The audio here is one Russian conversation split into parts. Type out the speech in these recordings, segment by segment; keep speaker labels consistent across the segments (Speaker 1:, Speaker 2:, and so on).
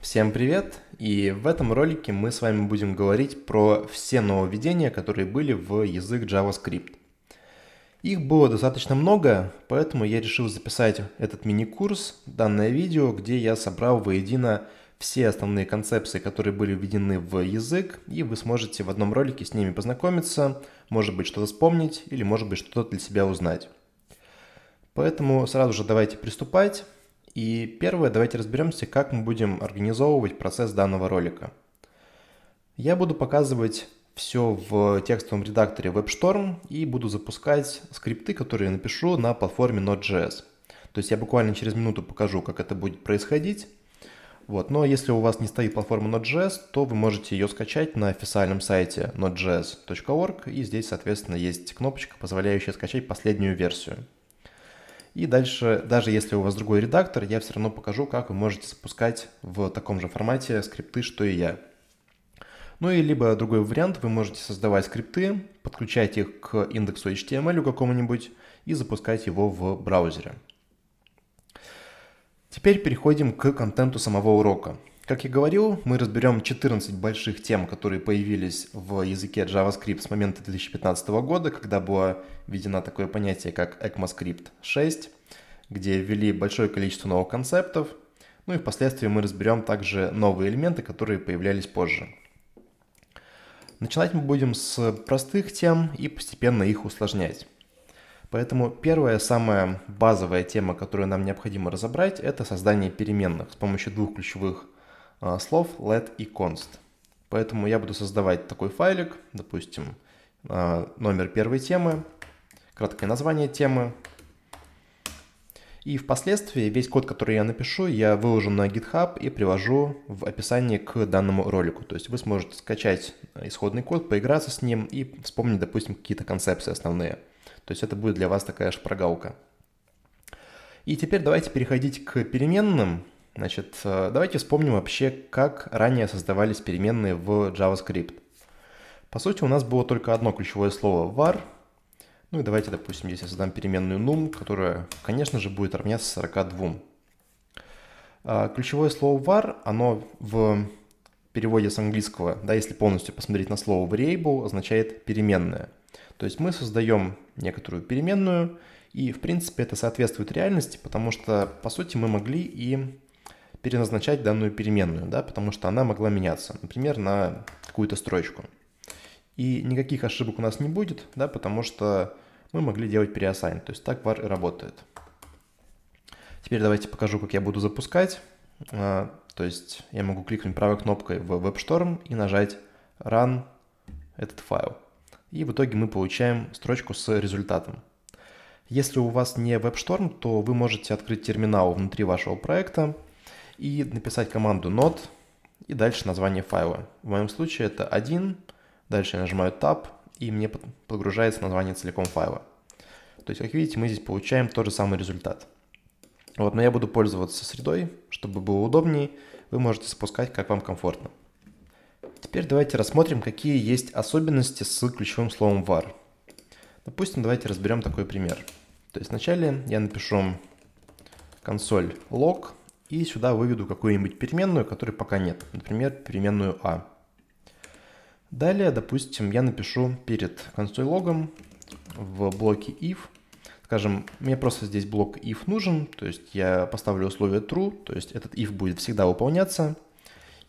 Speaker 1: Всем привет! И в этом ролике мы с вами будем говорить про все нововведения, которые были в язык JavaScript. Их было достаточно много, поэтому я решил записать этот мини-курс, данное видео, где я собрал воедино все основные концепции, которые были введены в язык, и вы сможете в одном ролике с ними познакомиться, может быть что-то вспомнить или может быть что-то для себя узнать. Поэтому сразу же давайте приступать. И первое, давайте разберемся, как мы будем организовывать процесс данного ролика. Я буду показывать все в текстовом редакторе WebStorm и буду запускать скрипты, которые я напишу на платформе Node.js. То есть я буквально через минуту покажу, как это будет происходить. Вот. Но если у вас не стоит платформа Node.js, то вы можете ее скачать на официальном сайте nodejs.org, и здесь, соответственно, есть кнопочка, позволяющая скачать последнюю версию. И дальше, даже если у вас другой редактор, я все равно покажу, как вы можете запускать в таком же формате скрипты, что и я. Ну и либо другой вариант, вы можете создавать скрипты, подключать их к индексу HTML какому-нибудь и запускать его в браузере. Теперь переходим к контенту самого урока. Как я говорил, мы разберем 14 больших тем, которые появились в языке JavaScript с момента 2015 года, когда было введено такое понятие, как ECMAScript 6, где ввели большое количество новых концептов. Ну и впоследствии мы разберем также новые элементы, которые появлялись позже. Начинать мы будем с простых тем и постепенно их усложнять. Поэтому первая, самая базовая тема, которую нам необходимо разобрать, это создание переменных с помощью двух ключевых а, слов let и const. Поэтому я буду создавать такой файлик, допустим, а, номер первой темы, краткое название темы. И впоследствии весь код, который я напишу, я выложу на GitHub и привожу в описании к данному ролику. То есть вы сможете скачать исходный код, поиграться с ним и вспомнить, допустим, какие-то концепции основные. То есть это будет для вас такая шпаргалка. И теперь давайте переходить к переменным. Значит, э, давайте вспомним вообще, как ранее создавались переменные в JavaScript. По сути, у нас было только одно ключевое слово var. Ну и давайте, допустим, здесь я создам переменную num, которая, конечно же, будет равняться 42. А, ключевое слово var, оно в переводе с английского, да, если полностью посмотреть на слово variable, означает переменная. То есть мы создаем некоторую переменную, и, в принципе, это соответствует реальности, потому что, по сути, мы могли и переназначать данную переменную, да, потому что она могла меняться, например, на какую-то строчку. И никаких ошибок у нас не будет, да, потому что мы могли делать переассайн, то есть так var и работает. Теперь давайте покажу, как я буду запускать. А, то есть я могу кликнуть правой кнопкой в WebStorm и нажать Run этот файл. И в итоге мы получаем строчку с результатом. Если у вас не WebStorm, то вы можете открыть терминал внутри вашего проекта и написать команду not и дальше название файла. В моем случае это 1, дальше я нажимаю tab и мне подгружается название целиком файла. То есть, как видите, мы здесь получаем тот же самый результат. Вот, но я буду пользоваться средой, чтобы было удобнее. Вы можете спускать, как вам комфортно. Теперь давайте рассмотрим, какие есть особенности с ключевым словом var. Допустим, давайте разберем такой пример. То есть вначале я напишу консоль log и сюда выведу какую-нибудь переменную, которой пока нет. Например, переменную а. Далее, допустим, я напишу перед консоль-логом в блоке if. Скажем, мне просто здесь блок if нужен, то есть я поставлю условие true, то есть этот if будет всегда выполняться.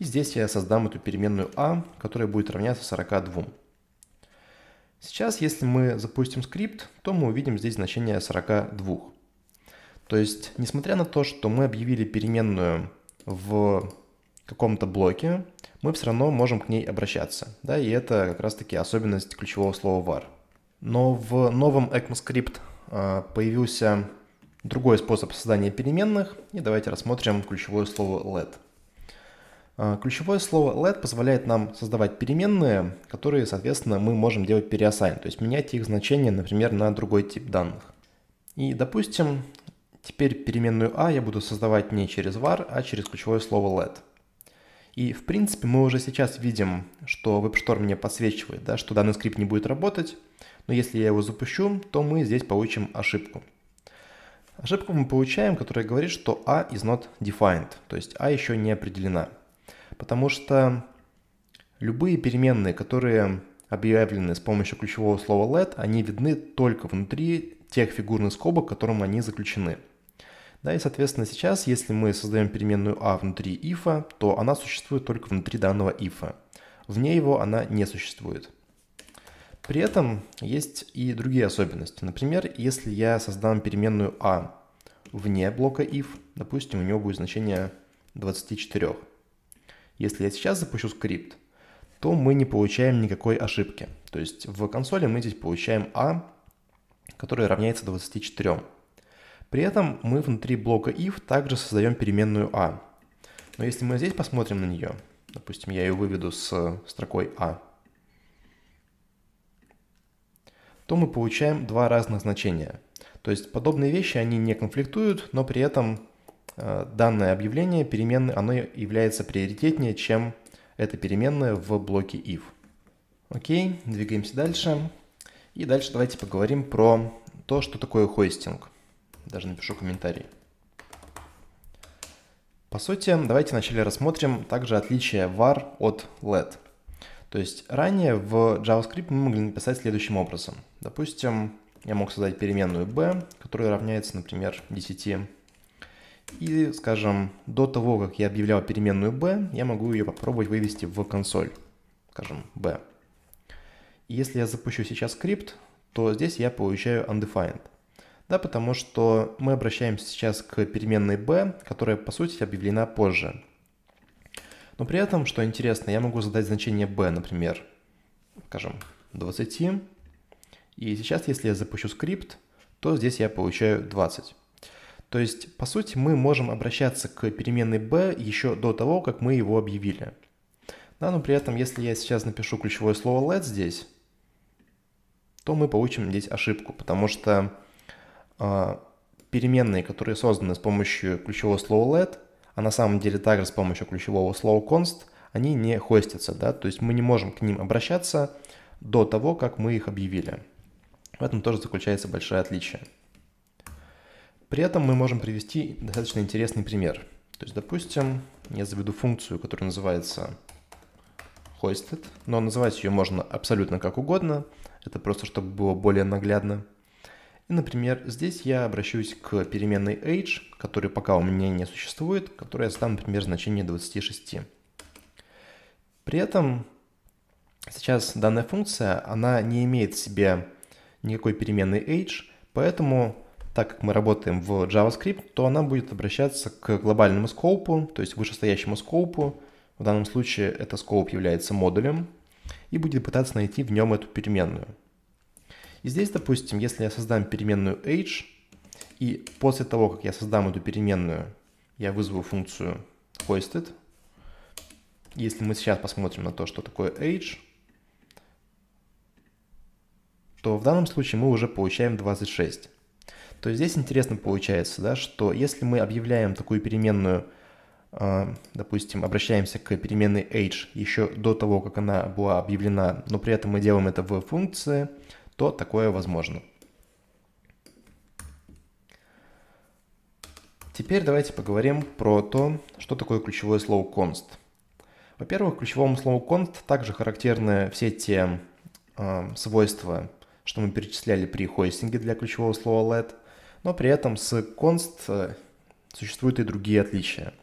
Speaker 1: И здесь я создам эту переменную a, которая будет равняться 42. Сейчас, если мы запустим скрипт, то мы увидим здесь значение 42. То есть, несмотря на то, что мы объявили переменную в каком-то блоке, мы все равно можем к ней обращаться. Да, и это как раз-таки особенность ключевого слова var. Но в новом ECMAScript а, появился другой способ создания переменных, и давайте рассмотрим ключевое слово let. А, ключевое слово let позволяет нам создавать переменные, которые, соответственно, мы можем делать переассайн, то есть менять их значение, например, на другой тип данных. И, допустим, Теперь переменную a «а» я буду создавать не через var, а через ключевое слово let. И, в принципе, мы уже сейчас видим, что WebStorm мне подсвечивает, да, что данный скрипт не будет работать, но если я его запущу, то мы здесь получим ошибку. Ошибку мы получаем, которая говорит, что a «а» is not defined, то есть a «а» еще не определена. Потому что любые переменные, которые объявлены с помощью ключевого слова let, они видны только внутри тех фигурных скобок, к которым они заключены – да, и, соответственно, сейчас, если мы создаем переменную a а внутри if, то она существует только внутри данного if. Вне его она не существует. При этом есть и другие особенности. Например, если я создам переменную a а вне блока if, допустим, у него будет значение 24. Если я сейчас запущу скрипт, то мы не получаем никакой ошибки. То есть в консоли мы здесь получаем a, а, которая равняется 24. При этом мы внутри блока if также создаем переменную a. «а». Но если мы здесь посмотрим на нее, допустим, я ее выведу с строкой a, «а», то мы получаем два разных значения. То есть подобные вещи, они не конфликтуют, но при этом э, данное объявление переменной, оно является приоритетнее, чем эта переменная в блоке if. Окей, двигаемся дальше. И дальше давайте поговорим про то, что такое хостинг даже напишу комментарий. По сути, давайте вначале рассмотрим также отличие var от let. То есть ранее в JavaScript мы могли написать следующим образом. Допустим, я мог создать переменную b, которая равняется, например, 10. И, скажем, до того, как я объявлял переменную b, я могу ее попробовать вывести в консоль, скажем, b. И если я запущу сейчас скрипт, то здесь я получаю undefined да, потому что мы обращаемся сейчас к переменной b, которая по сути объявлена позже. Но при этом, что интересно, я могу задать значение b, например, скажем, 20. И сейчас, если я запущу скрипт, то здесь я получаю 20. То есть, по сути, мы можем обращаться к переменной b еще до того, как мы его объявили. Да, но при этом, если я сейчас напишу ключевое слово let здесь, то мы получим здесь ошибку, потому что а, переменные, которые созданы с помощью ключевого слова let, а на самом деле также с помощью ключевого слова const, они не хостятся, да, то есть мы не можем к ним обращаться до того, как мы их объявили. В этом тоже заключается большое отличие. При этом мы можем привести достаточно интересный пример. То есть, допустим, я заведу функцию, которая называется hosted, но называть ее можно абсолютно как угодно, это просто чтобы было более наглядно – и, например, здесь я обращусь к переменной age, которая пока у меня не существует, которая станет, например, значение 26. При этом сейчас данная функция, она не имеет в себе никакой переменной age, поэтому так как мы работаем в JavaScript, то она будет обращаться к глобальному скопу, то есть вышестоящему скопу. В данном случае это скоп является модулем и будет пытаться найти в нем эту переменную. И здесь, допустим, если я создам переменную age, и после того, как я создам эту переменную, я вызову функцию hoisted. Если мы сейчас посмотрим на то, что такое age, то в данном случае мы уже получаем 26. То есть здесь интересно получается, да, что если мы объявляем такую переменную, а, допустим, обращаемся к переменной age еще до того, как она была объявлена, но при этом мы делаем это в функции – то такое возможно. Теперь давайте поговорим про то, что такое ключевое слово const. Во-первых, ключевому слову const также характерны все те э, свойства, что мы перечисляли при хостинге для ключевого слова let, но при этом с const а, существуют и другие отличия.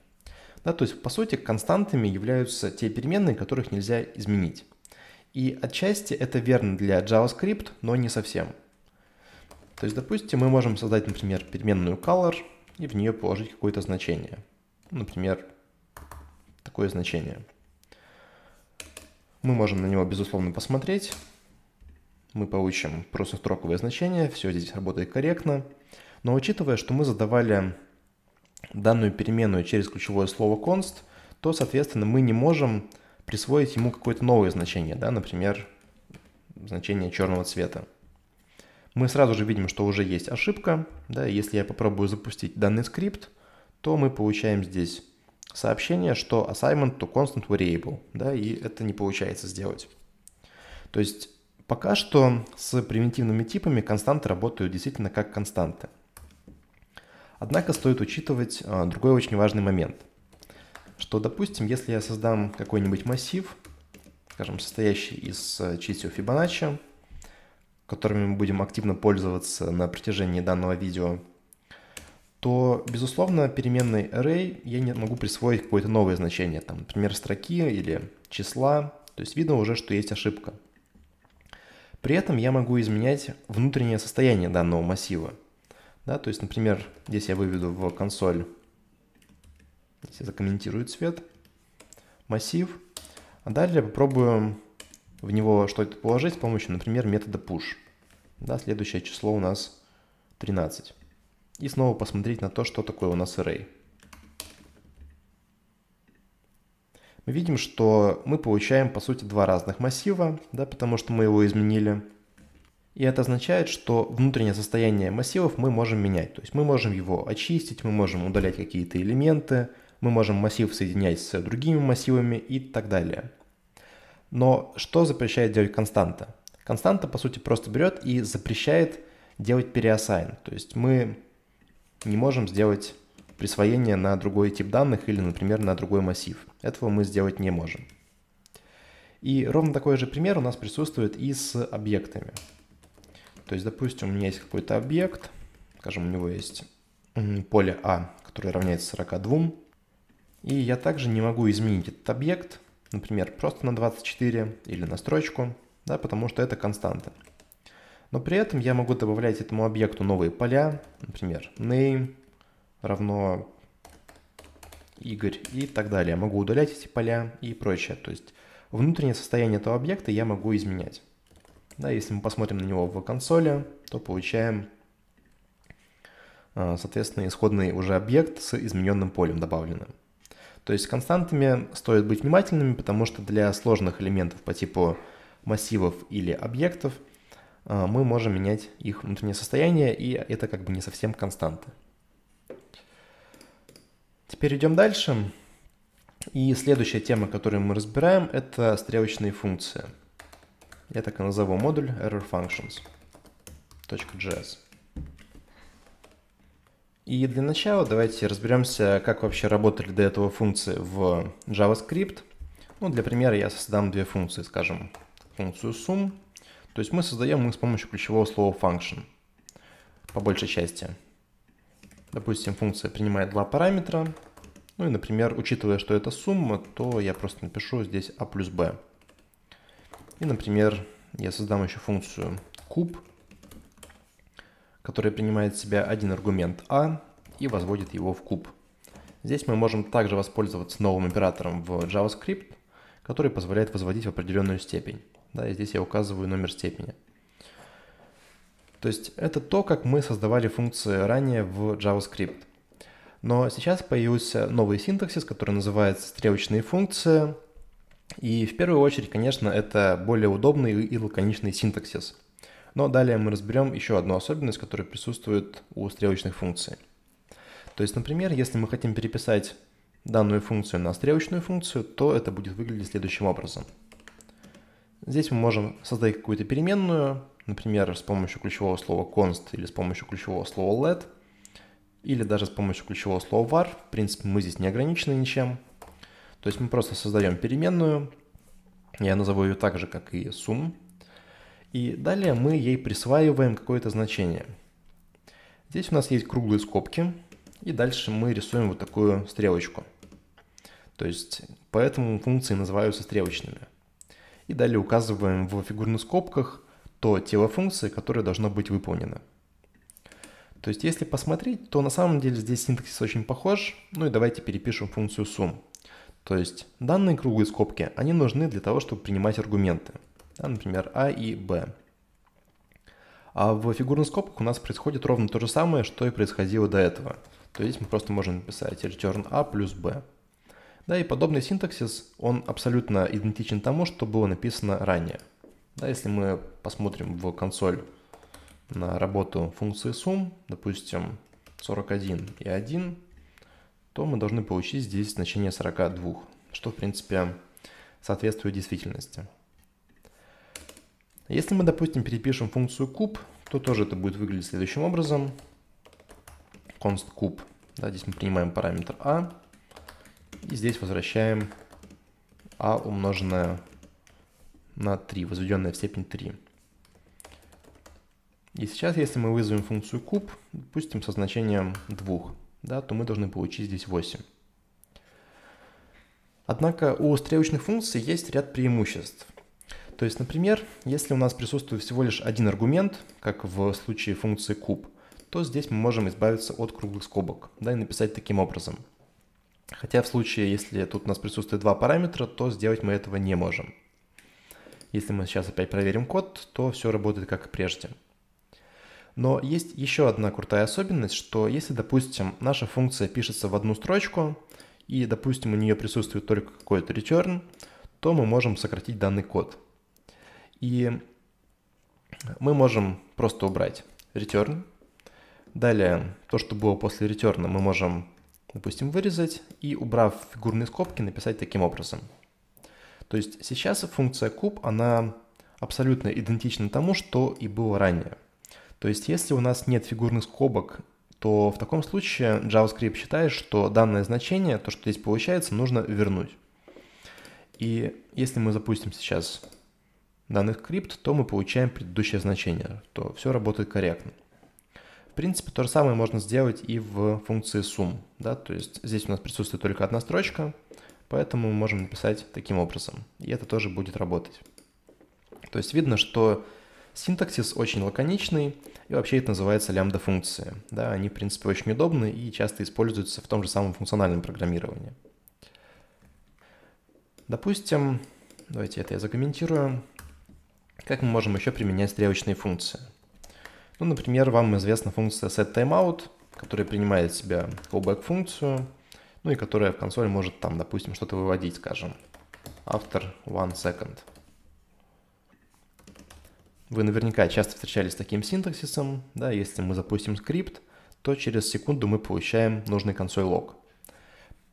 Speaker 1: Да, то есть, по сути, константами являются те переменные, которых нельзя изменить. И отчасти это верно для JavaScript, но не совсем. То есть, допустим, мы можем создать, например, переменную color и в нее положить какое-то значение. Например, такое значение. Мы можем на него, безусловно, посмотреть. Мы получим просто строковое значение, все здесь работает корректно. Но учитывая, что мы задавали данную переменную через ключевое слово const, то, соответственно, мы не можем присвоить ему какое-то новое значение, да, например, значение черного цвета. Мы сразу же видим, что уже есть ошибка, да, если я попробую запустить данный скрипт, то мы получаем здесь сообщение, что assignment to constant variable, да, и это не получается сделать. То есть пока что с примитивными типами константы работают действительно как константы. Однако стоит учитывать а, другой очень важный момент что, допустим, если я создам какой-нибудь массив, скажем, состоящий из э, чисел Fibonacci, которыми мы будем активно пользоваться на протяжении данного видео, то, безусловно, переменной array я не могу присвоить какое-то новое значение, там, например, строки или числа, то есть видно уже, что есть ошибка. При этом я могу изменять внутреннее состояние данного массива. Да, то есть, например, здесь я выведу в консоль Здесь я закомментирую цвет, массив. А далее попробуем в него что-то положить с помощью, например, метода push. Да, следующее число у нас 13. И снова посмотреть на то, что такое у нас array. Мы видим, что мы получаем, по сути, два разных массива, да, потому что мы его изменили. И это означает, что внутреннее состояние массивов мы можем менять. То есть мы можем его очистить, мы можем удалять какие-то элементы, мы можем массив соединять с другими массивами и так далее. Но что запрещает делать константа? Константа, по сути, просто берет и запрещает делать переассайн. То есть мы не можем сделать присвоение на другой тип данных или, например, на другой массив. Этого мы сделать не можем. И ровно такой же пример у нас присутствует и с объектами. То есть, допустим, у меня есть какой-то объект, скажем, у него есть поле А, которое равняется 42, и я также не могу изменить этот объект, например, просто на 24 или на строчку, да, потому что это константа. Но при этом я могу добавлять этому объекту новые поля, например, name равно Игорь и так далее. могу удалять эти поля и прочее. То есть внутреннее состояние этого объекта я могу изменять. Да, если мы посмотрим на него в консоли, то получаем, а, соответственно, исходный уже объект с измененным полем добавленным. То есть с константами стоит быть внимательными, потому что для сложных элементов по типу массивов или объектов э, мы можем менять их внутреннее состояние, и это как бы не совсем константы. Теперь идем дальше. И следующая тема, которую мы разбираем, это стрелочные функции. Я так и назову модуль error functions.js. И для начала давайте разберемся, как вообще работали до этого функции в JavaScript. Ну, для примера я создам две функции, скажем, функцию sum. То есть мы создаем их с помощью ключевого слова function, по большей части. Допустим, функция принимает два параметра. Ну и, например, учитывая, что это сумма, то я просто напишу здесь a плюс b. И, например, я создам еще функцию куб, который принимает в себя один аргумент а и возводит его в куб. Здесь мы можем также воспользоваться новым оператором в JavaScript, который позволяет возводить в определенную степень. Да, и здесь я указываю номер степени. То есть это то, как мы создавали функции ранее в JavaScript. Но сейчас появился новый синтаксис, который называется стрелочные функции. И в первую очередь, конечно, это более удобный и лаконичный синтаксис – но далее мы разберем еще одну особенность, которая присутствует у стрелочных функций. То есть, например, если мы хотим переписать данную функцию на стрелочную функцию, то это будет выглядеть следующим образом. Здесь мы можем создать какую-то переменную, например, с помощью ключевого слова const или с помощью ключевого слова let, или даже с помощью ключевого слова var. В принципе, мы здесь не ограничены ничем. То есть мы просто создаем переменную, я назову ее так же, как и sum, и далее мы ей присваиваем какое-то значение. Здесь у нас есть круглые скобки, и дальше мы рисуем вот такую стрелочку. То есть поэтому функции называются стрелочными. И далее указываем в фигурных скобках то тело функции, которое должно быть выполнено. То есть если посмотреть, то на самом деле здесь синтаксис очень похож. Ну и давайте перепишем функцию sum. То есть данные круглые скобки, они нужны для того, чтобы принимать аргументы – да, например, А и Б. А в фигурных скобках у нас происходит ровно то же самое, что и происходило до этого. То есть мы просто можем написать return A плюс B. Да, и подобный синтаксис, он абсолютно идентичен тому, что было написано ранее. Да, если мы посмотрим в консоль на работу функции sum, допустим, 41 и 1, то мы должны получить здесь значение 42, что, в принципе, соответствует действительности. Если мы, допустим, перепишем функцию куб, то тоже это будет выглядеть следующим образом. const куб. Да, здесь мы принимаем параметр а, и здесь возвращаем а умноженное на 3, возведенное в степень 3. И сейчас, если мы вызовем функцию куб, допустим, со значением 2, да, то мы должны получить здесь 8. Однако у стрелочных функций есть ряд преимуществ – то есть, например, если у нас присутствует всего лишь один аргумент, как в случае функции куб, то здесь мы можем избавиться от круглых скобок да, и написать таким образом. Хотя в случае, если тут у нас присутствует два параметра, то сделать мы этого не можем. Если мы сейчас опять проверим код, то все работает как и прежде. Но есть еще одна крутая особенность, что если, допустим, наша функция пишется в одну строчку, и, допустим, у нее присутствует только какой-то return, то мы можем сократить данный код. И мы можем просто убрать return. Далее, то, что было после return, мы можем, допустим, вырезать и, убрав фигурные скобки, написать таким образом. То есть сейчас функция куб, она абсолютно идентична тому, что и было ранее. То есть если у нас нет фигурных скобок, то в таком случае JavaScript считает, что данное значение, то, что здесь получается, нужно вернуть. И если мы запустим сейчас данных крипт, то мы получаем предыдущее значение, то все работает корректно. В принципе, то же самое можно сделать и в функции sum. Да? То есть здесь у нас присутствует только одна строчка, поэтому мы можем написать таким образом. И это тоже будет работать. То есть видно, что синтаксис очень лаконичный, и вообще это называется лямбда-функции. Да, они, в принципе, очень удобны и часто используются в том же самом функциональном программировании. Допустим, давайте это я закомментирую. Как мы можем еще применять стрелочные функции? Ну, например, вам известна функция setTimeout, которая принимает в себя callback функцию, ну и которая в консоли может там, допустим, что-то выводить, скажем, after one second. Вы наверняка часто встречались с таким синтаксисом, да, если мы запустим скрипт, то через секунду мы получаем нужный консоль лог.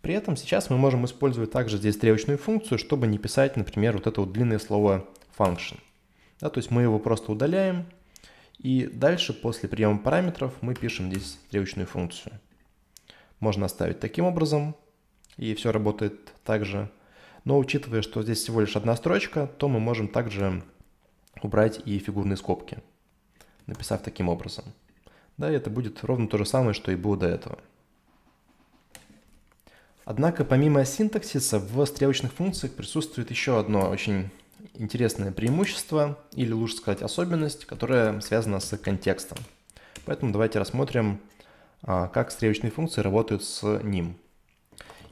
Speaker 1: При этом сейчас мы можем использовать также здесь стрелочную функцию, чтобы не писать, например, вот это вот длинное слово function. Да, то есть мы его просто удаляем, и дальше после приема параметров мы пишем здесь стрелочную функцию. Можно оставить таким образом, и все работает так же. Но учитывая, что здесь всего лишь одна строчка, то мы можем также убрать и фигурные скобки, написав таким образом. Да, и это будет ровно то же самое, что и было до этого. Однако помимо синтаксиса в стрелочных функциях присутствует еще одно очень интересное преимущество, или лучше сказать особенность, которая связана с контекстом. Поэтому давайте рассмотрим, а, как стрелочные функции работают с ним.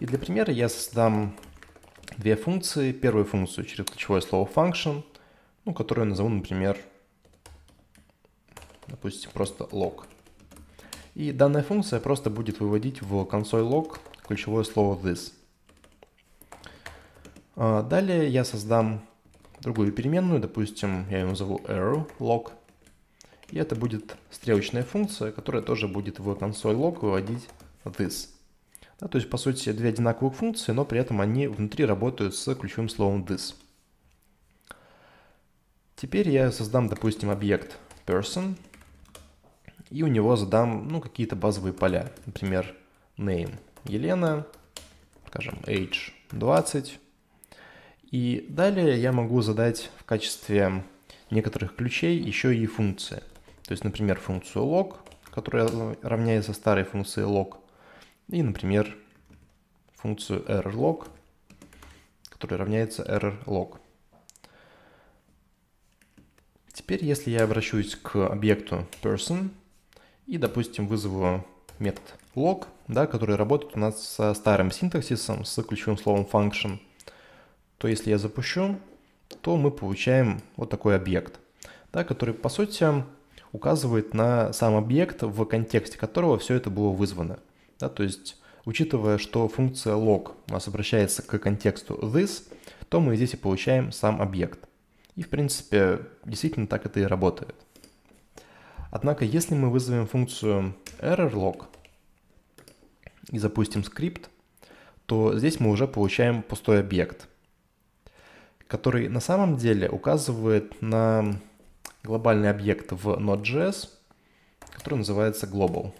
Speaker 1: И для примера я создам две функции. Первую функцию через ключевое слово function, ну, которую я назову, например, допустим, просто log. И данная функция просто будет выводить в консоль log ключевое слово this. А, далее я создам другую переменную, допустим, я ее назову error log, и это будет стрелочная функция, которая тоже будет в консоль log выводить this. Да, то есть, по сути, две одинаковых функции, но при этом они внутри работают с ключевым словом this. Теперь я создам, допустим, объект person, и у него задам ну, какие-то базовые поля. Например, name Елена, скажем, age 20, и далее я могу задать в качестве некоторых ключей еще и функции. То есть, например, функцию log, которая равняется старой функции log, и, например, функцию errorLog, которая равняется errorLog. Теперь, если я обращусь к объекту person и, допустим, вызову метод log, да, который работает у нас со старым синтаксисом, с ключевым словом function – то если я запущу, то мы получаем вот такой объект, да, который по сути указывает на сам объект, в контексте которого все это было вызвано. Да, то есть, учитывая, что функция log у нас обращается к контексту this, то мы здесь и получаем сам объект. И, в принципе, действительно так это и работает. Однако, если мы вызовем функцию errorLog и запустим скрипт, то здесь мы уже получаем пустой объект – который на самом деле указывает на глобальный объект в Node.js, который называется global.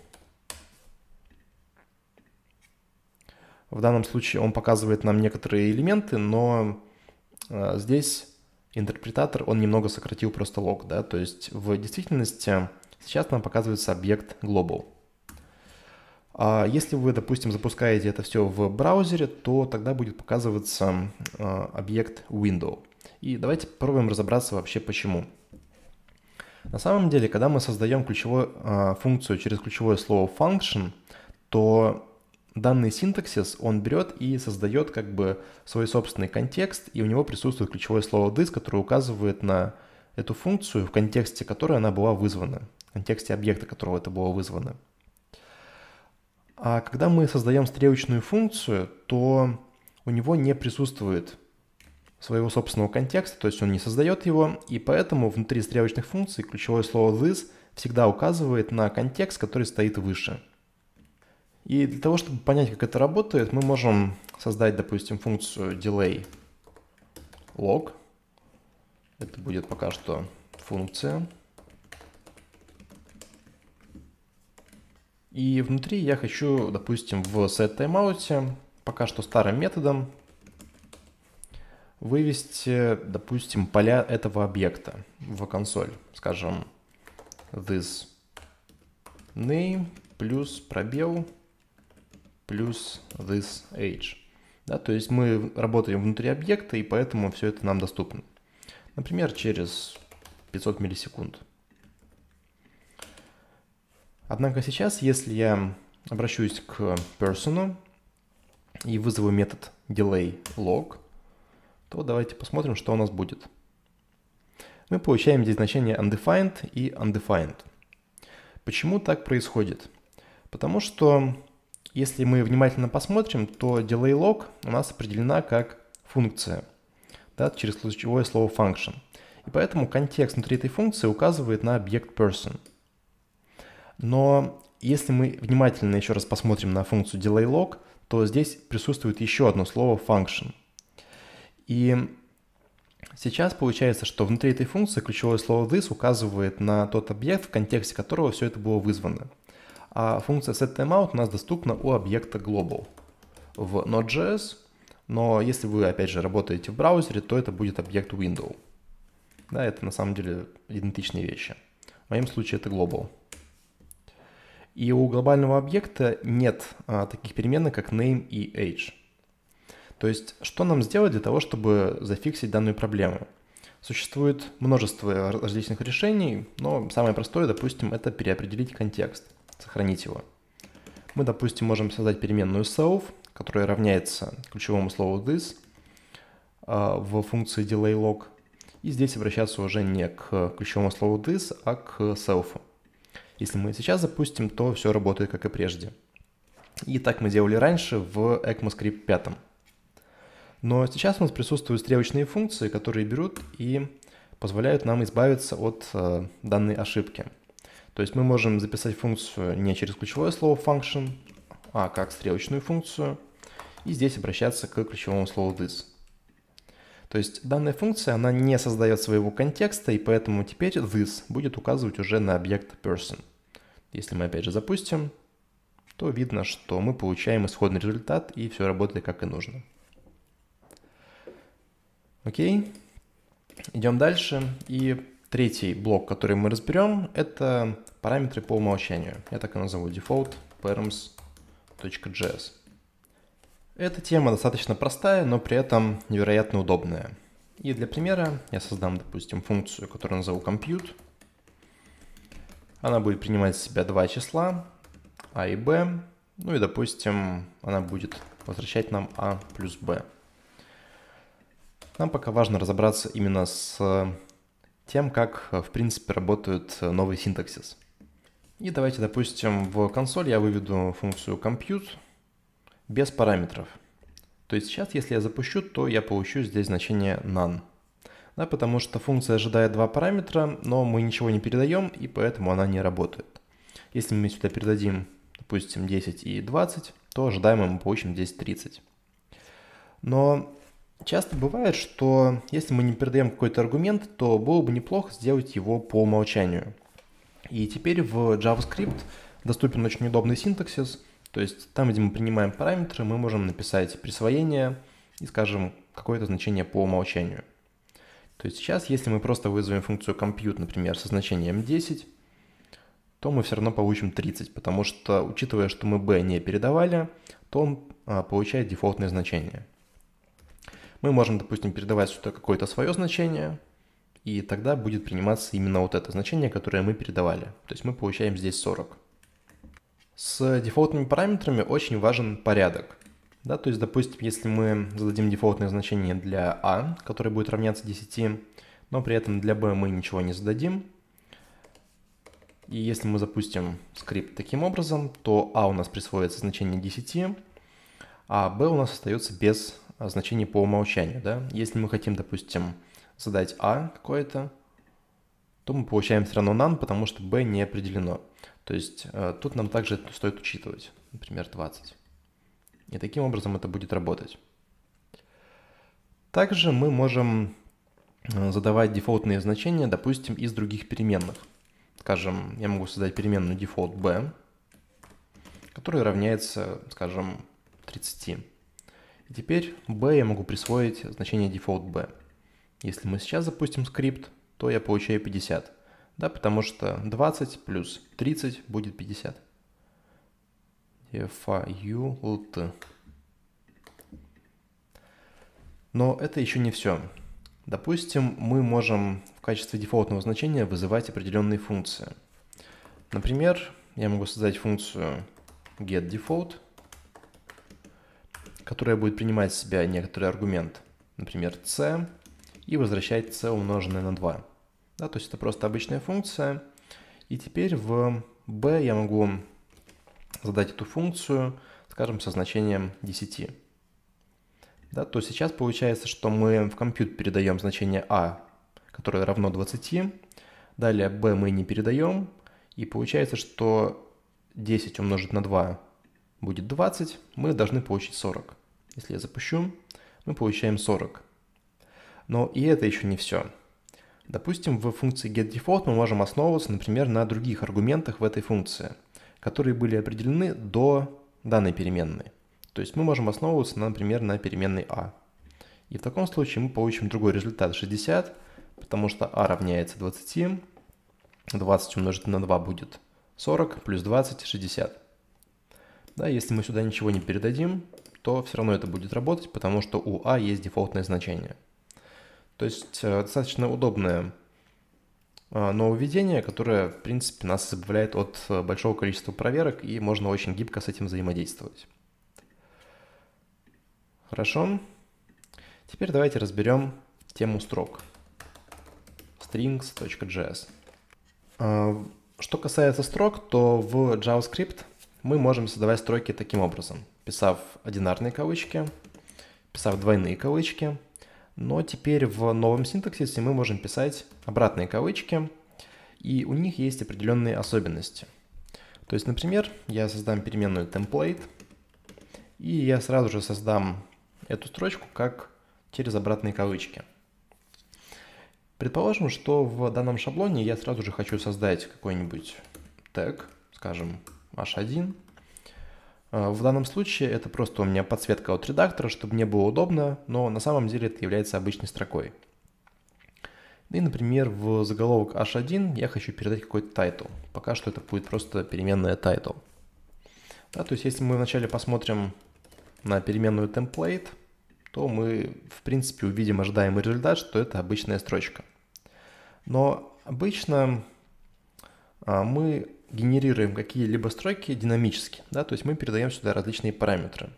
Speaker 1: В данном случае он показывает нам некоторые элементы, но э, здесь интерпретатор, он немного сократил просто лог, да, то есть в действительности сейчас нам показывается объект global – а если вы, допустим, запускаете это все в браузере, то тогда будет показываться а, объект window. И давайте попробуем разобраться вообще почему. На самом деле, когда мы создаем ключевую а, функцию через ключевое слово function, то данный синтаксис он берет и создает как бы свой собственный контекст, и у него присутствует ключевое слово this, которое указывает на эту функцию, в контексте которой она была вызвана, в контексте объекта, которого это было вызвано. А когда мы создаем стрелочную функцию, то у него не присутствует своего собственного контекста, то есть он не создает его, и поэтому внутри стрелочных функций ключевое слово this всегда указывает на контекст, который стоит выше. И для того, чтобы понять, как это работает, мы можем создать, допустим, функцию delay log. Это будет пока что функция. И внутри я хочу, допустим, в setTimeout пока что старым методом, вывести, допустим, поля этого объекта в консоль. Скажем, this name плюс пробел плюс this age. Да, то есть мы работаем внутри объекта, и поэтому все это нам доступно. Например, через 500 миллисекунд. Однако сейчас, если я обращусь к person и вызову метод delay log, то давайте посмотрим, что у нас будет. Мы получаем здесь значение undefined и undefined. Почему так происходит? Потому что если мы внимательно посмотрим, то delay log у нас определена как функция, да, через ключевое слово function. И поэтому контекст внутри этой функции указывает на объект person – но если мы внимательно еще раз посмотрим на функцию delay log, то здесь присутствует еще одно слово function. И сейчас получается, что внутри этой функции ключевое слово this указывает на тот объект, в контексте которого все это было вызвано. А функция setTimeout у нас доступна у объекта global в Node.js, но если вы, опять же, работаете в браузере, то это будет объект window. Да, это на самом деле идентичные вещи. В моем случае это global. И у глобального объекта нет а, таких переменных, как name и age. То есть, что нам сделать для того, чтобы зафиксить данную проблему? Существует множество различных решений, но самое простое, допустим, это переопределить контекст, сохранить его. Мы, допустим, можем создать переменную self, которая равняется ключевому слову this а, в функции delayLog, и здесь обращаться уже не к ключевому слову this, а к self. Если мы сейчас запустим, то все работает как и прежде. И так мы делали раньше в ECMAScript 5. Но сейчас у нас присутствуют стрелочные функции, которые берут и позволяют нам избавиться от э, данной ошибки. То есть мы можем записать функцию не через ключевое слово function, а как стрелочную функцию, и здесь обращаться к ключевому слову this. То есть данная функция, она не создает своего контекста, и поэтому теперь this будет указывать уже на объект person. Если мы опять же запустим, то видно, что мы получаем исходный результат и все работает как и нужно. Окей. Идем дальше. И третий блок, который мы разберем, это параметры по умолчанию. Я так и назову default params.js. Эта тема достаточно простая, но при этом невероятно удобная. И для примера я создам, допустим, функцию, которую назову compute – она будет принимать в себя два числа, а и b. Ну и, допустим, она будет возвращать нам а плюс b. Нам пока важно разобраться именно с тем, как, в принципе, работает новый синтаксис. И давайте, допустим, в консоль я выведу функцию compute без параметров. То есть сейчас, если я запущу, то я получу здесь значение none да, потому что функция ожидает два параметра, но мы ничего не передаем, и поэтому она не работает. Если мы сюда передадим, допустим, 10 и 20, то ожидаемо мы получим 10-30. Но часто бывает, что если мы не передаем какой-то аргумент, то было бы неплохо сделать его по умолчанию. И теперь в JavaScript доступен очень удобный синтаксис, то есть там, где мы принимаем параметры, мы можем написать присвоение и, скажем, какое-то значение по умолчанию. То есть сейчас, если мы просто вызовем функцию compute, например, со значением 10, то мы все равно получим 30, потому что, учитывая, что мы b не передавали, то он а, получает дефолтное значение. Мы можем, допустим, передавать сюда какое-то свое значение, и тогда будет приниматься именно вот это значение, которое мы передавали. То есть мы получаем здесь 40. С дефолтными параметрами очень важен порядок. Да, то есть, допустим, если мы зададим дефолтное значение для а, которое будет равняться 10, но при этом для b мы ничего не зададим, и если мы запустим скрипт таким образом, то а у нас присвоится значение 10, а b у нас остается без а, значения по умолчанию. Да? Если мы хотим, допустим, задать а какое-то, то мы получаем все равно none, потому что b не определено. То есть э, тут нам также стоит учитывать, например, 20. И таким образом это будет работать. Также мы можем э, задавать дефолтные значения, допустим, из других переменных. Скажем, я могу создать переменную default b, которая равняется, скажем, 30. И теперь b я могу присвоить значение default b. Если мы сейчас запустим скрипт, то я получаю 50. Да, потому что 20 плюс 30 будет 50 fult. Но это еще не все. Допустим, мы можем в качестве дефолтного значения вызывать определенные функции. Например, я могу создать функцию getDefault, которая будет принимать в себя некоторый аргумент, например, c, и возвращать c умноженное на 2. Да, то есть это просто обычная функция. И теперь в b я могу задать эту функцию, скажем, со значением 10. Да, то сейчас получается, что мы в компьютер передаем значение а, которое равно 20, далее b мы не передаем, и получается, что 10 умножить на 2 будет 20, мы должны получить 40. Если я запущу, мы получаем 40. Но и это еще не все. Допустим, в функции getDefault мы можем основываться, например, на других аргументах в этой функции – которые были определены до данной переменной. То есть мы можем основываться, например, на переменной а. И в таком случае мы получим другой результат 60, потому что а равняется 20, 20 умножить на 2 будет 40, плюс 20 – 60. Да, если мы сюда ничего не передадим, то все равно это будет работать, потому что у а есть дефолтное значение. То есть э, достаточно удобная а, нововведение, которое, в принципе, нас избавляет от э, большого количества проверок, и можно очень гибко с этим взаимодействовать. Хорошо. Теперь давайте разберем тему строк. strings.js. А, что касается строк, то в JavaScript мы можем создавать строки таким образом. Писав одинарные кавычки, писав двойные кавычки – но теперь в новом синтаксисе мы можем писать обратные кавычки, и у них есть определенные особенности. То есть, например, я создам переменную template, и я сразу же создам эту строчку как через обратные кавычки. Предположим, что в данном шаблоне я сразу же хочу создать какой-нибудь тег, скажем, h1, а, в данном случае это просто у меня подсветка от редактора, чтобы мне было удобно, но на самом деле это является обычной строкой. И, например, в заголовок h1 я хочу передать какой-то тайтл. Пока что это будет просто переменная тайтл. Да, то есть если мы вначале посмотрим на переменную template, то мы, в принципе, увидим ожидаемый результат, что это обычная строчка. Но обычно а, мы генерируем какие-либо строки динамически, да, то есть мы передаем сюда различные параметры.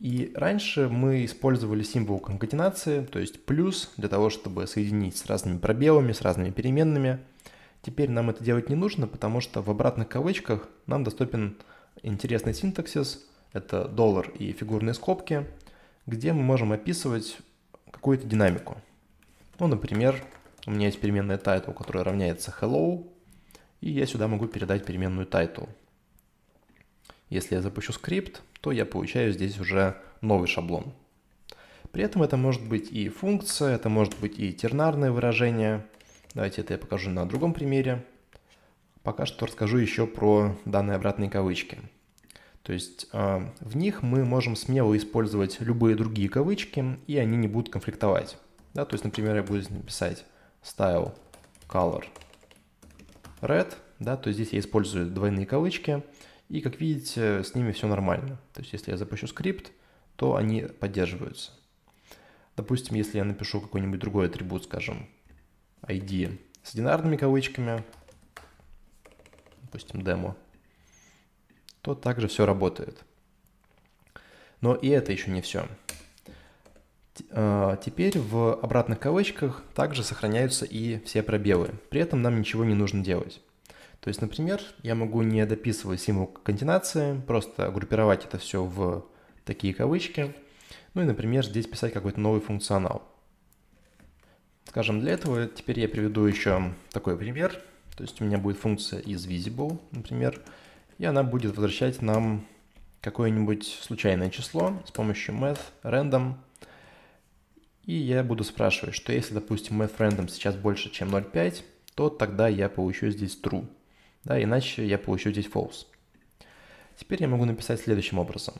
Speaker 1: И раньше мы использовали символ конкатенации, то есть плюс, для того, чтобы соединить с разными пробелами, с разными переменными. Теперь нам это делать не нужно, потому что в обратных кавычках нам доступен интересный синтаксис, это доллар и фигурные скобки, где мы можем описывать какую-то динамику. Ну, например, у меня есть переменная title, которая равняется hello, и я сюда могу передать переменную title. Если я запущу скрипт, то я получаю здесь уже новый шаблон. При этом это может быть и функция, это может быть и тернарное выражение. Давайте это я покажу на другом примере. Пока что расскажу еще про данные обратные кавычки. То есть э, в них мы можем смело использовать любые другие кавычки, и они не будут конфликтовать. Да, то есть, например, я буду написать style color red, да, то здесь я использую двойные кавычки, и, как видите, с ними все нормально. То есть, если я запущу скрипт, то они поддерживаются. Допустим, если я напишу какой-нибудь другой атрибут, скажем, ID с одинарными кавычками, допустим, демо, то также все работает. Но и это еще не все. Э, теперь в обратных кавычках также сохраняются и все пробелы. При этом нам ничего не нужно делать. То есть, например, я могу не дописывать символ континации, просто группировать это все в такие кавычки. Ну и, например, здесь писать какой-то новый функционал. Скажем, для этого теперь я приведу еще такой пример. То есть у меня будет функция из visible, например, и она будет возвращать нам какое-нибудь случайное число с помощью math random и я буду спрашивать, что если, допустим, мы френдом сейчас больше, чем 0.5, то тогда я получу здесь true. Да, иначе я получу здесь false. Теперь я могу написать следующим образом.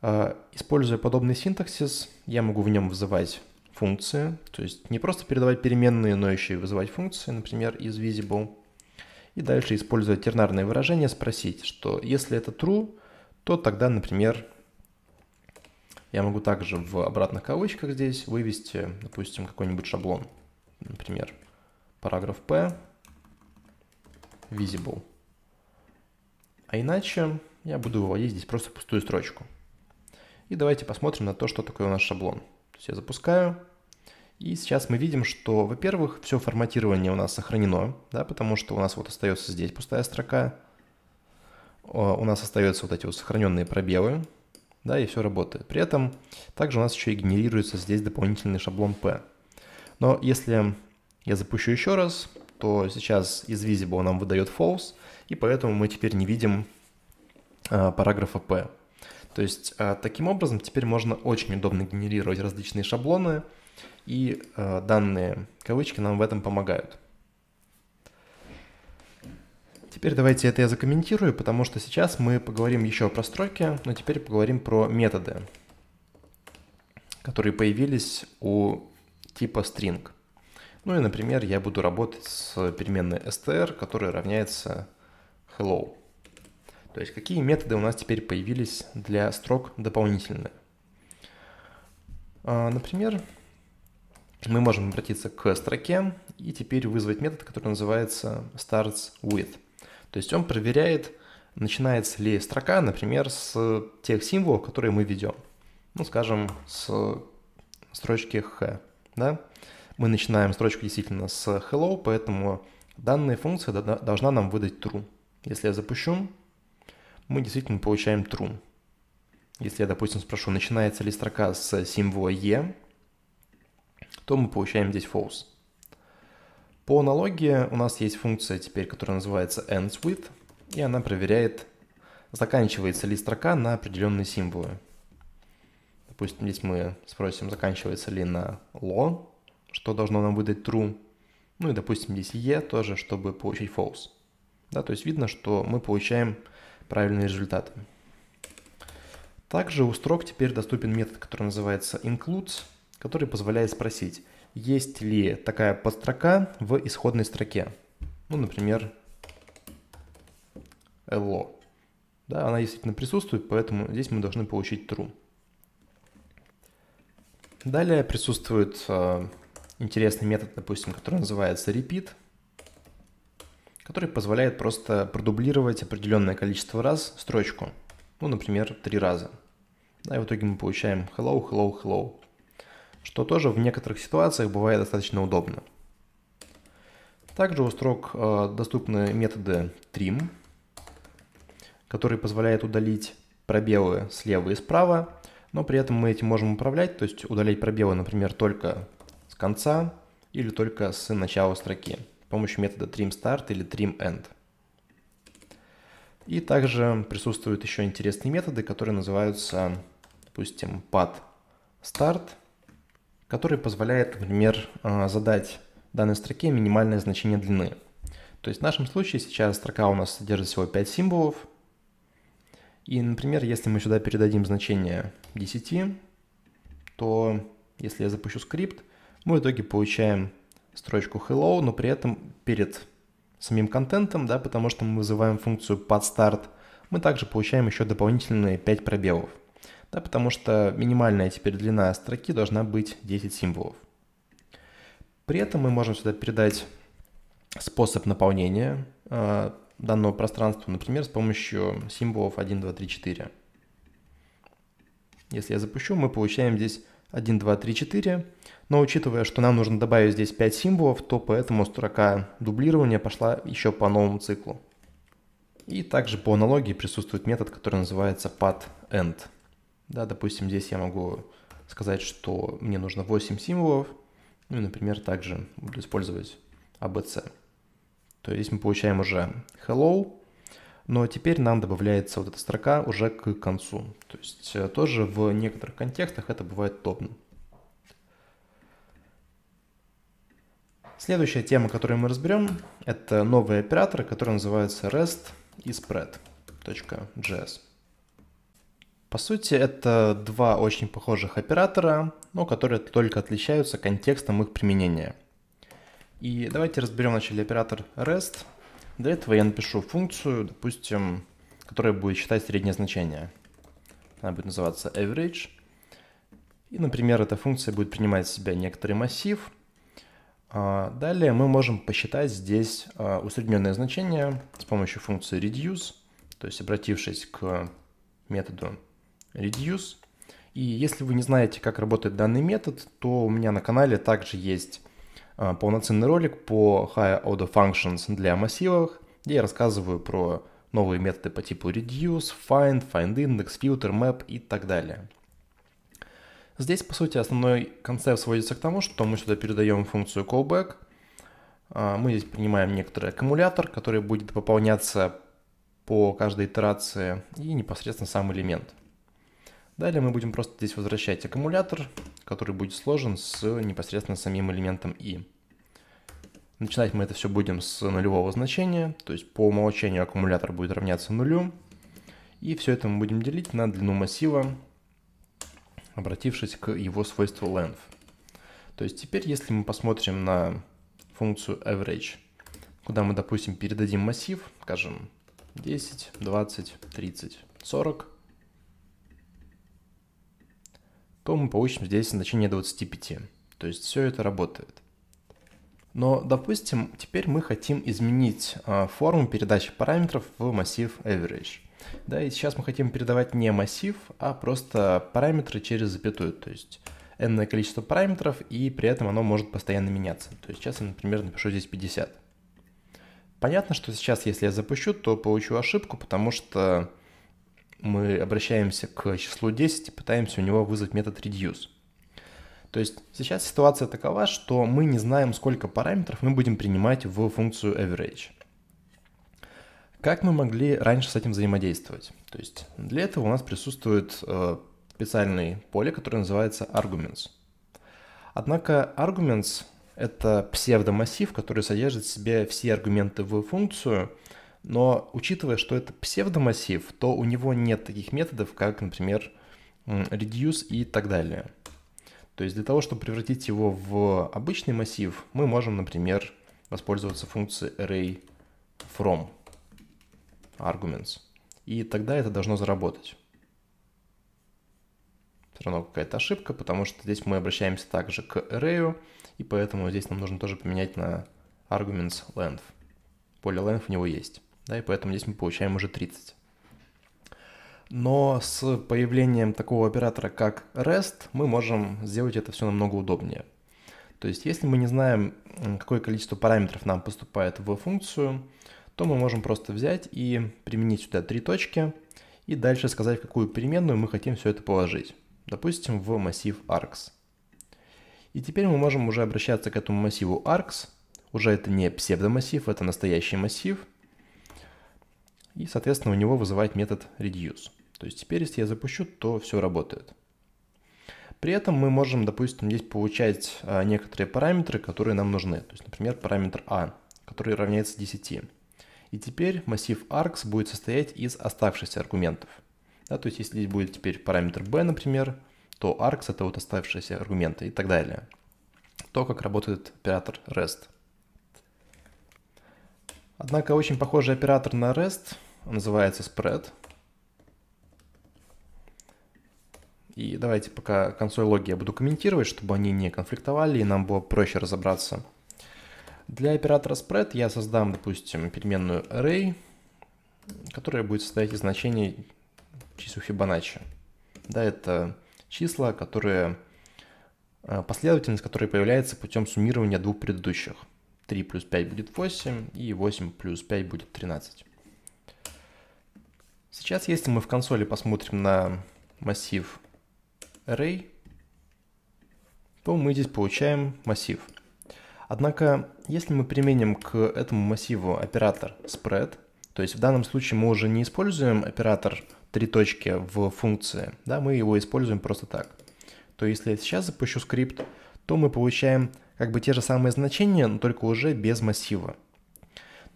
Speaker 1: Э, используя подобный синтаксис, я могу в нем вызывать функции, то есть не просто передавать переменные, но еще и вызывать функции, например, из visible. И дальше, используя тернарное выражение, спросить, что если это true, то тогда, например, я могу также в обратных кавычках здесь вывести, допустим, какой-нибудь шаблон. Например, параграф P, visible. А иначе я буду выводить здесь просто пустую строчку. И давайте посмотрим на то, что такое у нас шаблон. То есть я запускаю, и сейчас мы видим, что, во-первых, все форматирование у нас сохранено, да, потому что у нас вот остается здесь пустая строка, у нас остаются вот эти вот сохраненные пробелы, да, и все работает. При этом также у нас еще и генерируется здесь дополнительный шаблон P. Но если я запущу еще раз, то сейчас из Visible нам выдает false, и поэтому мы теперь не видим а, параграфа P. То есть а, таким образом теперь можно очень удобно генерировать различные шаблоны, и а, данные кавычки нам в этом помогают. Теперь давайте это я закомментирую, потому что сейчас мы поговорим еще про строки, но теперь поговорим про методы, которые появились у типа string. Ну и, например, я буду работать с переменной str, которая равняется hello. То есть какие методы у нас теперь появились для строк дополнительные? А, например, мы можем обратиться к строке и теперь вызвать метод, который называется starts with. То есть он проверяет, начинается ли строка, например, с тех символов, которые мы ведем. Ну, скажем, с строчки Х, да? Мы начинаем строчку действительно с hello, поэтому данная функция должна нам выдать true. Если я запущу, мы действительно получаем true. Если я, допустим, спрошу, начинается ли строка с символа e, то мы получаем здесь false. По аналогии у нас есть функция теперь, которая называется endswith, и она проверяет, заканчивается ли строка на определенные символы. Допустим, здесь мы спросим, заканчивается ли на lo, что должно нам выдать true. Ну и, допустим, здесь e тоже, чтобы получить false. Да, то есть видно, что мы получаем правильные результаты. Также у строк теперь доступен метод, который называется includes, который позволяет спросить, есть ли такая подстрока в исходной строке. Ну, например, hello. Да, она действительно присутствует, поэтому здесь мы должны получить true. Далее присутствует э, интересный метод, допустим, который называется repeat, который позволяет просто продублировать определенное количество раз строчку. Ну, например, три раза. Да, и в итоге мы получаем hello, hello, hello что тоже в некоторых ситуациях бывает достаточно удобно. Также у строк э, доступны методы trim, который позволяет удалить пробелы слева и справа, но при этом мы этим можем управлять, то есть удалять пробелы, например, только с конца или только с начала строки с помощью метода trimStart или trimEnd. И также присутствуют еще интересные методы, которые называются, допустим, padStart который позволяет, например, э, задать данной строке минимальное значение длины. То есть в нашем случае сейчас строка у нас содержит всего 5 символов. И, например, если мы сюда передадим значение 10, то если я запущу скрипт, мы в итоге получаем строчку hello, но при этом перед самим контентом, да, потому что мы вызываем функцию подстарт, мы также получаем еще дополнительные 5 пробелов да, потому что минимальная теперь длина строки должна быть 10 символов. При этом мы можем сюда передать способ наполнения э, данного пространства, например, с помощью символов 1, 2, 3, 4. Если я запущу, мы получаем здесь 1, 2, 3, 4. Но учитывая, что нам нужно добавить здесь 5 символов, то поэтому строка дублирования пошла еще по новому циклу. И также по аналогии присутствует метод, который называется PadEnd. end да, допустим, здесь я могу сказать, что мне нужно 8 символов, ну, например, также буду использовать ABC. А То есть мы получаем уже hello, но теперь нам добавляется вот эта строка уже к концу. То есть э, тоже в некоторых контекстах это бывает удобно. Следующая тема, которую мы разберем, это новые операторы, которые называются REST и Spread.js. По сути, это два очень похожих оператора, но которые только отличаются контекстом их применения. И давайте разберем вначале оператор REST. Для этого я напишу функцию, допустим, которая будет считать среднее значение. Она будет называться average. И, например, эта функция будет принимать в себя некоторый массив. А, далее мы можем посчитать здесь а, усредненное значение с помощью функции reduce, то есть обратившись к методу reduce. И если вы не знаете, как работает данный метод, то у меня на канале также есть а, полноценный ролик по high order functions для массивов, где я рассказываю про новые методы по типу reduce, find, find index, filter, map и так далее. Здесь, по сути, основной концепт сводится к тому, что мы сюда передаем функцию callback. А, мы здесь принимаем некоторый аккумулятор, который будет пополняться по каждой итерации, и непосредственно сам элемент. Далее мы будем просто здесь возвращать аккумулятор, который будет сложен с непосредственно самим элементом i. Начинать мы это все будем с нулевого значения, то есть по умолчанию аккумулятор будет равняться нулю. И все это мы будем делить на длину массива, обратившись к его свойству length. То есть теперь, если мы посмотрим на функцию average, куда мы, допустим, передадим массив, скажем, 10, 20, 30, 40, то мы получим здесь значение 25. То есть все это работает. Но, допустим, теперь мы хотим изменить а, форму передачи параметров в массив average. Да, и сейчас мы хотим передавать не массив, а просто параметры через запятую, то есть n количество параметров, и при этом оно может постоянно меняться. То есть сейчас я, например, напишу здесь 50. Понятно, что сейчас, если я запущу, то получу ошибку, потому что мы обращаемся к числу 10 и пытаемся у него вызвать метод reduce. То есть сейчас ситуация такова, что мы не знаем, сколько параметров мы будем принимать в функцию average. Как мы могли раньше с этим взаимодействовать? То есть для этого у нас присутствует э, специальное поле, которое называется arguments. Однако arguments — это псевдомассив, который содержит в себе все аргументы в функцию — но учитывая, что это псевдомассив, то у него нет таких методов, как, например, reduce и так далее. То есть для того, чтобы превратить его в обычный массив, мы можем, например, воспользоваться функцией array from arguments. И тогда это должно заработать. Все равно какая-то ошибка, потому что здесь мы обращаемся также к array, и поэтому здесь нам нужно тоже поменять на arguments length. Поле length у него есть да, и поэтому здесь мы получаем уже 30. Но с появлением такого оператора, как REST, мы можем сделать это все намного удобнее. То есть, если мы не знаем, какое количество параметров нам поступает в функцию, то мы можем просто взять и применить сюда три точки и дальше сказать, в какую переменную мы хотим все это положить. Допустим, в массив args. И теперь мы можем уже обращаться к этому массиву args. Уже это не псевдомассив, это настоящий массив. И, соответственно, у него вызывает метод reduce. То есть теперь, если я запущу, то все работает. При этом мы можем, допустим, здесь получать а, некоторые параметры, которые нам нужны. То есть, например, параметр a, а, который равняется 10. И теперь массив args будет состоять из оставшихся аргументов. Да, то есть, если здесь будет теперь параметр b, например, то args — это вот оставшиеся аргументы и так далее. То, как работает оператор REST. Однако очень похожий оператор на REST — называется спред. И давайте пока консоль логи я буду комментировать, чтобы они не конфликтовали и нам было проще разобраться. Для оператора spread я создам, допустим, переменную array, которая будет состоять из значений чисел Fibonacci. Да, это числа, которые э, последовательность, которая появляется путем суммирования двух предыдущих. 3 плюс 5 будет 8, и 8 плюс 5 будет 13. Сейчас, если мы в консоли посмотрим на массив array, то мы здесь получаем массив. Однако, если мы применим к этому массиву оператор spread, то есть в данном случае мы уже не используем оператор три точки в функции, да, мы его используем просто так. То если я сейчас запущу скрипт, то мы получаем как бы те же самые значения, но только уже без массива.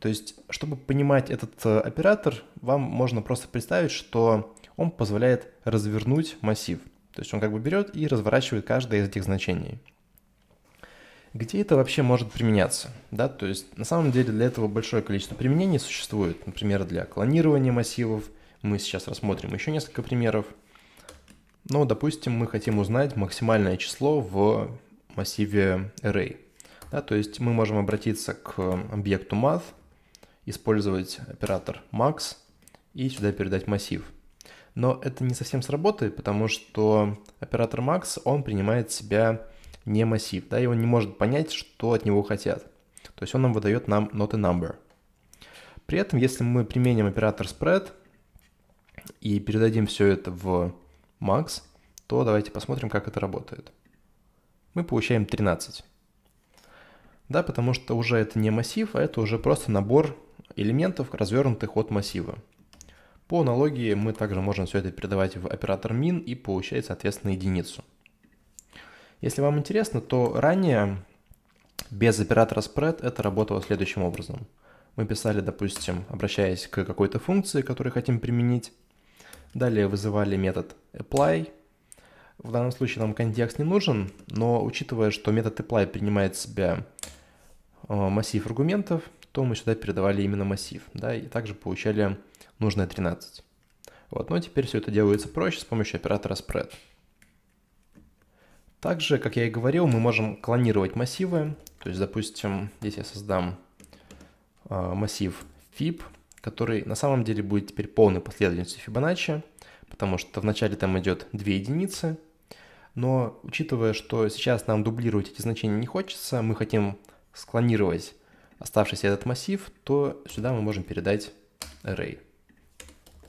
Speaker 1: То есть, чтобы понимать этот э, оператор, вам можно просто представить, что он позволяет развернуть массив. То есть он как бы берет и разворачивает каждое из этих значений. Где это вообще может применяться? Да, то есть на самом деле для этого большое количество применений существует. Например, для клонирования массивов. Мы сейчас рассмотрим еще несколько примеров. Но, ну, допустим, мы хотим узнать максимальное число в массиве array. Да, то есть мы можем обратиться к объекту math, использовать оператор max и сюда передать массив. Но это не совсем сработает, потому что оператор max, он принимает себя не массив, да, и он не может понять, что от него хотят. То есть он нам выдает нам not a number. При этом, если мы применим оператор spread и передадим все это в max, то давайте посмотрим, как это работает. Мы получаем 13. Да, потому что уже это не массив, а это уже просто набор элементов, развернутых от массива. По аналогии мы также можем все это передавать в оператор min и получать, соответственно, единицу. Если вам интересно, то ранее без оператора spread это работало следующим образом. Мы писали, допустим, обращаясь к какой-то функции, которую хотим применить. Далее вызывали метод apply. В данном случае нам контекст не нужен, но учитывая, что метод apply принимает в себя э, массив аргументов, то мы сюда передавали именно массив, да, и также получали нужное 13. Вот, но теперь все это делается проще с помощью оператора spread. Также, как я и говорил, мы можем клонировать массивы. То есть, допустим, здесь я создам э, массив fib, который на самом деле будет теперь полной последовательностью Fibonacci, потому что вначале там идет 2 единицы, но учитывая, что сейчас нам дублировать эти значения не хочется, мы хотим склонировать оставшийся этот массив, то сюда мы можем передать array.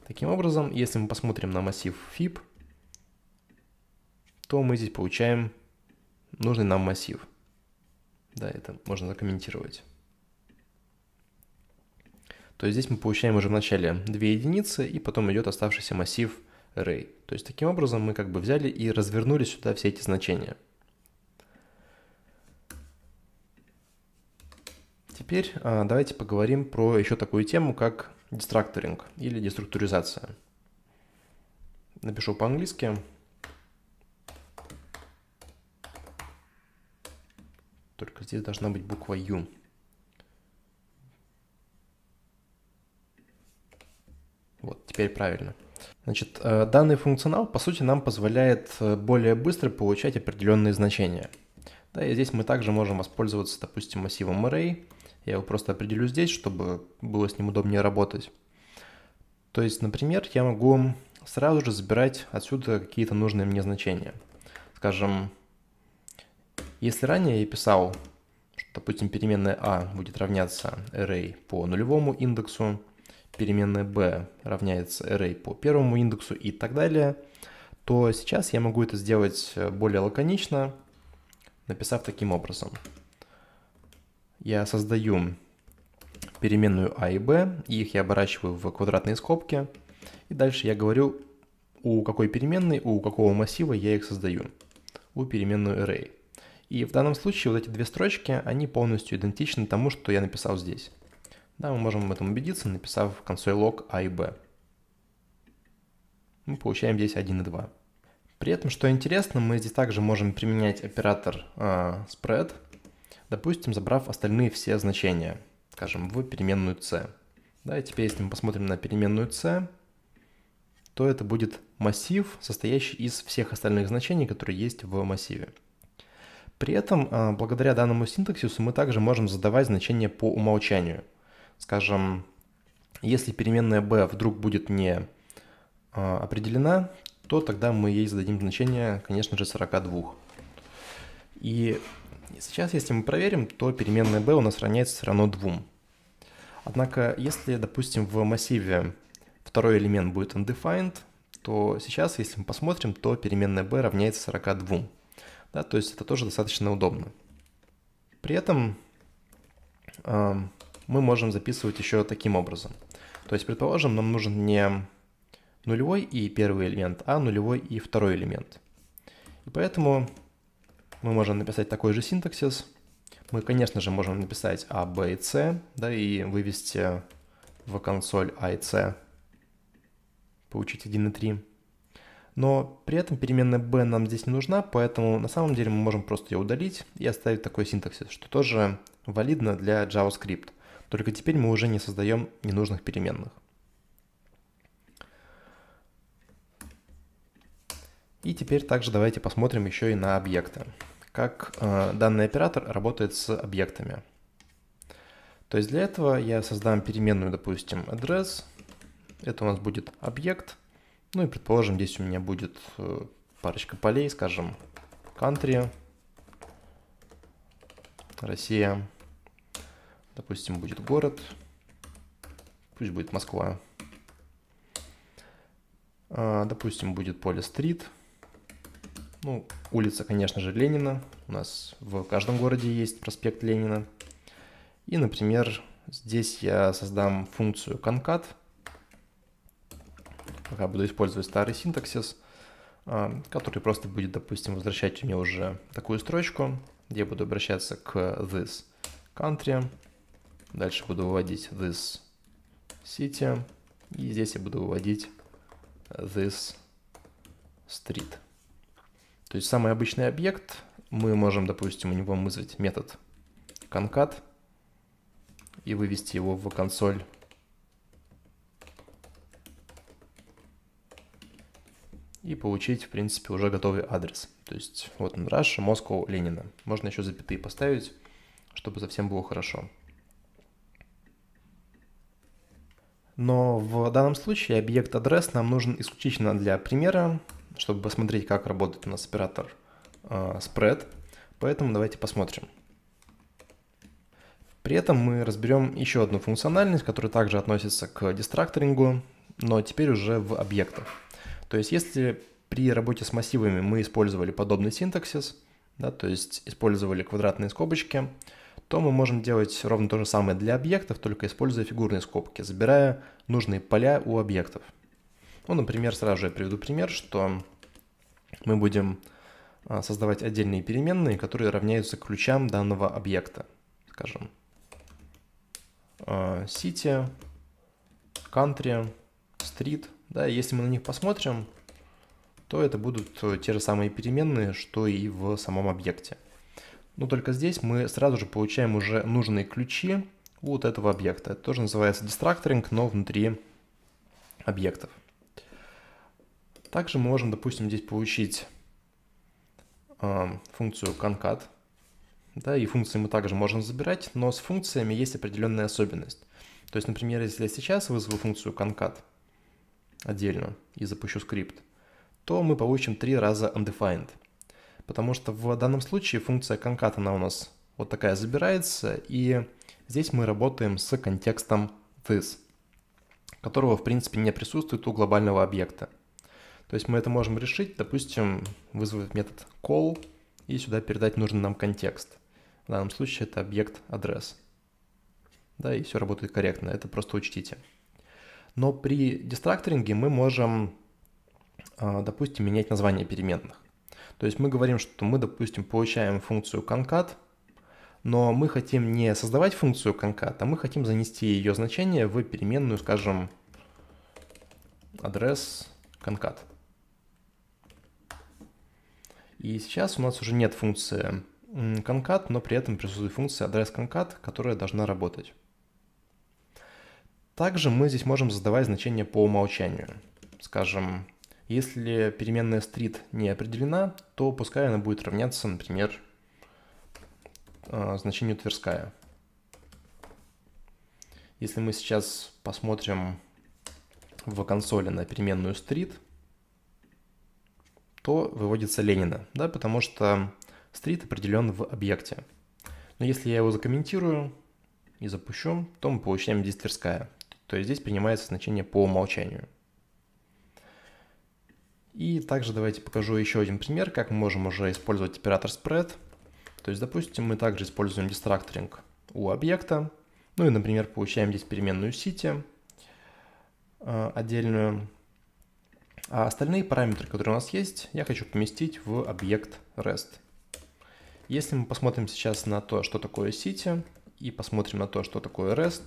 Speaker 1: Таким образом, если мы посмотрим на массив fib, то мы здесь получаем нужный нам массив. Да, это можно закомментировать. То есть здесь мы получаем уже в начале 2 единицы, и потом идет оставшийся массив array. То есть таким образом мы как бы взяли и развернули сюда все эти значения. Теперь а, давайте поговорим про еще такую тему, как деструкторинг или деструктуризация. Напишу по-английски. Только здесь должна быть буква U. Вот, теперь правильно. Значит, э, данный функционал, по сути, нам позволяет э, более быстро получать определенные значения. Да, и здесь мы также можем воспользоваться, допустим, массивом array, я его просто определю здесь, чтобы было с ним удобнее работать. То есть, например, я могу сразу же забирать отсюда какие-то нужные мне значения. Скажем, если ранее я писал, что, допустим, переменная a а будет равняться array по нулевому индексу, переменная b равняется array по первому индексу и так далее, то сейчас я могу это сделать более лаконично, написав таким образом – я создаю переменную а и b, и их я оборачиваю в квадратные скобки, и дальше я говорю, у какой переменной, у какого массива я их создаю, у переменную array. И в данном случае вот эти две строчки, они полностью идентичны тому, что я написал здесь. Да, мы можем в этом убедиться, написав в консоль лог a а и b. Мы получаем здесь 1 и 2. При этом, что интересно, мы здесь также можем применять оператор э, spread, допустим, забрав остальные все значения, скажем, в переменную c. Да, и теперь, если мы посмотрим на переменную c, то это будет массив, состоящий из всех остальных значений, которые есть в массиве. При этом, а, благодаря данному синтаксису, мы также можем задавать значения по умолчанию. Скажем, если переменная b вдруг будет не а, определена, то тогда мы ей зададим значение, конечно же, 42. И и сейчас, если мы проверим, то переменная b у нас равняется равно 2. Однако, если, допустим, в массиве второй элемент будет undefined, то сейчас, если мы посмотрим, то переменная b равняется 42. Да, то есть это тоже достаточно удобно. При этом э, мы можем записывать еще таким образом. То есть, предположим, нам нужен не нулевой и первый элемент, а нулевой и второй элемент. И поэтому мы можем написать такой же синтаксис. Мы, конечно же, можем написать A, а, B и C, да, и вывести в консоль A а и C, получить 1 и 3. Но при этом переменная b нам здесь не нужна, поэтому на самом деле мы можем просто ее удалить и оставить такой синтаксис, что тоже валидно для JavaScript. Только теперь мы уже не создаем ненужных переменных. И теперь также давайте посмотрим еще и на объекты как э, данный оператор работает с объектами. То есть для этого я создам переменную, допустим, адрес. Это у нас будет объект. Ну и предположим, здесь у меня будет э, парочка полей, скажем, country, Россия, допустим, будет город, пусть будет Москва. Э, допустим, будет поле стрит. Ну, улица, конечно же, Ленина. У нас в каждом городе есть проспект Ленина. И, например, здесь я создам функцию concat. Пока буду использовать старый синтаксис, а, который просто будет, допустим, возвращать мне уже такую строчку, где я буду обращаться к this country. Дальше буду выводить this city. И здесь я буду выводить this street. То есть самый обычный объект, мы можем, допустим, у него вызвать метод concat и вывести его в консоль и получить, в принципе, уже готовый адрес. То есть вот он, Russia, Москва, Ленина. Можно еще запятые поставить, чтобы совсем было хорошо. Но в данном случае объект адрес нам нужен исключительно для примера, чтобы посмотреть, как работает у нас оператор э, а, spread. Поэтому давайте посмотрим. При этом мы разберем еще одну функциональность, которая также относится к дистракторингу, но теперь уже в объектах. То есть если при работе с массивами мы использовали подобный синтаксис, да, то есть использовали квадратные скобочки, то мы можем делать ровно то же самое для объектов, только используя фигурные скобки, забирая нужные поля у объектов. Ну, например, сразу же я приведу пример, что мы будем а, создавать отдельные переменные, которые равняются ключам данного объекта. Скажем, а, city, country, street. Да, если мы на них посмотрим, то это будут э, те же самые переменные, что и в самом объекте. Но только здесь мы сразу же получаем уже нужные ключи вот этого объекта. Это тоже называется дистракторинг, но внутри объектов. Также мы можем, допустим, здесь получить э, функцию concat. Да, и функции мы также можем забирать, но с функциями есть определенная особенность. То есть, например, если я сейчас вызову функцию concat отдельно и запущу скрипт, то мы получим три раза undefined. Потому что в данном случае функция concat, она у нас вот такая забирается, и здесь мы работаем с контекстом this, которого, в принципе, не присутствует у глобального объекта. То есть мы это можем решить, допустим, вызвав метод call и сюда передать нужный нам контекст. В данном случае это объект адрес. Да, и все работает корректно, это просто учтите. Но при дистракторинге мы можем, а, допустим, менять название переменных. То есть мы говорим, что мы, допустим, получаем функцию concat, но мы хотим не создавать функцию concat, а мы хотим занести ее значение в переменную, скажем, адрес concat. И сейчас у нас уже нет функции concat, но при этом присутствует функция адрес concat, которая должна работать. Также мы здесь можем задавать значения по умолчанию. Скажем, если переменная street не определена, то пускай она будет равняться, например, а, значению Тверская. Если мы сейчас посмотрим в консоли на переменную street, то выводится Ленина, да, потому что стрит определен в объекте. Но если я его закомментирую и запущу, то мы получаем здесь То есть здесь принимается значение по умолчанию. И также давайте покажу еще один пример, как мы можем уже использовать оператор spread. То есть, допустим, мы также используем дистракторинг у объекта. Ну и, например, получаем здесь переменную city а, отдельную. А остальные параметры, которые у нас есть, я хочу поместить в объект REST. Если мы посмотрим сейчас на то, что такое City, и посмотрим на то, что такое REST,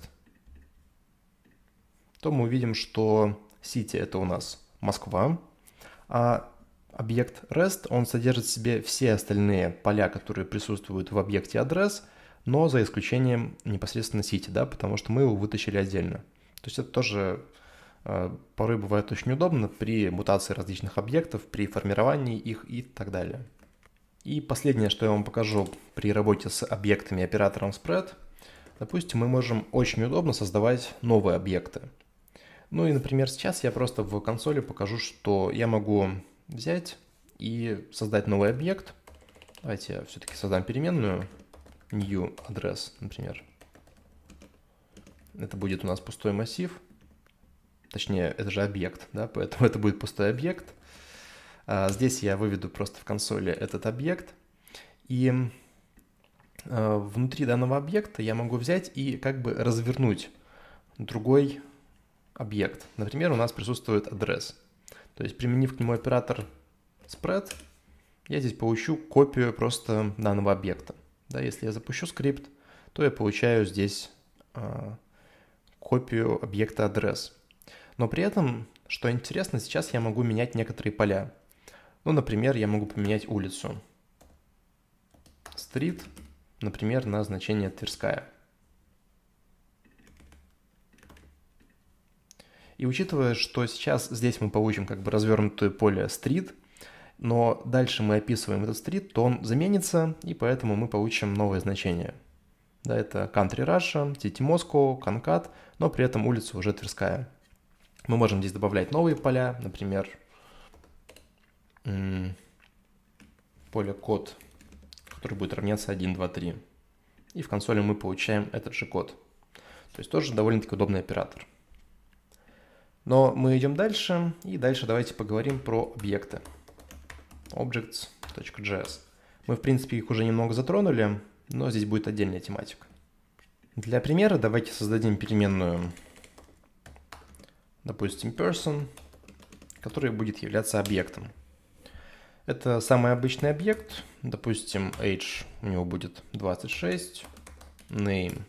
Speaker 1: то мы увидим, что City — это у нас Москва, а объект REST, он содержит в себе все остальные поля, которые присутствуют в объекте адрес, но за исключением непосредственно City, да, потому что мы его вытащили отдельно. То есть это тоже Э, порой бывает очень удобно при мутации различных объектов, при формировании их и так далее. И последнее, что я вам покажу при работе с объектами оператором spread, допустим, мы можем очень удобно создавать новые объекты. Ну и, например, сейчас я просто в консоли покажу, что я могу взять и создать новый объект. Давайте я все-таки создам переменную new address, например. Это будет у нас пустой массив. Точнее, это же объект, да, поэтому это будет пустой объект. А, здесь я выведу просто в консоли этот объект. И а, внутри данного объекта я могу взять и как бы развернуть другой объект. Например, у нас присутствует адрес. То есть, применив к нему оператор spread, я здесь получу копию просто данного объекта. Да, если я запущу скрипт, то я получаю здесь а, копию объекта адрес. Но при этом, что интересно, сейчас я могу менять некоторые поля. Ну, например, я могу поменять улицу. street например, на значение Тверская. И учитывая, что сейчас здесь мы получим как бы развернутое поле street но дальше мы описываем этот стрит, то он заменится, и поэтому мы получим новое значение. Да, это Country Russia, City Moscow, concat но при этом улица уже Тверская. Мы можем здесь добавлять новые поля, например, поле код, который будет равняться 1, 2, 3. И в консоли мы получаем этот же код. То есть тоже довольно-таки удобный оператор. Но мы идем дальше, и дальше давайте поговорим про объекты. Objects.js. Мы, в принципе, их уже немного затронули, но здесь будет отдельная тематика. Для примера давайте создадим переменную допустим, person, который будет являться объектом. Это самый обычный объект, допустим, age у него будет 26, name,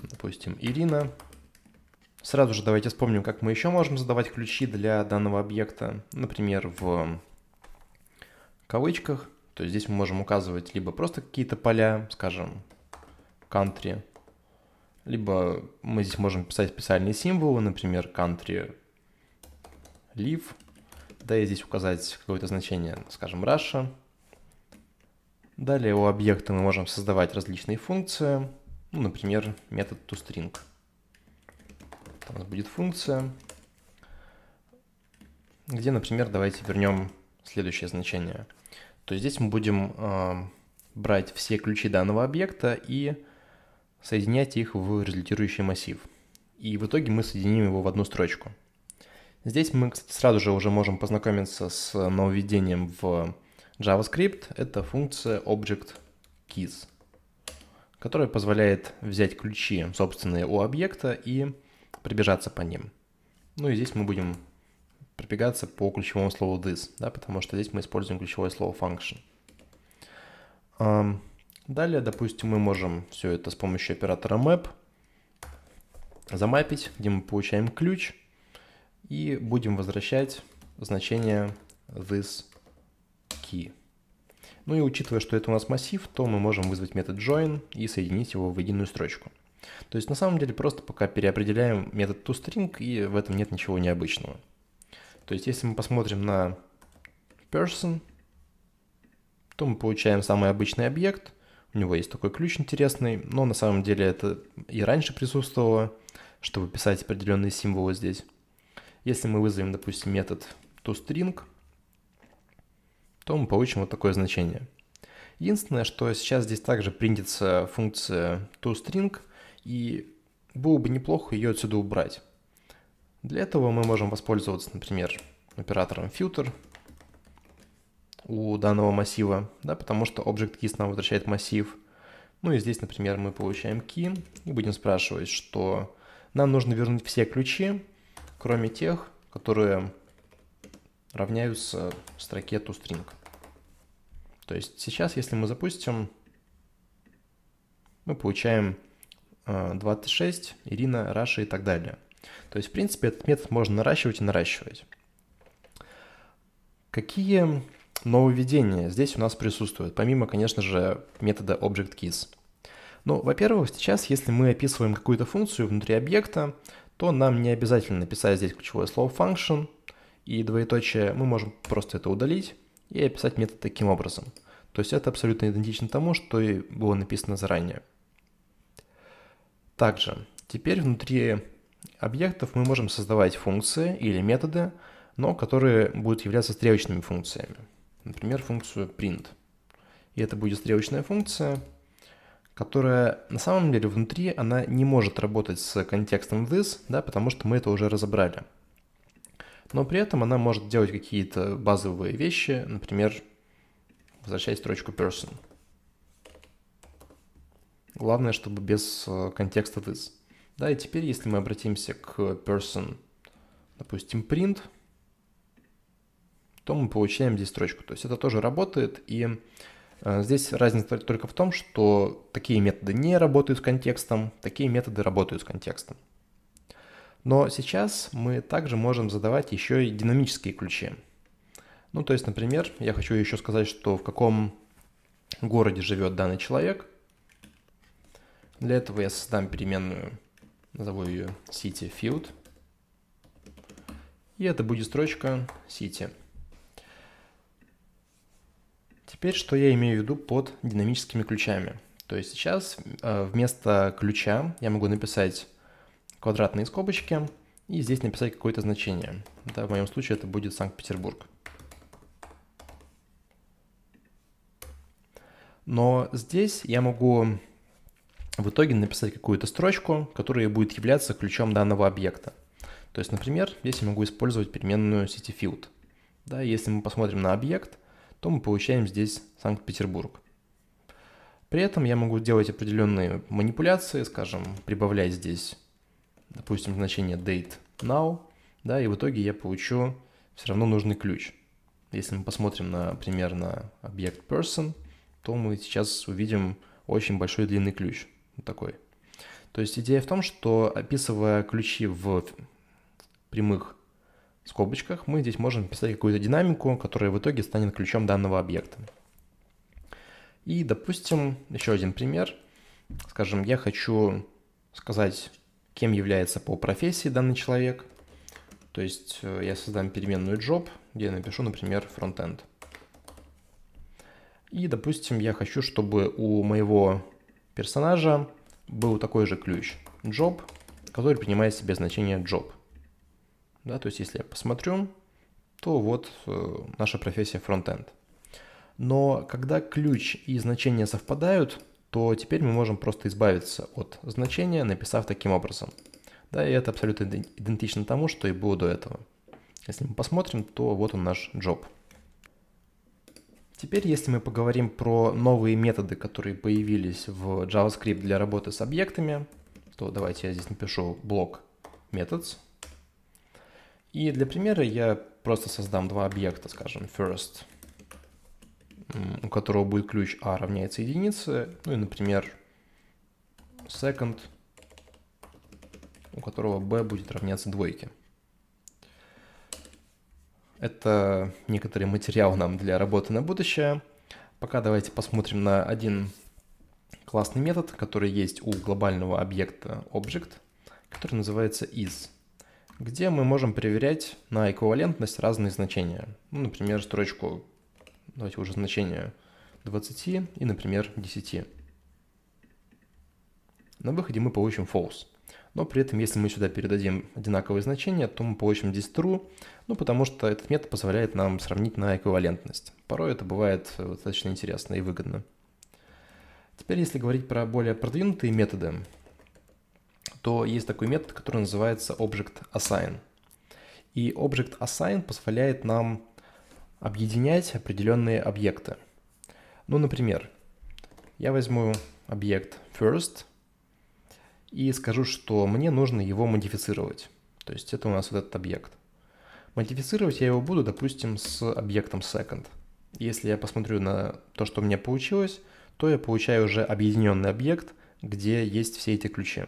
Speaker 1: допустим, Ирина. Сразу же давайте вспомним, как мы еще можем задавать ключи для данного объекта. Например, в кавычках, то есть здесь мы можем указывать либо просто какие-то поля, скажем, country, либо мы здесь можем писать специальные символы, например, country leaf. Да, и здесь указать какое-то значение, скажем, Russia. Далее у объекта мы можем создавать различные функции, ну, например, метод toString. У нас будет функция, где, например, давайте вернем следующее значение. То есть здесь мы будем э, брать все ключи данного объекта и соединять их в результирующий массив. И в итоге мы соединим его в одну строчку. Здесь мы, кстати, сразу же уже можем познакомиться с нововведением в JavaScript. Это функция Object.keys, которая позволяет взять ключи собственные у объекта и прибежаться по ним. Ну и здесь мы будем пробегаться по ключевому слову this, да, потому что здесь мы используем ключевое слово function. Далее, допустим, мы можем все это с помощью оператора map замапить, где мы получаем ключ и будем возвращать значение this key. Ну и учитывая, что это у нас массив, то мы можем вызвать метод join и соединить его в единую строчку. То есть на самом деле просто пока переопределяем метод toString, и в этом нет ничего необычного. То есть если мы посмотрим на person, то мы получаем самый обычный объект – у него есть такой ключ интересный, но на самом деле это и раньше присутствовало, чтобы писать определенные символы здесь. Если мы вызовем, допустим, метод toString, то мы получим вот такое значение. Единственное, что сейчас здесь также принтится функция toString, и было бы неплохо ее отсюда убрать. Для этого мы можем воспользоваться, например, оператором filter, у данного массива, да, потому что ObjectKeys нам возвращает массив. Ну и здесь, например, мы получаем key и будем спрашивать, что нам нужно вернуть все ключи, кроме тех, которые равняются строке toString. То есть сейчас, если мы запустим, мы получаем 26, э, Ирина, Раша и так далее. То есть, в принципе, этот метод можно наращивать и наращивать. Какие нововведение здесь у нас присутствует, помимо, конечно же, метода object_keys. Ну, во-первых, сейчас, если мы описываем какую-то функцию внутри объекта, то нам не обязательно писать здесь ключевое слово function и двоеточие, мы можем просто это удалить и описать метод таким образом. То есть это абсолютно идентично тому, что и было написано заранее. Также, теперь внутри объектов мы можем создавать функции или методы, но которые будут являться стрелочными функциями например, функцию print. И это будет стрелочная функция, которая на самом деле внутри она не может работать с контекстом this, да, потому что мы это уже разобрали. Но при этом она может делать какие-то базовые вещи, например, возвращать строчку person. Главное, чтобы без э, контекста this. Да, и теперь, если мы обратимся к person, допустим, print, то мы получаем здесь строчку. То есть это тоже работает, и э, здесь разница только в том, что такие методы не работают с контекстом, такие методы работают с контекстом. Но сейчас мы также можем задавать еще и динамические ключи. Ну, то есть, например, я хочу еще сказать, что в каком городе живет данный человек. Для этого я создам переменную, назову ее city field. И это будет строчка city. Теперь, что я имею в виду под динамическими ключами. То есть сейчас э, вместо ключа я могу написать квадратные скобочки и здесь написать какое-то значение. Да, в моем случае это будет Санкт-Петербург. Но здесь я могу в итоге написать какую-то строчку, которая будет являться ключом данного объекта. То есть, например, здесь я могу использовать переменную CityField. Да, если мы посмотрим на объект – то мы получаем здесь Санкт-Петербург. При этом я могу делать определенные манипуляции, скажем, прибавлять здесь, допустим, значение date now, да, и в итоге я получу все равно нужный ключ. Если мы посмотрим, например, на объект person, то мы сейчас увидим очень большой длинный ключ, вот такой. То есть идея в том, что описывая ключи в прямых в скобочках, мы здесь можем писать какую-то динамику, которая в итоге станет ключом данного объекта. И, допустим, еще один пример. Скажем, я хочу сказать, кем является по профессии данный человек. То есть э, я создам переменную job, где я напишу, например, frontend. И, допустим, я хочу, чтобы у моего персонажа был такой же ключ job, который принимает себе значение job – да? То есть если я посмотрю, то вот э, наша профессия фронтенд. Но когда ключ и значение совпадают, то теперь мы можем просто избавиться от значения, написав таким образом. Да, и это абсолютно идентично тому, что и было до этого. Если мы посмотрим, то вот он наш job. Теперь, если мы поговорим про новые методы, которые появились в JavaScript для работы с объектами, то давайте я здесь напишу блок methods. И для примера я просто создам два объекта, скажем, first, у которого будет ключ a а равняется единице, ну и, например, second, у которого b будет равняться двойке. Это некоторый материал нам для работы на будущее. Пока давайте посмотрим на один классный метод, который есть у глобального объекта object, который называется is где мы можем проверять на эквивалентность разные значения. Ну, например, строчку, давайте уже значение 20 и, например, 10. На выходе мы получим false. Но при этом, если мы сюда передадим одинаковые значения, то мы получим здесь true, ну, потому что этот метод позволяет нам сравнить на эквивалентность. Порой это бывает э, достаточно интересно и выгодно. Теперь, если говорить про более продвинутые методы, то есть такой метод, который называется Object Assign. И Object Assign позволяет нам объединять определенные объекты. Ну, например, я возьму объект first и скажу, что мне нужно его модифицировать. То есть это у нас вот этот объект. Модифицировать я его буду, допустим, с объектом second. Если я посмотрю на то, что у меня получилось, то я получаю уже объединенный объект, где есть все эти ключи.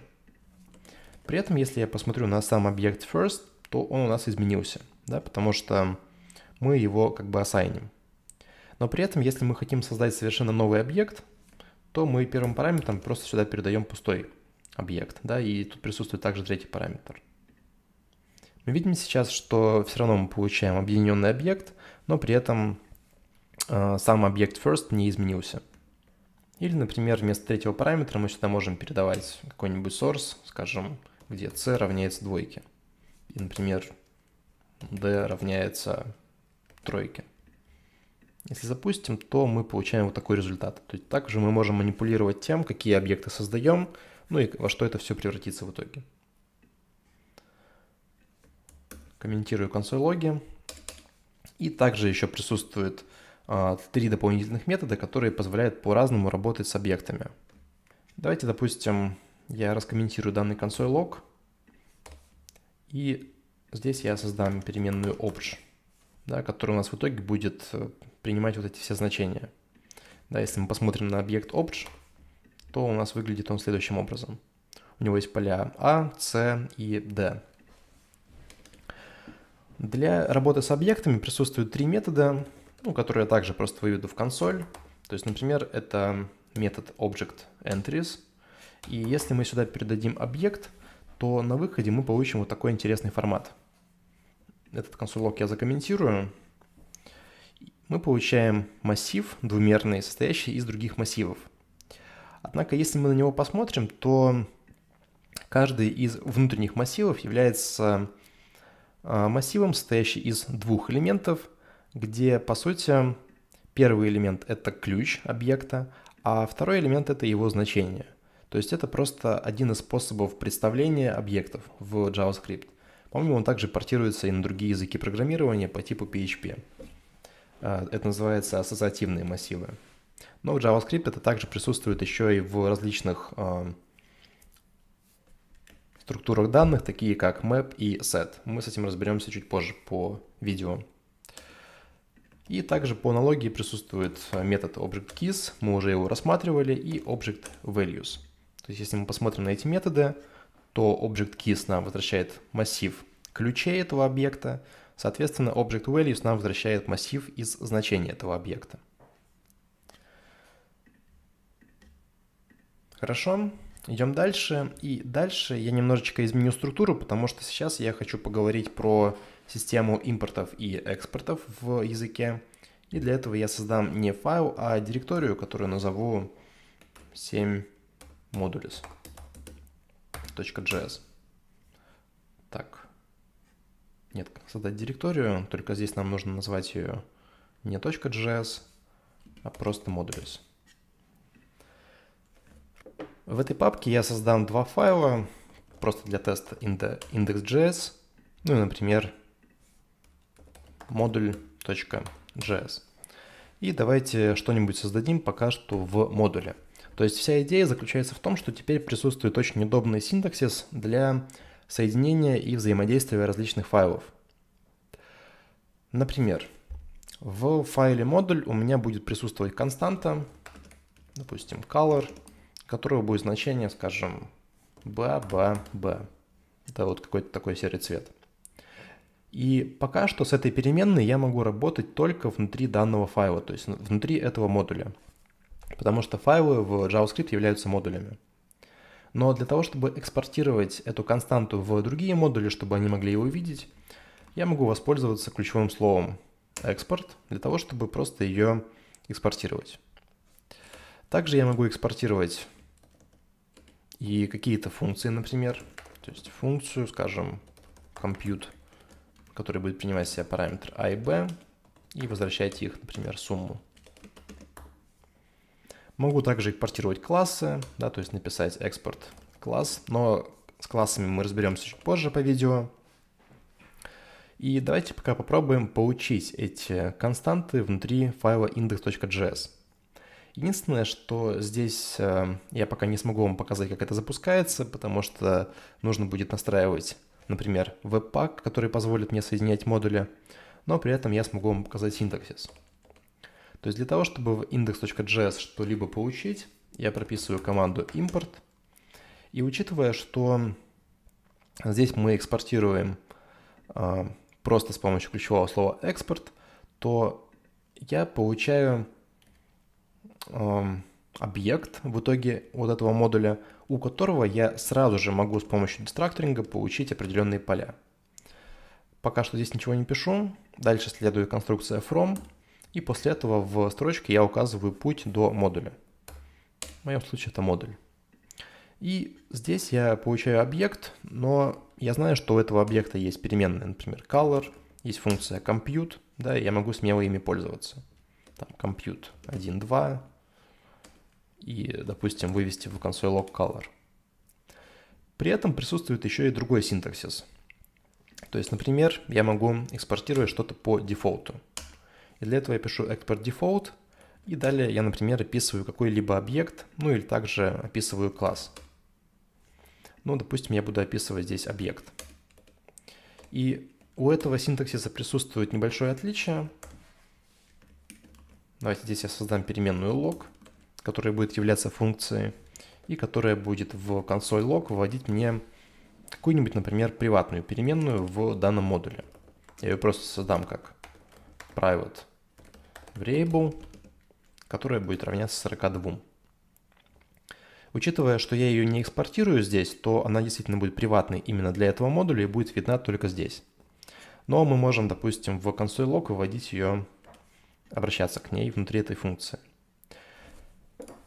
Speaker 1: При этом, если я посмотрю на сам объект first, то он у нас изменился, да, потому что мы его как бы ассайним. Но при этом, если мы хотим создать совершенно новый объект, то мы первым параметром просто сюда передаем пустой объект, да, и тут присутствует также третий параметр. Мы видим сейчас, что все равно мы получаем объединенный объект, но при этом э, сам объект first не изменился. Или, например, вместо третьего параметра мы сюда можем передавать какой-нибудь source, скажем, где c равняется двойке. И, например, d равняется тройке. Если запустим, то мы получаем вот такой результат. То есть также мы можем манипулировать тем, какие объекты создаем, ну и во что это все превратится в итоге. Комментирую консоль логи. И также еще присутствует а, три дополнительных метода, которые позволяют по-разному работать с объектами. Давайте, допустим, я раскомментирую данный консоль лог, и здесь я создам переменную obj, да, которая у нас в итоге будет э, принимать вот эти все значения. Да, если мы посмотрим на объект obj, то у нас выглядит он следующим образом. У него есть поля a, а, c и d. Для работы с объектами присутствуют три метода, ну, которые я также просто выведу в консоль. То есть, например, это метод object.entries. И если мы сюда передадим объект, то на выходе мы получим вот такой интересный формат. Этот консолок я закомментирую. Мы получаем массив двумерный, состоящий из других массивов. Однако, если мы на него посмотрим, то каждый из внутренних массивов является э, массивом, состоящим из двух элементов, где, по сути, первый элемент — это ключ объекта, а второй элемент — это его значение. То есть это просто один из способов представления объектов в JavaScript. По-моему, он также портируется и на другие языки программирования по типу PHP. А, это называется ассоциативные массивы. Но в JavaScript это также присутствует еще и в различных э, структурах данных, такие как map и set. Мы с этим разберемся чуть позже по видео. И также по аналогии присутствует метод object keys, мы уже его рассматривали, и object values. То есть если мы посмотрим на эти методы, то Object.keys нам возвращает массив ключей этого объекта, соответственно Object.values нам возвращает массив из значения этого объекта. Хорошо, идем дальше. И дальше я немножечко изменю структуру, потому что сейчас я хочу поговорить про систему импортов и экспортов в языке. И для этого я создам не файл, а директорию, которую назову 7 modules.js. Так. Нет, создать директорию, только здесь нам нужно назвать ее не .js, а просто modules. В этой папке я создам два файла, просто для теста index.js, ну и, например, модуль.js. И давайте что-нибудь создадим пока что в модуле. То есть вся идея заключается в том, что теперь присутствует очень удобный синтаксис для соединения и взаимодействия различных файлов. Например, в файле модуль у меня будет присутствовать константа, допустим, color, которого будет значение, скажем, b, Это вот какой-то такой серый цвет. И пока что с этой переменной я могу работать только внутри данного файла, то есть внутри этого модуля потому что файлы в JavaScript являются модулями. Но для того, чтобы экспортировать эту константу в другие модули, чтобы они могли его увидеть, я могу воспользоваться ключевым словом «экспорт» для того, чтобы просто ее экспортировать. Также я могу экспортировать и какие-то функции, например. То есть функцию, скажем, compute, которая будет принимать в себя параметр a и b, и возвращать их, например, сумму. Могу также экспортировать классы, да, то есть написать экспорт класс, но с классами мы разберемся чуть позже по видео. И давайте пока попробуем получить эти константы внутри файла index.js. Единственное, что здесь э, я пока не смогу вам показать, как это запускается, потому что нужно будет настраивать, например, webpack, который позволит мне соединять модули, но при этом я смогу вам показать синтаксис. То есть для того, чтобы в index.js что-либо получить, я прописываю команду import. И учитывая, что здесь мы экспортируем а, просто с помощью ключевого слова экспорт, то я получаю а, объект в итоге вот этого модуля, у которого я сразу же могу с помощью дестракторинга получить определенные поля. Пока что здесь ничего не пишу. Дальше следует конструкция from – и после этого в строчке я указываю путь до модуля. В моем случае это модуль. И здесь я получаю объект, но я знаю, что у этого объекта есть переменные, например, color, есть функция compute, да, и я могу смело ими пользоваться. Там compute 1, 2, и, допустим, вывести в консоль log color. При этом присутствует еще и другой синтаксис. То есть, например, я могу экспортировать что-то по дефолту. И для этого я пишу export default, и далее я, например, описываю какой-либо объект, ну или также описываю класс. Ну, допустим, я буду описывать здесь объект. И у этого синтаксиса присутствует небольшое отличие. Давайте здесь я создам переменную log, которая будет являться функцией, и которая будет в консоль log вводить мне какую-нибудь, например, приватную переменную в данном модуле. Я ее просто создам как private variable, которая будет равняться 42. Учитывая, что я ее не экспортирую здесь, то она действительно будет приватной именно для этого модуля и будет видна только здесь. Но мы можем, допустим, в консоль лог выводить ее, обращаться к ней внутри этой функции.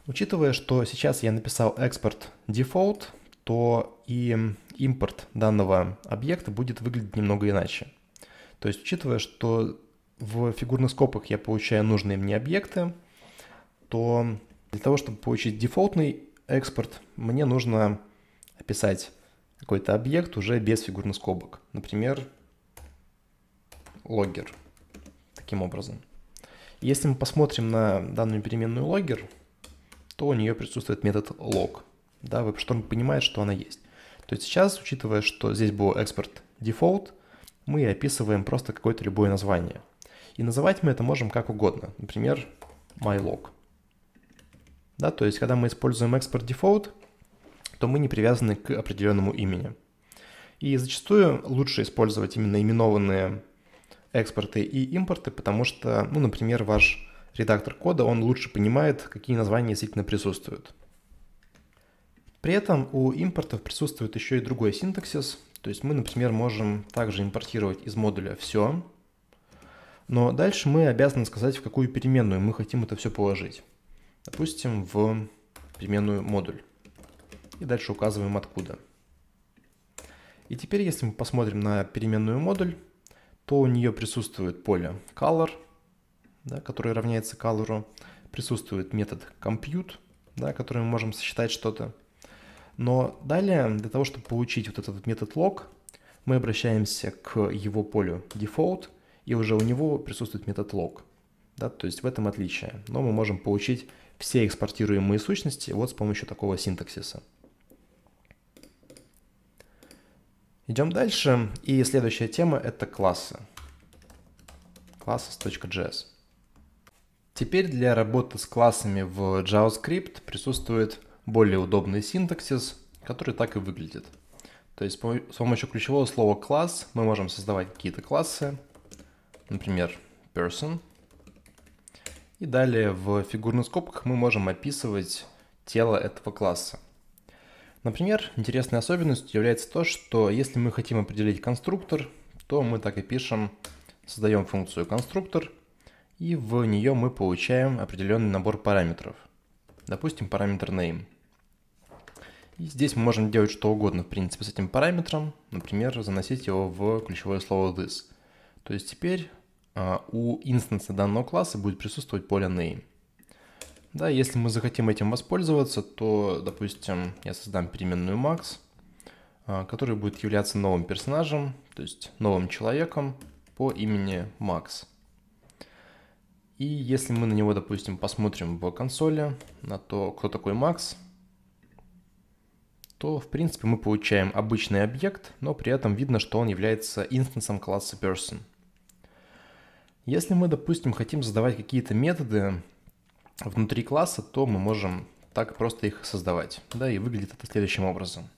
Speaker 1: Учитывая, что сейчас я написал export default, то и импорт данного объекта будет выглядеть немного иначе. То есть, учитывая, что в фигурных скобках я получаю нужные мне объекты, то для того, чтобы получить дефолтный экспорт, мне нужно описать какой-то объект уже без фигурных скобок. Например, логгер. Таким образом. Если мы посмотрим на данную переменную логгер, то у нее присутствует метод log. Да, WebStorm понимает, что она есть. То есть сейчас, учитывая, что здесь был экспорт дефолт, мы описываем просто какое-то любое название. И называть мы это можем как угодно. Например, mylog. Да, то есть, когда мы используем экспорт default, то мы не привязаны к определенному имени. И зачастую лучше использовать именно именованные экспорты и импорты, потому что, ну, например, ваш редактор кода, он лучше понимает, какие названия действительно присутствуют. При этом у импортов присутствует еще и другой синтаксис, то есть мы, например, можем также импортировать из модуля все, но дальше мы обязаны сказать, в какую переменную мы хотим это все положить. Допустим, в переменную модуль. И дальше указываем откуда. И теперь, если мы посмотрим на переменную модуль, то у нее присутствует поле color, да, которое равняется color, присутствует метод compute, да, который мы можем сосчитать что-то. Но далее, для того, чтобы получить вот этот метод log, мы обращаемся к его полю default – и уже у него присутствует метод log. Да, то есть в этом отличие. Но мы можем получить все экспортируемые сущности вот с помощью такого синтаксиса. Идем дальше. И следующая тема — это классы. Classes.js. Теперь для работы с классами в JavaScript присутствует более удобный синтаксис, который так и выглядит. То есть с помощью ключевого слова «класс» мы можем создавать какие-то классы, например, person. И далее в фигурных скобках мы можем описывать тело этого класса. Например, интересной особенностью является то, что если мы хотим определить конструктор, то мы так и пишем, создаем функцию конструктор, и в нее мы получаем определенный набор параметров. Допустим, параметр name. И здесь мы можем делать что угодно, в принципе, с этим параметром, например, заносить его в ключевое слово this. То есть теперь а, у инстанса данного класса будет присутствовать поле name. Да, если мы захотим этим воспользоваться, то, допустим, я создам переменную max, а, который будет являться новым персонажем, то есть новым человеком по имени Max. И если мы на него, допустим, посмотрим в консоли, на то, кто такой Max, то, в принципе, мы получаем обычный объект, но при этом видно, что он является инстансом класса Person – если мы, допустим, хотим задавать какие-то методы внутри класса, то мы можем так просто их создавать. Да, и выглядит это следующим образом.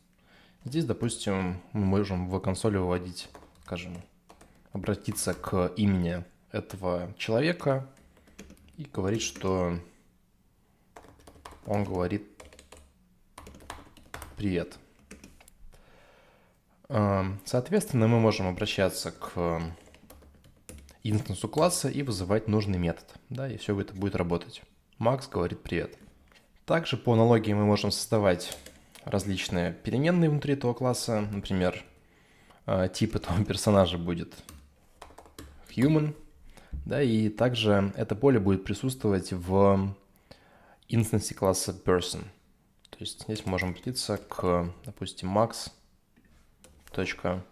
Speaker 1: Здесь, допустим, мы можем в консоли выводить, скажем, обратиться к имени этого человека и говорить, что он говорит «Привет». Эм, соответственно, мы можем обращаться к инстансу класса и вызывать нужный метод. Да, и все это будет работать. Макс говорит привет. Также по аналогии мы можем создавать различные переменные внутри этого класса. Например, э, тип этого персонажа будет human. Да, и также это поле будет присутствовать в инстансе класса person. То есть здесь можем обратиться к, допустим, max.type.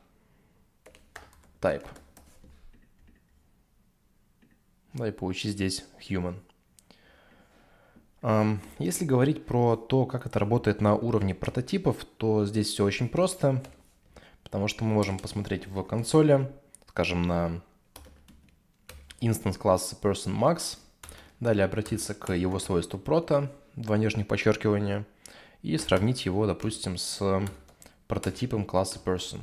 Speaker 1: Да и поучи здесь human. Если говорить про то, как это работает на уровне прототипов, то здесь все очень просто, потому что мы можем посмотреть в консоли, скажем, на instance класса personMax, далее обратиться к его свойству прото, два нижних подчеркивания, и сравнить его, допустим, с прототипом класса person.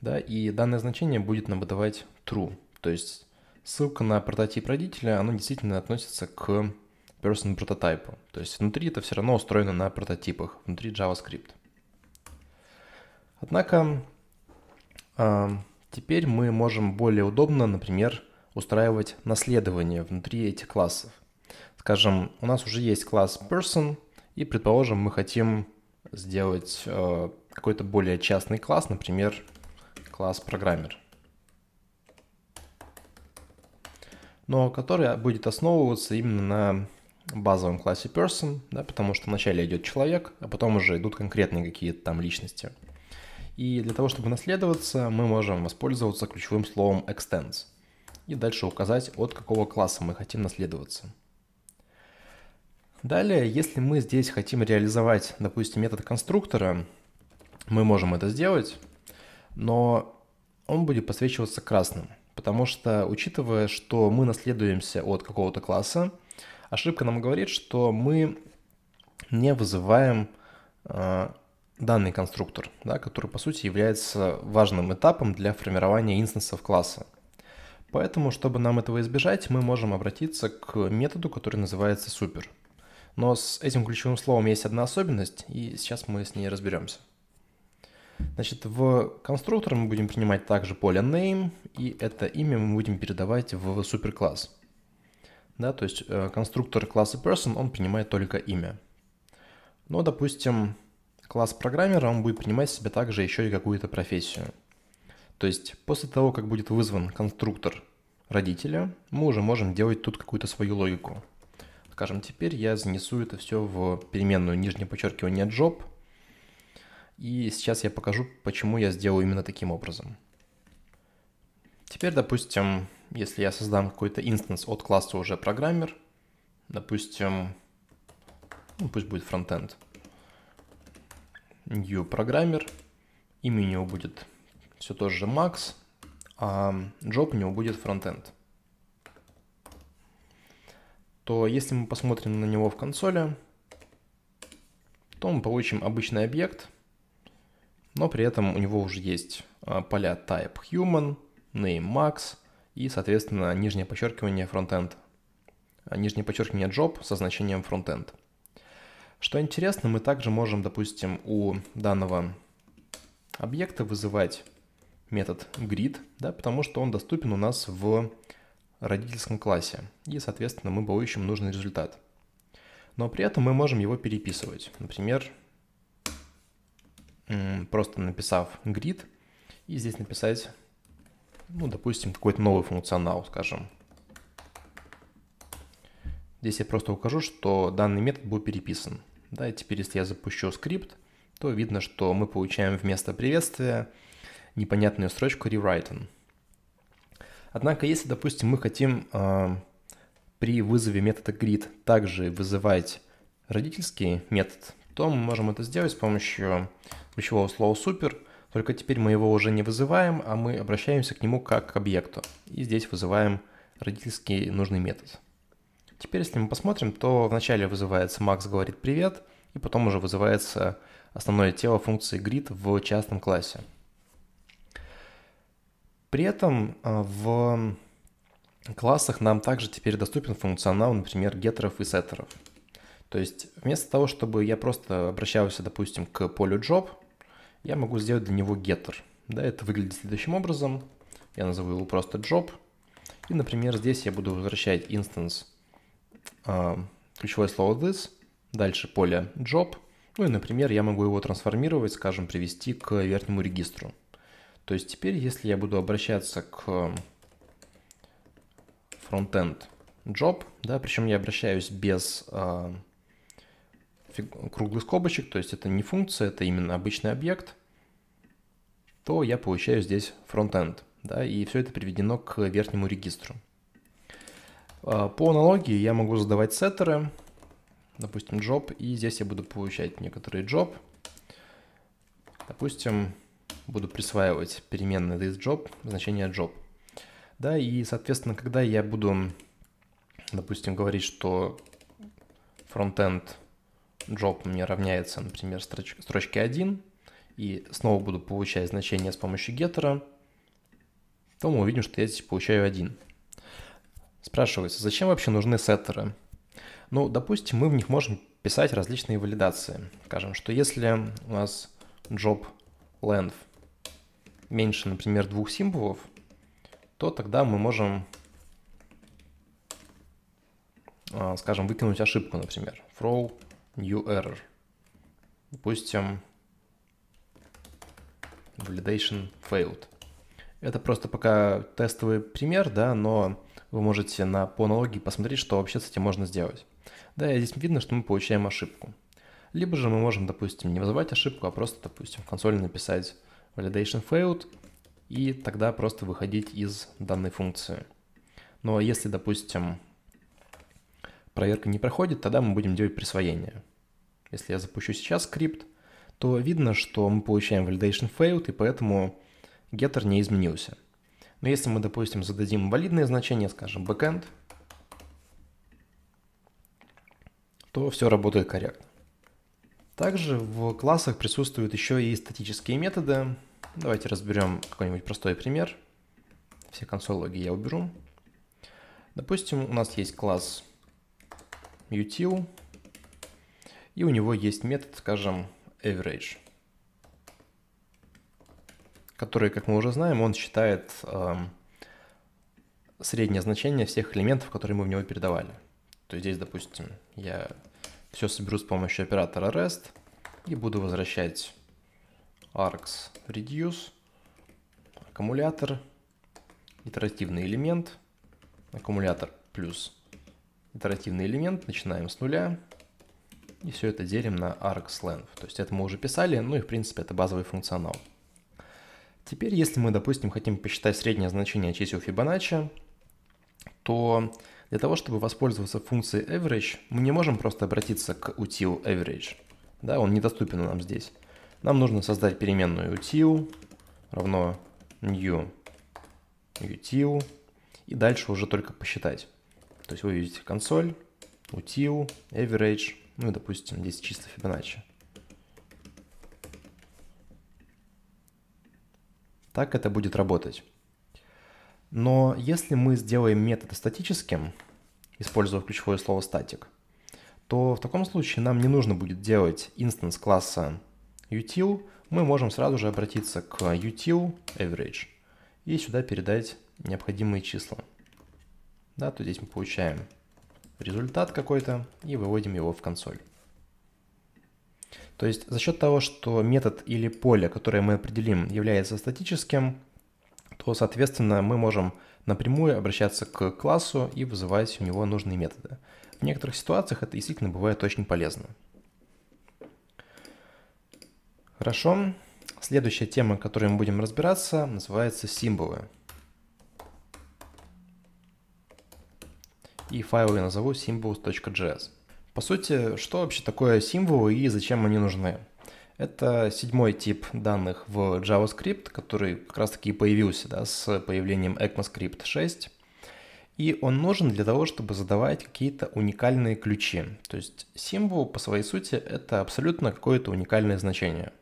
Speaker 1: Да, и данное значение будет нам выдавать true, то есть Ссылка на прототип родителя, она действительно относится к person прототипу. То есть внутри это все равно устроено на прототипах, внутри JavaScript. Однако а, теперь мы можем более удобно, например, устраивать наследование внутри этих классов. Скажем, у нас уже есть класс person, и, предположим, мы хотим сделать а, какой-то более частный класс, например, класс программер. но который будет основываться именно на базовом классе person, да, потому что вначале идет человек, а потом уже идут конкретные какие-то там личности. И для того, чтобы наследоваться, мы можем воспользоваться ключевым словом extends и дальше указать, от какого класса мы хотим наследоваться. Далее, если мы здесь хотим реализовать, допустим, метод конструктора, мы можем это сделать, но он будет подсвечиваться красным – Потому что, учитывая, что мы наследуемся от какого-то класса, ошибка нам говорит, что мы не вызываем э, данный конструктор, да, который, по сути, является важным этапом для формирования инстансов класса. Поэтому, чтобы нам этого избежать, мы можем обратиться к методу, который называется супер. Но с этим ключевым словом есть одна особенность, и сейчас мы с ней разберемся. Значит, в конструктор мы будем принимать также поле name, и это имя мы будем передавать в суперкласс. Да, то есть э, конструктор класса person, он принимает только имя. Но, допустим, класс программера, он будет принимать в себя также еще и какую-то профессию. То есть после того, как будет вызван конструктор родителя, мы уже можем делать тут какую-то свою логику. Скажем, теперь я занесу это все в переменную нижнее подчеркивание job – и сейчас я покажу, почему я сделал именно таким образом. Теперь, допустим, если я создам какой-то инстанс от класса уже программер, допустим, ну, пусть будет фронтенд, new программер, имя у него будет все тоже же Max, а job у него будет фронтенд. То если мы посмотрим на него в консоли, то мы получим обычный объект, но при этом у него уже есть а, поля type human, name max и, соответственно, нижнее подчеркивание frontend. А, нижнее подчеркивание job со значением frontend. Что интересно, мы также можем, допустим, у данного объекта вызывать метод grid, да, потому что он доступен у нас в родительском классе, и, соответственно, мы получим нужный результат. Но при этом мы можем его переписывать. Например, просто написав grid и здесь написать, ну, допустим, какой-то новый функционал, скажем. Здесь я просто укажу, что данный метод был переписан. Да, и теперь, если я запущу скрипт, то видно, что мы получаем вместо приветствия непонятную строчку rewritten. Однако, если, допустим, мы хотим э, при вызове метода grid также вызывать родительский метод, то мы можем это сделать с помощью ключевого слова супер, только теперь мы его уже не вызываем, а мы обращаемся к нему как к объекту. И здесь вызываем родительский нужный метод. Теперь, если мы посмотрим, то вначале вызывается Макс говорит привет, и потом уже вызывается основное тело функции grid в частном классе. При этом э, в классах нам также теперь доступен функционал, например, геттеров и сеттеров. То есть вместо того, чтобы я просто обращался, допустим, к полю job, я могу сделать для него getter. Да, это выглядит следующим образом. Я назову его просто job. И, например, здесь я буду возвращать instance э, а, ключевое слово this, дальше поле job. Ну и, например, я могу его трансформировать, скажем, привести к верхнему регистру. То есть теперь, если я буду обращаться к frontend job, да, причем я обращаюсь без э, круглых скобочек, то есть это не функция, это именно обычный объект, то я получаю здесь фронтенд. Да, и все это приведено к верхнему регистру. А, по аналогии я могу задавать сеттеры, допустим, job, и здесь я буду получать некоторые job. Допустим, буду присваивать переменной job значение job. Да, и, соответственно, когда я буду, допустим, говорить, что фронтенд job мне равняется, например, строч строчке 1, и снова буду получать значение с помощью геттера, то мы увидим, что я здесь получаю 1. Спрашивается, зачем вообще нужны сеттеры? Ну, допустим, мы в них можем писать различные валидации. Скажем, что если у нас job length меньше, например, двух символов, то тогда мы можем, а, скажем, выкинуть ошибку, например, throw error, Допустим, validation failed. Это просто пока тестовый пример, да, но вы можете на, по аналогии посмотреть, что вообще с этим можно сделать. Да, и здесь видно, что мы получаем ошибку. Либо же мы можем, допустим, не вызывать ошибку, а просто, допустим, в консоли написать validation failed, и тогда просто выходить из данной функции. Но если, допустим, проверка не проходит, тогда мы будем делать присвоение. Если я запущу сейчас скрипт, то видно, что мы получаем validation failed, и поэтому getter не изменился. Но если мы, допустим, зададим валидное значение, скажем, backend, то все работает корректно. Также в классах присутствуют еще и статические методы. Давайте разберем какой-нибудь простой пример. Все консологи я уберу. Допустим, у нас есть класс util, и у него есть метод, скажем, average, который, как мы уже знаем, он считает э, среднее значение всех элементов, которые мы в него передавали. То есть здесь, допустим, я все соберу с помощью оператора rest и буду возвращать args reduce, аккумулятор, итеративный элемент, аккумулятор плюс итеративный элемент, начинаем с нуля и все это делим на argsLength. То есть это мы уже писали, ну и в принципе это базовый функционал. Теперь, если мы, допустим, хотим посчитать среднее значение чисел Fibonacci, то для того, чтобы воспользоваться функцией average, мы не можем просто обратиться к util average. Да, он недоступен нам здесь. Нам нужно создать переменную util равно new util и дальше уже только посчитать. То есть вы видите консоль, утил, average, ну и, допустим, здесь чисто Fibonacci. Так это будет работать. Но если мы сделаем метод статическим, используя ключевое слово static, то в таком случае нам не нужно будет делать инстанс класса util, мы можем сразу же обратиться к util average и сюда передать необходимые числа да, то здесь мы получаем результат какой-то и выводим его в консоль. То есть за счет того, что метод или поле, которое мы определим, является статическим, то, соответственно, мы можем напрямую обращаться к классу и вызывать у него нужные методы. В некоторых ситуациях это действительно бывает очень полезно. Хорошо. Следующая тема, которой мы будем разбираться, называется символы. и файл я назову symbols.js. По сути, что вообще такое символы и зачем они нужны? Это седьмой тип данных в JavaScript, который как раз таки и появился да, с появлением ECMAScript 6. И он нужен для того, чтобы задавать какие-то уникальные ключи. То есть символ по своей сути это абсолютно какое-то уникальное значение.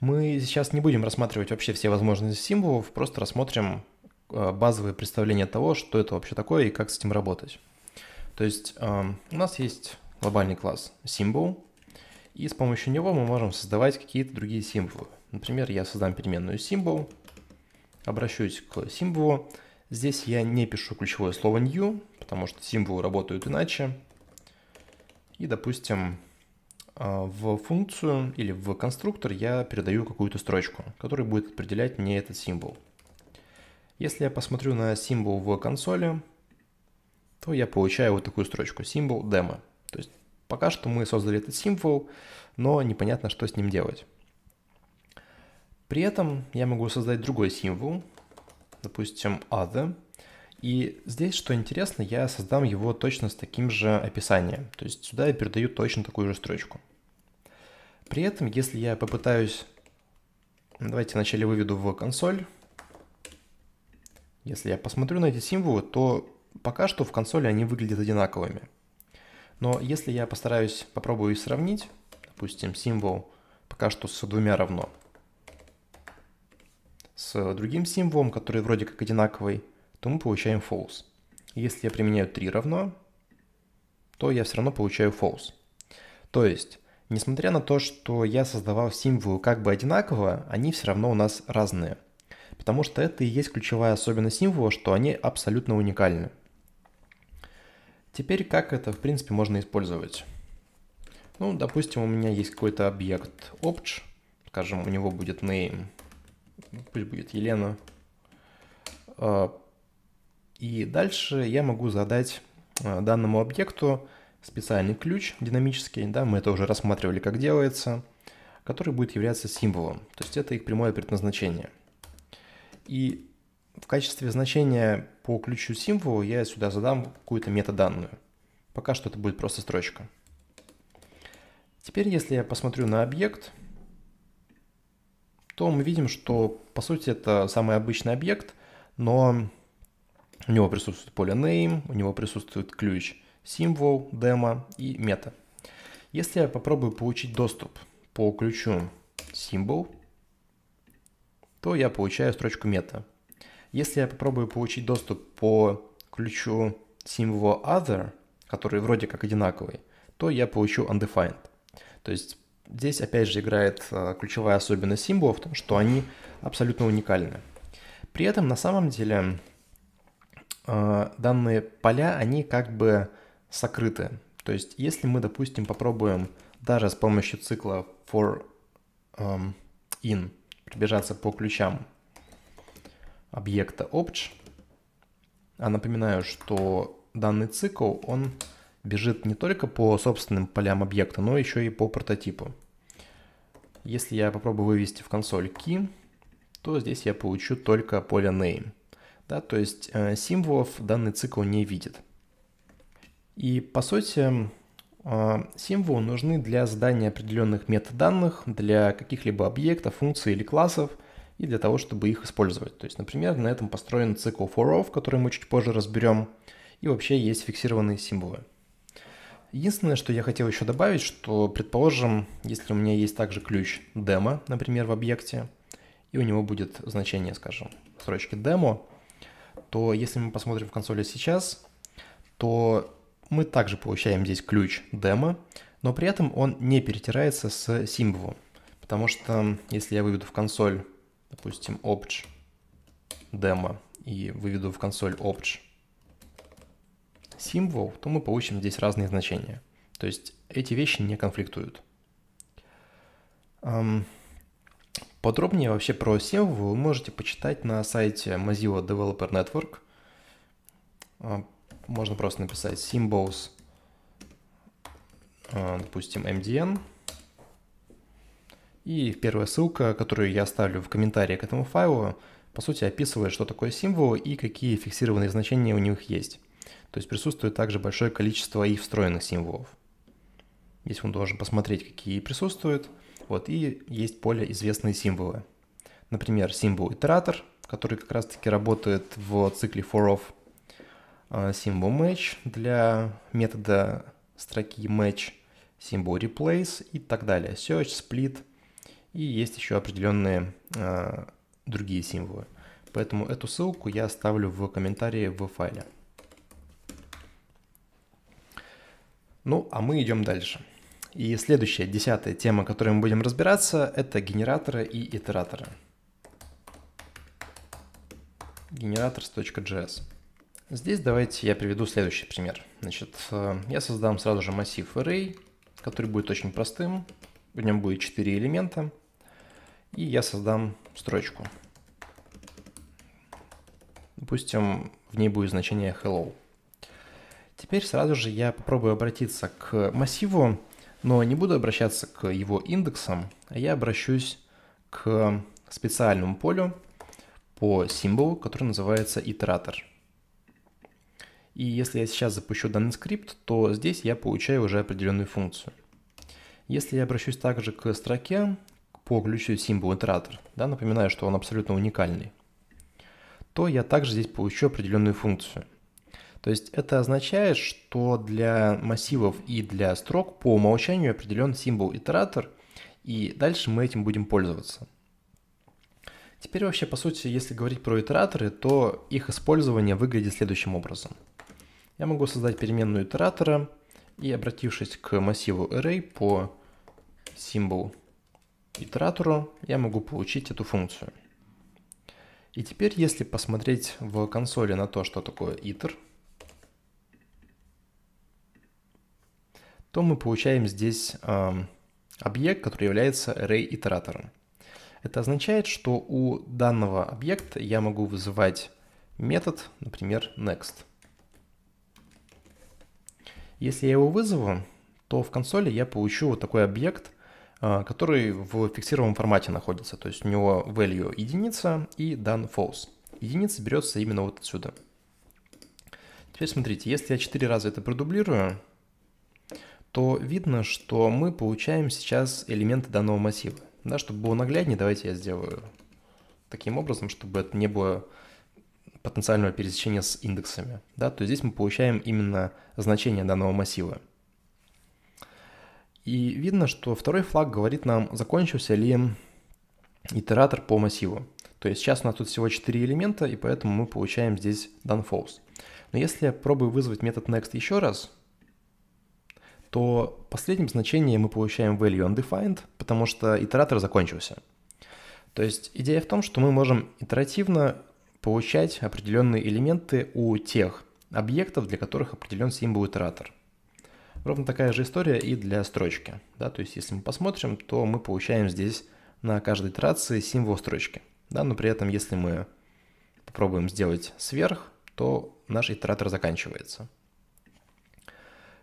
Speaker 1: Мы сейчас не будем рассматривать вообще все возможности символов, просто рассмотрим Э, базовое представление того, что это вообще такое и как с этим работать. То есть эм, у нас есть глобальный класс symbol, и с помощью него мы можем создавать какие-то другие символы. Например, я создам переменную symbol, обращусь к символу. Здесь я не пишу ключевое слово new, потому что символы работают иначе. И, допустим, э, в функцию или в конструктор я передаю какую-то строчку, которая будет определять мне этот символ. Если я посмотрю на символ в консоли, то я получаю вот такую строчку, символ демо. То есть пока что мы создали этот символ, но непонятно, что с ним делать. При этом я могу создать другой символ, допустим, other. И здесь, что интересно, я создам его точно с таким же описанием. То есть сюда я передаю точно такую же строчку. При этом, если я попытаюсь... Давайте вначале выведу в консоль если я посмотрю на эти символы, то пока что в консоли они выглядят одинаковыми. Но если я постараюсь, попробую их сравнить, допустим, символ пока что с двумя равно, с другим символом, который вроде как одинаковый, то мы получаем false. Если я применяю 3 равно, то я все равно получаю false. То есть, несмотря на то, что я создавал символы как бы одинаково, они все равно у нас разные – потому что это и есть ключевая особенность символа, что они абсолютно уникальны. Теперь как это, в принципе, можно использовать? Ну, допустим, у меня есть какой-то объект obj, скажем, у него будет name, пусть будет Елена. А, и дальше я могу задать а, данному объекту специальный ключ динамический, да, мы это уже рассматривали, как делается, который будет являться символом, то есть это их прямое предназначение. И в качестве значения по ключу символу я сюда задам какую-то метаданную. Пока что это будет просто строчка. Теперь, если я посмотрю на объект, то мы видим, что по сути это самый обычный объект, но у него присутствует поле name, у него присутствует ключ символ, демо и мета. Если я попробую получить доступ по ключу символ, то я получаю строчку мета. Если я попробую получить доступ по ключу символа other, который вроде как одинаковый, то я получу undefined. То есть здесь опять же играет э, ключевая особенность символов в том, что они абсолютно уникальны. При этом на самом деле э, данные поля, они как бы сокрыты. То есть если мы, допустим, попробуем даже с помощью цикла for um, in пробежаться по ключам объекта obj. А напоминаю, что данный цикл, он бежит не только по собственным полям объекта, но еще и по прототипу. Если я попробую вывести в консоль key, то здесь я получу только поле name. Да, то есть э, символов данный цикл не видит. И по сути а, символы нужны для задания определенных метаданных, для каких-либо объектов, функций или классов и для того, чтобы их использовать. То есть, например, на этом построен цикл for off, который мы чуть позже разберем, и вообще есть фиксированные символы. Единственное, что я хотел еще добавить, что, предположим, если у меня есть также ключ demo, например, в объекте, и у него будет значение, скажем, строчки demo, то если мы посмотрим в консоли сейчас, то мы также получаем здесь ключ демо, но при этом он не перетирается с символом, потому что если я выведу в консоль, допустим, obj демо и выведу в консоль obj символ, то мы получим здесь разные значения. То есть эти вещи не конфликтуют. Подробнее вообще про символ вы можете почитать на сайте Mozilla Developer Network. А, можно просто написать symbols, э, допустим, mdn. И первая ссылка, которую я оставлю в комментарии к этому файлу, по сути описывает, что такое символ и какие фиксированные значения у них есть. То есть присутствует также большое количество и встроенных символов. Здесь он должен посмотреть, какие присутствуют. Вот, и есть поле «Известные символы». Например, символ итератор, который как раз-таки работает в цикле for off символ а, match для метода строки match, символ replace и так далее. Search, split и есть еще определенные а, другие символы. Поэтому эту ссылку я оставлю в комментарии в файле. Ну, а мы идем дальше. И следующая, десятая тема, которой мы будем разбираться, это генераторы и итераторы. генератор .js Здесь давайте я приведу следующий пример. Значит, э, я создам сразу же массив array, который будет очень простым. В нем будет 4 элемента. И я создам строчку. Допустим, в ней будет значение hello. Теперь сразу же я попробую обратиться к массиву, но не буду обращаться к его индексам, а я обращусь к специальному полю по символу, который называется итератор. И если я сейчас запущу данный скрипт, то здесь я получаю уже определенную функцию. Если я обращусь также к строке по ключу символ итератор, да, напоминаю, что он абсолютно уникальный, то я также здесь получу определенную функцию. То есть это означает, что для массивов и для строк по умолчанию определен символ итератор, и дальше мы этим будем пользоваться. Теперь вообще, по сути, если говорить про итераторы, то их использование выглядит следующим образом – я могу создать переменную итератора и, обратившись к массиву array по символу итератору, я могу получить эту функцию. И теперь, если посмотреть в консоли на то, что такое итер, то мы получаем здесь э, объект, который является array итератором. Это означает, что у данного объекта я могу вызывать метод, например, next. Если я его вызову, то в консоли я получу вот такой объект, э, который в фиксированном формате находится. То есть у него value единица и done false. Единица берется именно вот отсюда. Теперь смотрите, если я 4 раза это продублирую, то видно, что мы получаем сейчас элементы данного массива. Да, чтобы было нагляднее, давайте я сделаю таким образом, чтобы это не было потенциального пересечения с индексами, да, то здесь мы получаем именно значение данного массива. И видно, что второй флаг говорит нам, закончился ли итератор по массиву. То есть сейчас у нас тут всего 4 элемента, и поэтому мы получаем здесь done false. Но если я пробую вызвать метод next еще раз, то последним значением мы получаем value undefined, потому что итератор закончился. То есть идея в том, что мы можем итеративно получать определенные элементы у тех объектов, для которых определен символ итератор. Ровно такая же история и для строчки. Да? То есть если мы посмотрим, то мы получаем здесь на каждой итерации символ строчки. Да? Но при этом, если мы попробуем сделать сверх, то наш итератор заканчивается.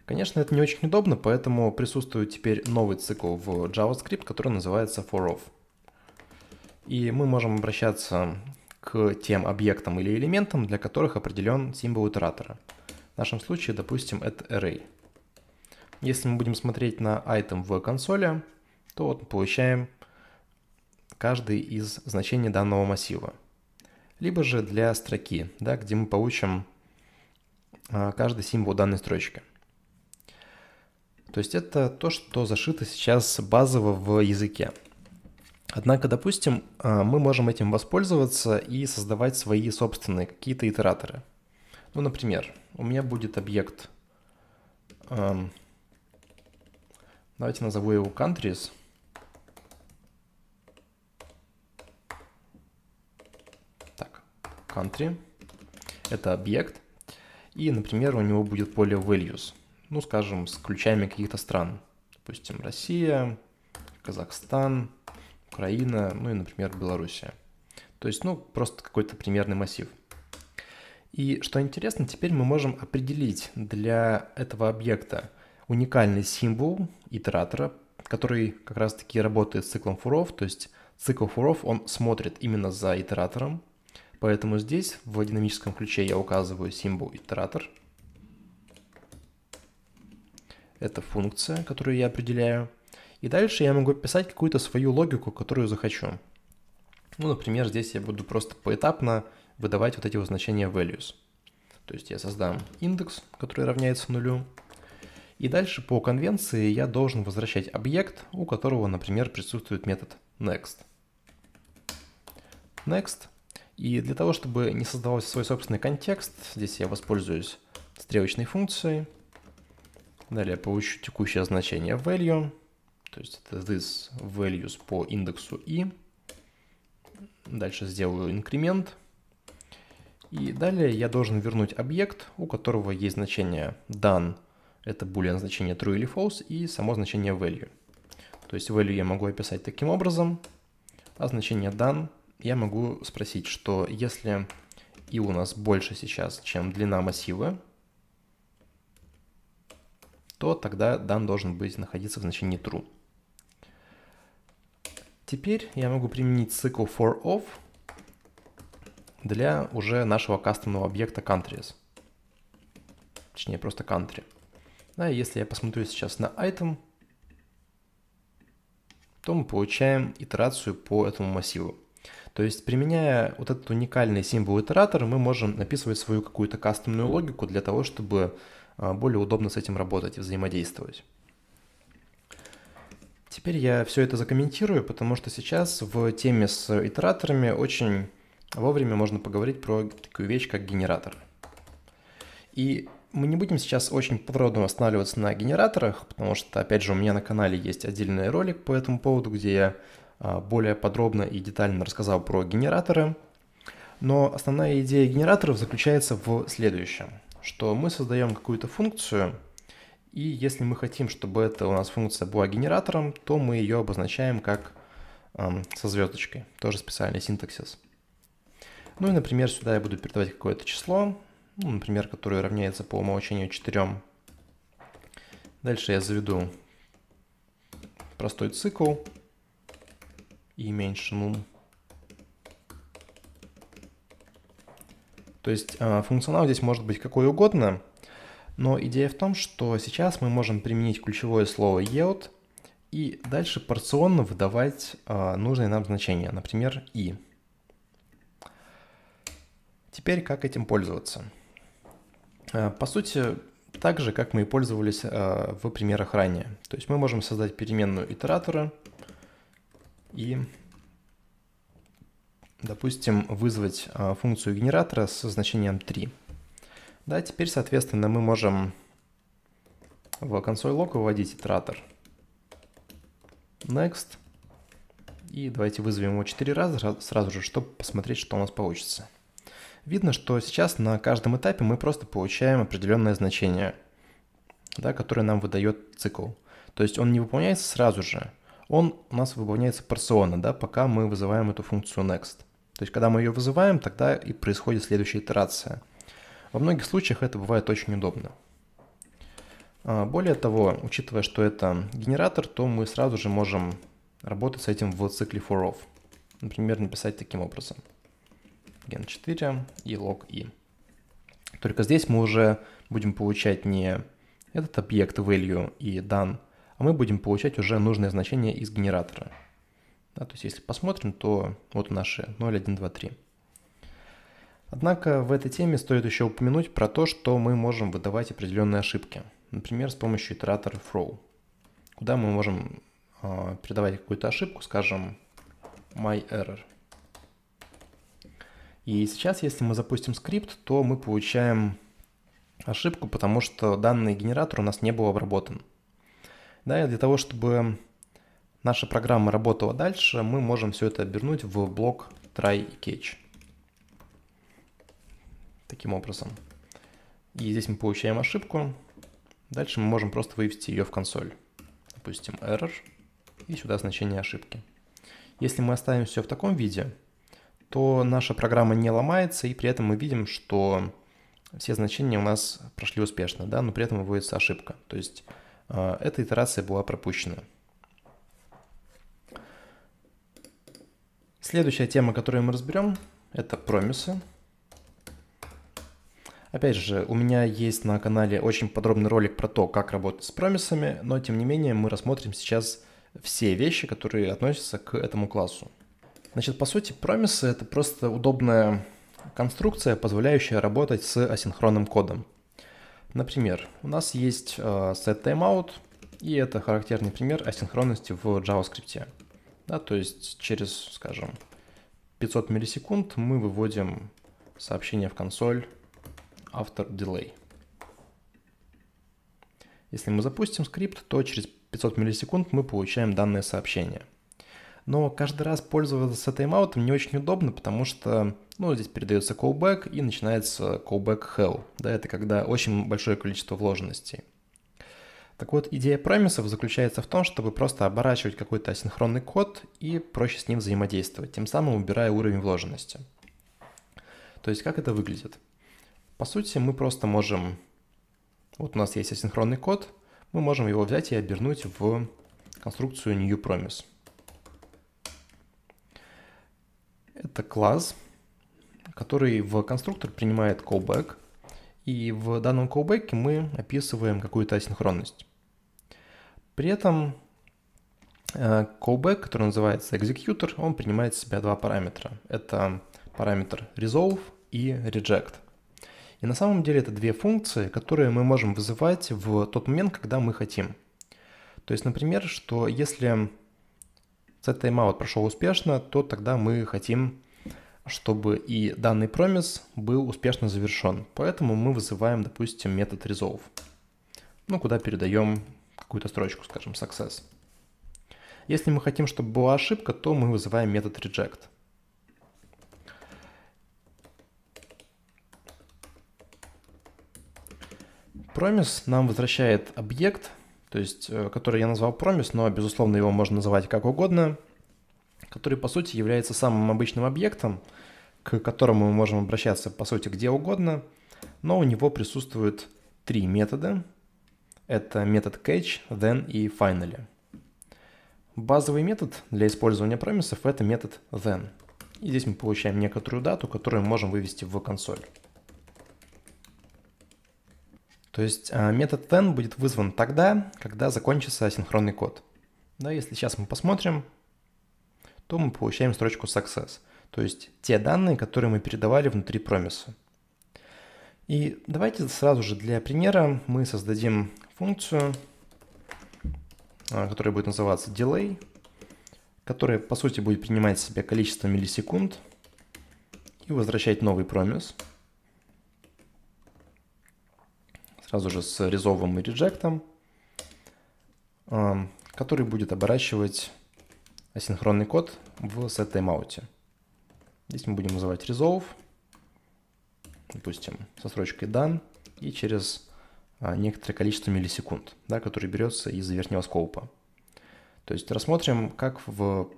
Speaker 1: Конечно, это не очень удобно, поэтому присутствует теперь новый цикл в JavaScript, который называется for И мы можем обращаться к тем объектам или элементам, для которых определен символ итератора. В нашем случае, допустим, это array. Если мы будем смотреть на item в консоли, то вот мы получаем каждый из значений данного массива. Либо же для строки, да, где мы получим а, каждый символ данной строчки. То есть это то, что зашито сейчас базово в языке. Однако, допустим, а, мы можем этим воспользоваться и создавать свои собственные какие-то итераторы. Ну, например, у меня будет объект, давайте назову его countries. Так, country — это объект, и, например, у него будет поле values, ну, скажем, с ключами каких-то стран. Допустим, Россия, Казахстан, Украина, ну и, например, Белоруссия. То есть, ну, просто какой-то примерный массив. И что интересно, теперь мы можем определить для этого объекта уникальный символ итератора, который как раз-таки работает с циклом фуров, то есть цикл фуров, он смотрит именно за итератором, поэтому здесь в динамическом ключе я указываю символ итератор. Это функция, которую я определяю. И дальше я могу писать какую-то свою логику, которую захочу. Ну, например, здесь я буду просто поэтапно выдавать вот эти вот значения values. То есть я создам индекс, который равняется нулю. И дальше по конвенции я должен возвращать объект, у которого, например, присутствует метод next. Next. И для того, чтобы не создавался свой собственный контекст, здесь я воспользуюсь стрелочной функцией. Далее получу текущее значение value. То есть это this values по индексу i. Дальше сделаю инкремент. И далее я должен вернуть объект, у которого есть значение done. Это boolean значение true или false и само значение value. То есть value я могу описать таким образом, а значение done я могу спросить, что если и у нас больше сейчас, чем длина массива, то тогда done должен быть находиться в значении true. Теперь я могу применить цикл for of для уже нашего кастомного объекта countries. Точнее, просто country. Да, если я посмотрю сейчас на item, то мы получаем итерацию по этому массиву. То есть, применяя вот этот уникальный символ итератор, мы можем написывать свою какую-то кастомную логику для того, чтобы а, более удобно с этим работать и взаимодействовать. Теперь я все это закомментирую, потому что сейчас в теме с итераторами очень вовремя можно поговорить про такую вещь, как генератор. И мы не будем сейчас очень подробно останавливаться на генераторах, потому что, опять же, у меня на канале есть отдельный ролик по этому поводу, где я а, более подробно и детально рассказал про генераторы. Но основная идея генераторов заключается в следующем, что мы создаем какую-то функцию – и если мы хотим, чтобы эта у нас функция была генератором, то мы ее обозначаем как эм, со звездочкой, тоже специальный синтаксис. Ну и, например, сюда я буду передавать какое-то число, ну, например, которое равняется по умолчанию 4. Дальше я заведу простой цикл и меньше num. То есть э, функционал здесь может быть какой угодно – но идея в том, что сейчас мы можем применить ключевое слово yield и дальше порционно выдавать э, нужные нам значения, например, i. Теперь как этим пользоваться? Э, по сути, так же, как мы и пользовались э, в примерах ранее. То есть мы можем создать переменную итератора и, допустим, вызвать э, функцию генератора со значением 3. Да, теперь, соответственно, мы можем в консоль лог выводить итератор next. И давайте вызовем его 4 раза сразу же, чтобы посмотреть, что у нас получится. Видно, что сейчас на каждом этапе мы просто получаем определенное значение, да, которое нам выдает цикл. То есть он не выполняется сразу же, он у нас выполняется порционно, да, пока мы вызываем эту функцию next. То есть когда мы ее вызываем, тогда и происходит следующая итерация – во многих случаях это бывает очень удобно. А, более того, учитывая, что это генератор, то мы сразу же можем работать с этим в цикле for off. Например, написать таким образом. gen 4 и log и. Только здесь мы уже будем получать не этот объект value и done, а мы будем получать уже нужное значение из генератора. Да, то есть если посмотрим, то вот наши 0, 1, 2, 3. Однако в этой теме стоит еще упомянуть про то, что мы можем выдавать определенные ошибки. Например, с помощью итератора throw, куда мы можем э, передавать какую-то ошибку, скажем, my error. И сейчас, если мы запустим скрипт, то мы получаем ошибку, потому что данный генератор у нас не был обработан. Да, и для того, чтобы наша программа работала дальше, мы можем все это обернуть в блок try и catch таким образом. И здесь мы получаем ошибку. Дальше мы можем просто вывести ее в консоль. Допустим, error, и сюда значение ошибки. Если мы оставим все в таком виде, то наша программа не ломается, и при этом мы видим, что все значения у нас прошли успешно, да, но при этом выводится ошибка. То есть э, эта итерация была пропущена. Следующая тема, которую мы разберем, это промисы. Опять же, у меня есть на канале очень подробный ролик про то, как работать с промисами, но тем не менее мы рассмотрим сейчас все вещи, которые относятся к этому классу. Значит, по сути, промисы — это просто удобная конструкция, позволяющая работать с асинхронным кодом. Например, у нас есть э, setTimeout и это характерный пример асинхронности в JavaScript. Да, то есть через, скажем, 500 миллисекунд мы выводим сообщение в консоль after delay. Если мы запустим скрипт, то через 500 миллисекунд мы получаем данное сообщение. Но каждый раз пользоваться тайм-аутом не очень удобно, потому что ну, здесь передается callback и начинается callback hell. Да, это когда очень большое количество вложенностей. Так вот, идея промисов заключается в том, чтобы просто оборачивать какой-то асинхронный код и проще с ним взаимодействовать, тем самым убирая уровень вложенности. То есть как это выглядит? По сути, мы просто можем... Вот у нас есть асинхронный код, мы можем его взять и обернуть в конструкцию new promise. Это класс, который в конструктор принимает callback, и в данном callback мы описываем какую-то асинхронность. При этом э, callback, который называется executor, он принимает в себя два параметра. Это параметр resolve и reject. И на самом деле это две функции, которые мы можем вызывать в тот момент, когда мы хотим. То есть, например, что если set timeout прошел успешно, то тогда мы хотим, чтобы и данный промис был успешно завершен. Поэтому мы вызываем, допустим, метод resolve, ну, куда передаем какую-то строчку, скажем, success. Если мы хотим, чтобы была ошибка, то мы вызываем метод reject. Промис нам возвращает объект, то есть, э, который я назвал промис, но, безусловно, его можно называть как угодно, который, по сути, является самым обычным объектом, к которому мы можем обращаться, по сути, где угодно, но у него присутствуют три метода. Это метод catch, then и finally. Базовый метод для использования промисов – это метод then. И здесь мы получаем некоторую дату, которую мы можем вывести в консоль. То есть а, метод then будет вызван тогда, когда закончится синхронный код. Да, если сейчас мы посмотрим, то мы получаем строчку success, то есть те данные, которые мы передавали внутри промиса. И давайте сразу же для примера мы создадим функцию, а, которая будет называться delay, которая по сути будет принимать в себя количество миллисекунд и возвращать новый промис – сразу же с резовым и реджектом, эм, который будет оборачивать асинхронный код в setTimeout. Здесь мы будем называть resolve, допустим, со строчкой done и через а, некоторое количество миллисекунд, да, который берется из верхнего скоупа. То есть рассмотрим, как в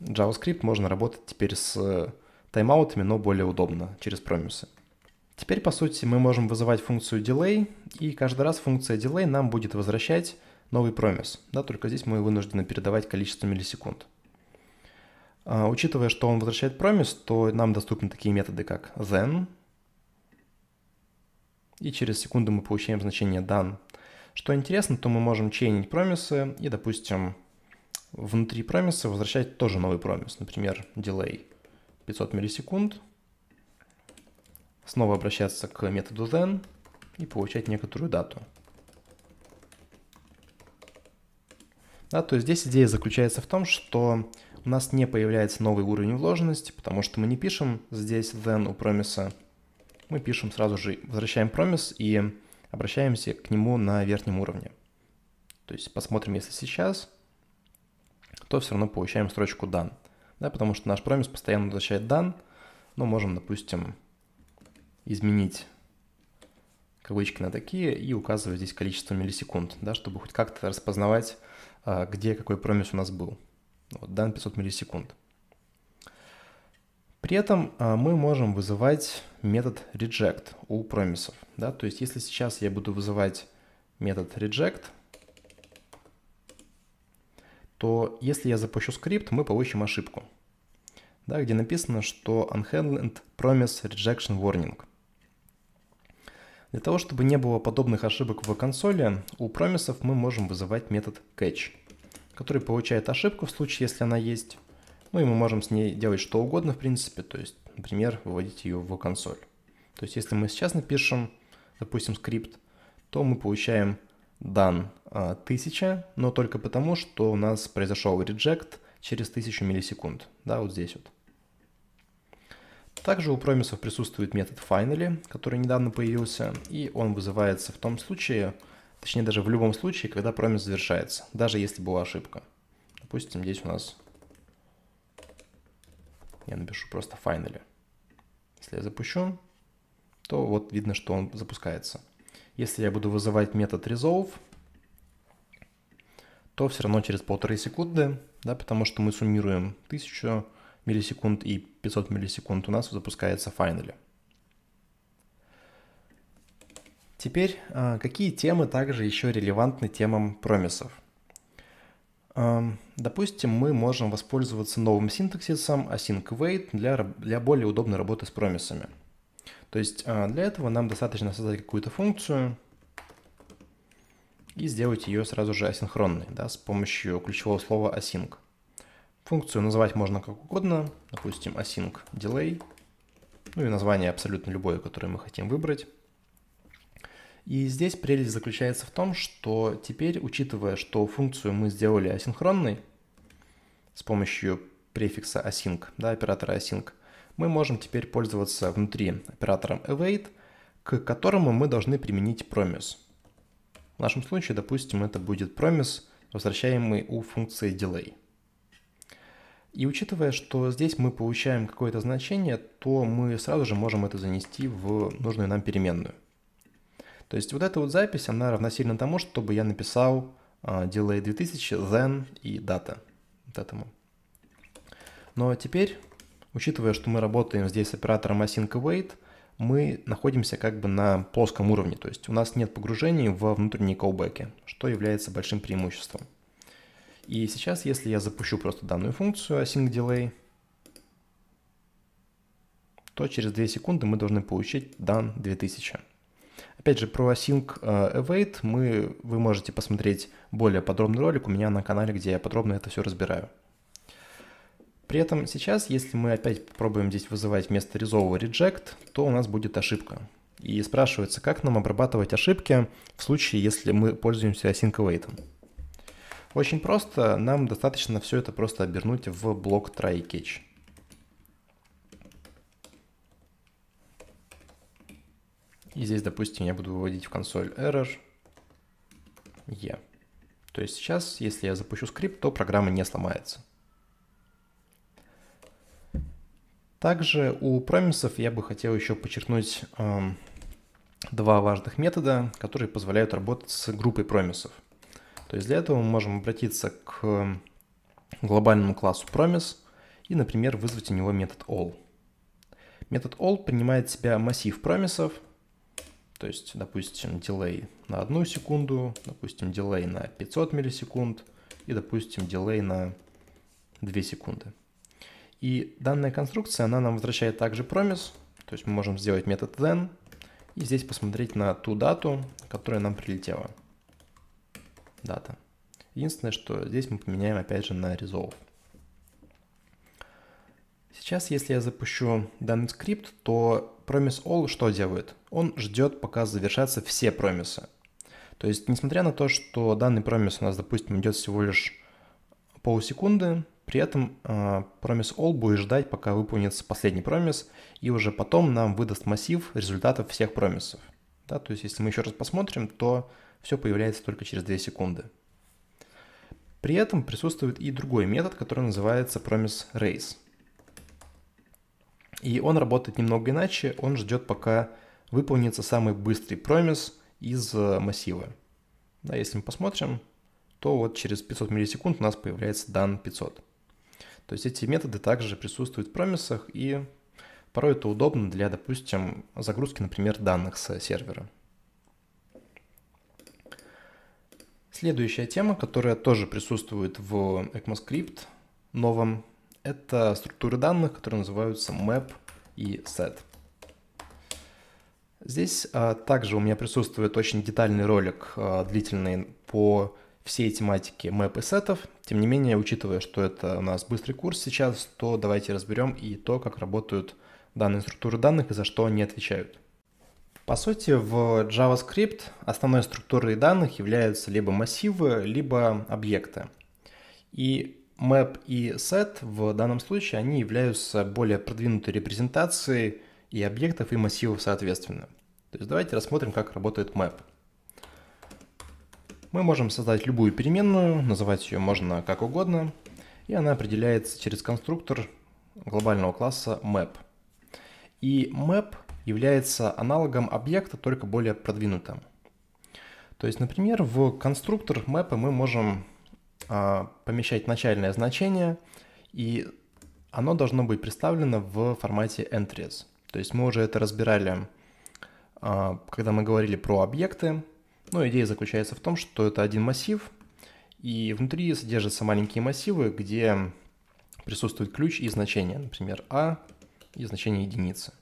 Speaker 1: JavaScript можно работать теперь с э, таймаутами, но более удобно, через промисы. Теперь, по сути, мы можем вызывать функцию delay, и каждый раз функция delay нам будет возвращать новый промис. Да, только здесь мы вынуждены передавать количество миллисекунд. А, учитывая, что он возвращает промис, то нам доступны такие методы, как then, и через секунду мы получаем значение done. Что интересно, то мы можем чейнить промисы и, допустим, внутри промиса возвращать тоже новый промис, например, delay 500 миллисекунд – снова обращаться к методу then и получать некоторую дату. Да, то есть здесь идея заключается в том, что у нас не появляется новый уровень вложенности, потому что мы не пишем здесь then у промиса, мы пишем сразу же, возвращаем промис и обращаемся к нему на верхнем уровне. То есть посмотрим, если сейчас, то все равно получаем строчку done. Да, потому что наш промис постоянно возвращает done, но ну, можем, допустим, изменить кавычки на такие и указывать здесь количество миллисекунд, да, чтобы хоть как-то распознавать, а, где какой промис у нас был. Вот, дан 500 миллисекунд. При этом а, мы можем вызывать метод reject у промисов. Да? То есть если сейчас я буду вызывать метод reject, то если я запущу скрипт, мы получим ошибку, да, где написано, что unhandled promise rejection warning – для того, чтобы не было подобных ошибок в консоли, у промисов мы можем вызывать метод catch, который получает ошибку в случае, если она есть. Ну и мы можем с ней делать что угодно, в принципе, то есть, например, выводить ее в консоль. То есть, если мы сейчас напишем, допустим, скрипт, то мы получаем дан 1000, а, но только потому, что у нас произошел reject через 1000 миллисекунд, да, вот здесь вот. Также у промисов присутствует метод finally, который недавно появился, и он вызывается в том случае, точнее даже в любом случае, когда промис завершается, даже если была ошибка. Допустим, здесь у нас я напишу просто finally. Если я запущу, то вот видно, что он запускается. Если я буду вызывать метод resolve, то все равно через полторы секунды, да, потому что мы суммируем 1000 миллисекунд и 500 миллисекунд у нас запускается Finally. Теперь, а, какие темы также еще релевантны темам промисов? Эм, допустим, мы можем воспользоваться новым синтаксисом async wait для, для более удобной работы с промисами. То есть а, для этого нам достаточно создать какую-то функцию и сделать ее сразу же асинхронной да, с помощью ключевого слова async. Функцию называть можно как угодно, допустим, async delay, ну и название абсолютно любое, которое мы хотим выбрать. И здесь прелесть заключается в том, что теперь, учитывая, что функцию мы сделали асинхронной с помощью префикса async, да, оператора async, мы можем теперь пользоваться внутри оператором await, к которому мы должны применить promise. В нашем случае, допустим, это будет promise, возвращаемый у функции delay. И учитывая, что здесь мы получаем какое-то значение, то мы сразу же можем это занести в нужную нам переменную. То есть вот эта вот запись, она равносильна тому, чтобы я написал delay а, 2000, then и data. Вот этому. Но теперь, учитывая, что мы работаем здесь с оператором async await, мы находимся как бы на плоском уровне, то есть у нас нет погружений во внутренние колбеки, что является большим преимуществом. И сейчас, если я запущу просто данную функцию async delay, то через 2 секунды мы должны получить дан 2000. Опять же, про async э, await мы, вы можете посмотреть более подробный ролик у меня на канале, где я подробно это все разбираю. При этом сейчас, если мы опять попробуем здесь вызывать вместо резового reject, то у нас будет ошибка. И спрашивается, как нам обрабатывать ошибки в случае, если мы пользуемся async await. Очень просто, нам достаточно все это просто обернуть в блок try catch. И здесь, допустим, я буду выводить в консоль error e. То есть сейчас, если я запущу скрипт, то программа не сломается. Также у промисов я бы хотел еще подчеркнуть э, два важных метода, которые позволяют работать с группой промисов. То есть для этого мы можем обратиться к глобальному классу promise и, например, вызвать у него метод all. Метод all принимает в себя массив промисов, то есть, допустим, delay на одну секунду, допустим, delay на 500 миллисекунд и, допустим, delay на 2 секунды. И данная конструкция, она нам возвращает также промис, то есть мы можем сделать метод then и здесь посмотреть на ту дату, которая нам прилетела дата. Единственное, что здесь мы поменяем опять же на resolve. Сейчас, если я запущу данный скрипт, то promise all что делает? Он ждет, пока завершатся все промисы. То есть, несмотря на то, что данный промис у нас, допустим, идет всего лишь полсекунды, при этом промис э, all будет ждать, пока выполнится последний промис, и уже потом нам выдаст массив результатов всех промисов. Да, то есть, если мы еще раз посмотрим, то все появляется только через 2 секунды. При этом присутствует и другой метод, который называется Promise Race. И он работает немного иначе, он ждет, пока выполнится самый быстрый промис из э, массива. Да, если мы посмотрим, то вот через 500 миллисекунд у нас появляется дан 500. То есть эти методы также присутствуют в промисах, и порой это удобно для, допустим, загрузки, например, данных с сервера. Следующая тема, которая тоже присутствует в ECMAScript новом, это структуры данных, которые называются map и set. Здесь а, также у меня присутствует очень детальный ролик, а, длительный по всей тематике Map и сетов. Тем не менее, учитывая, что это у нас быстрый курс сейчас, то давайте разберем и то, как работают данные структуры данных и за что они отвечают. По сути, в JavaScript основной структурой данных являются либо массивы, либо объекты. И map и set в данном случае они являются более продвинутой репрезентацией и объектов, и массивов соответственно. То есть давайте рассмотрим, как работает map. Мы можем создать любую переменную, называть ее можно как угодно, и она определяется через конструктор глобального класса map. И map является аналогом объекта, только более продвинутым. То есть, например, в конструктор мэпа мы можем э, помещать начальное значение, и оно должно быть представлено в формате entries. То есть мы уже это разбирали, э, когда мы говорили про объекты. Но ну, идея заключается в том, что это один массив, и внутри содержатся маленькие массивы, где присутствует ключ и значение, например, а и значение единицы.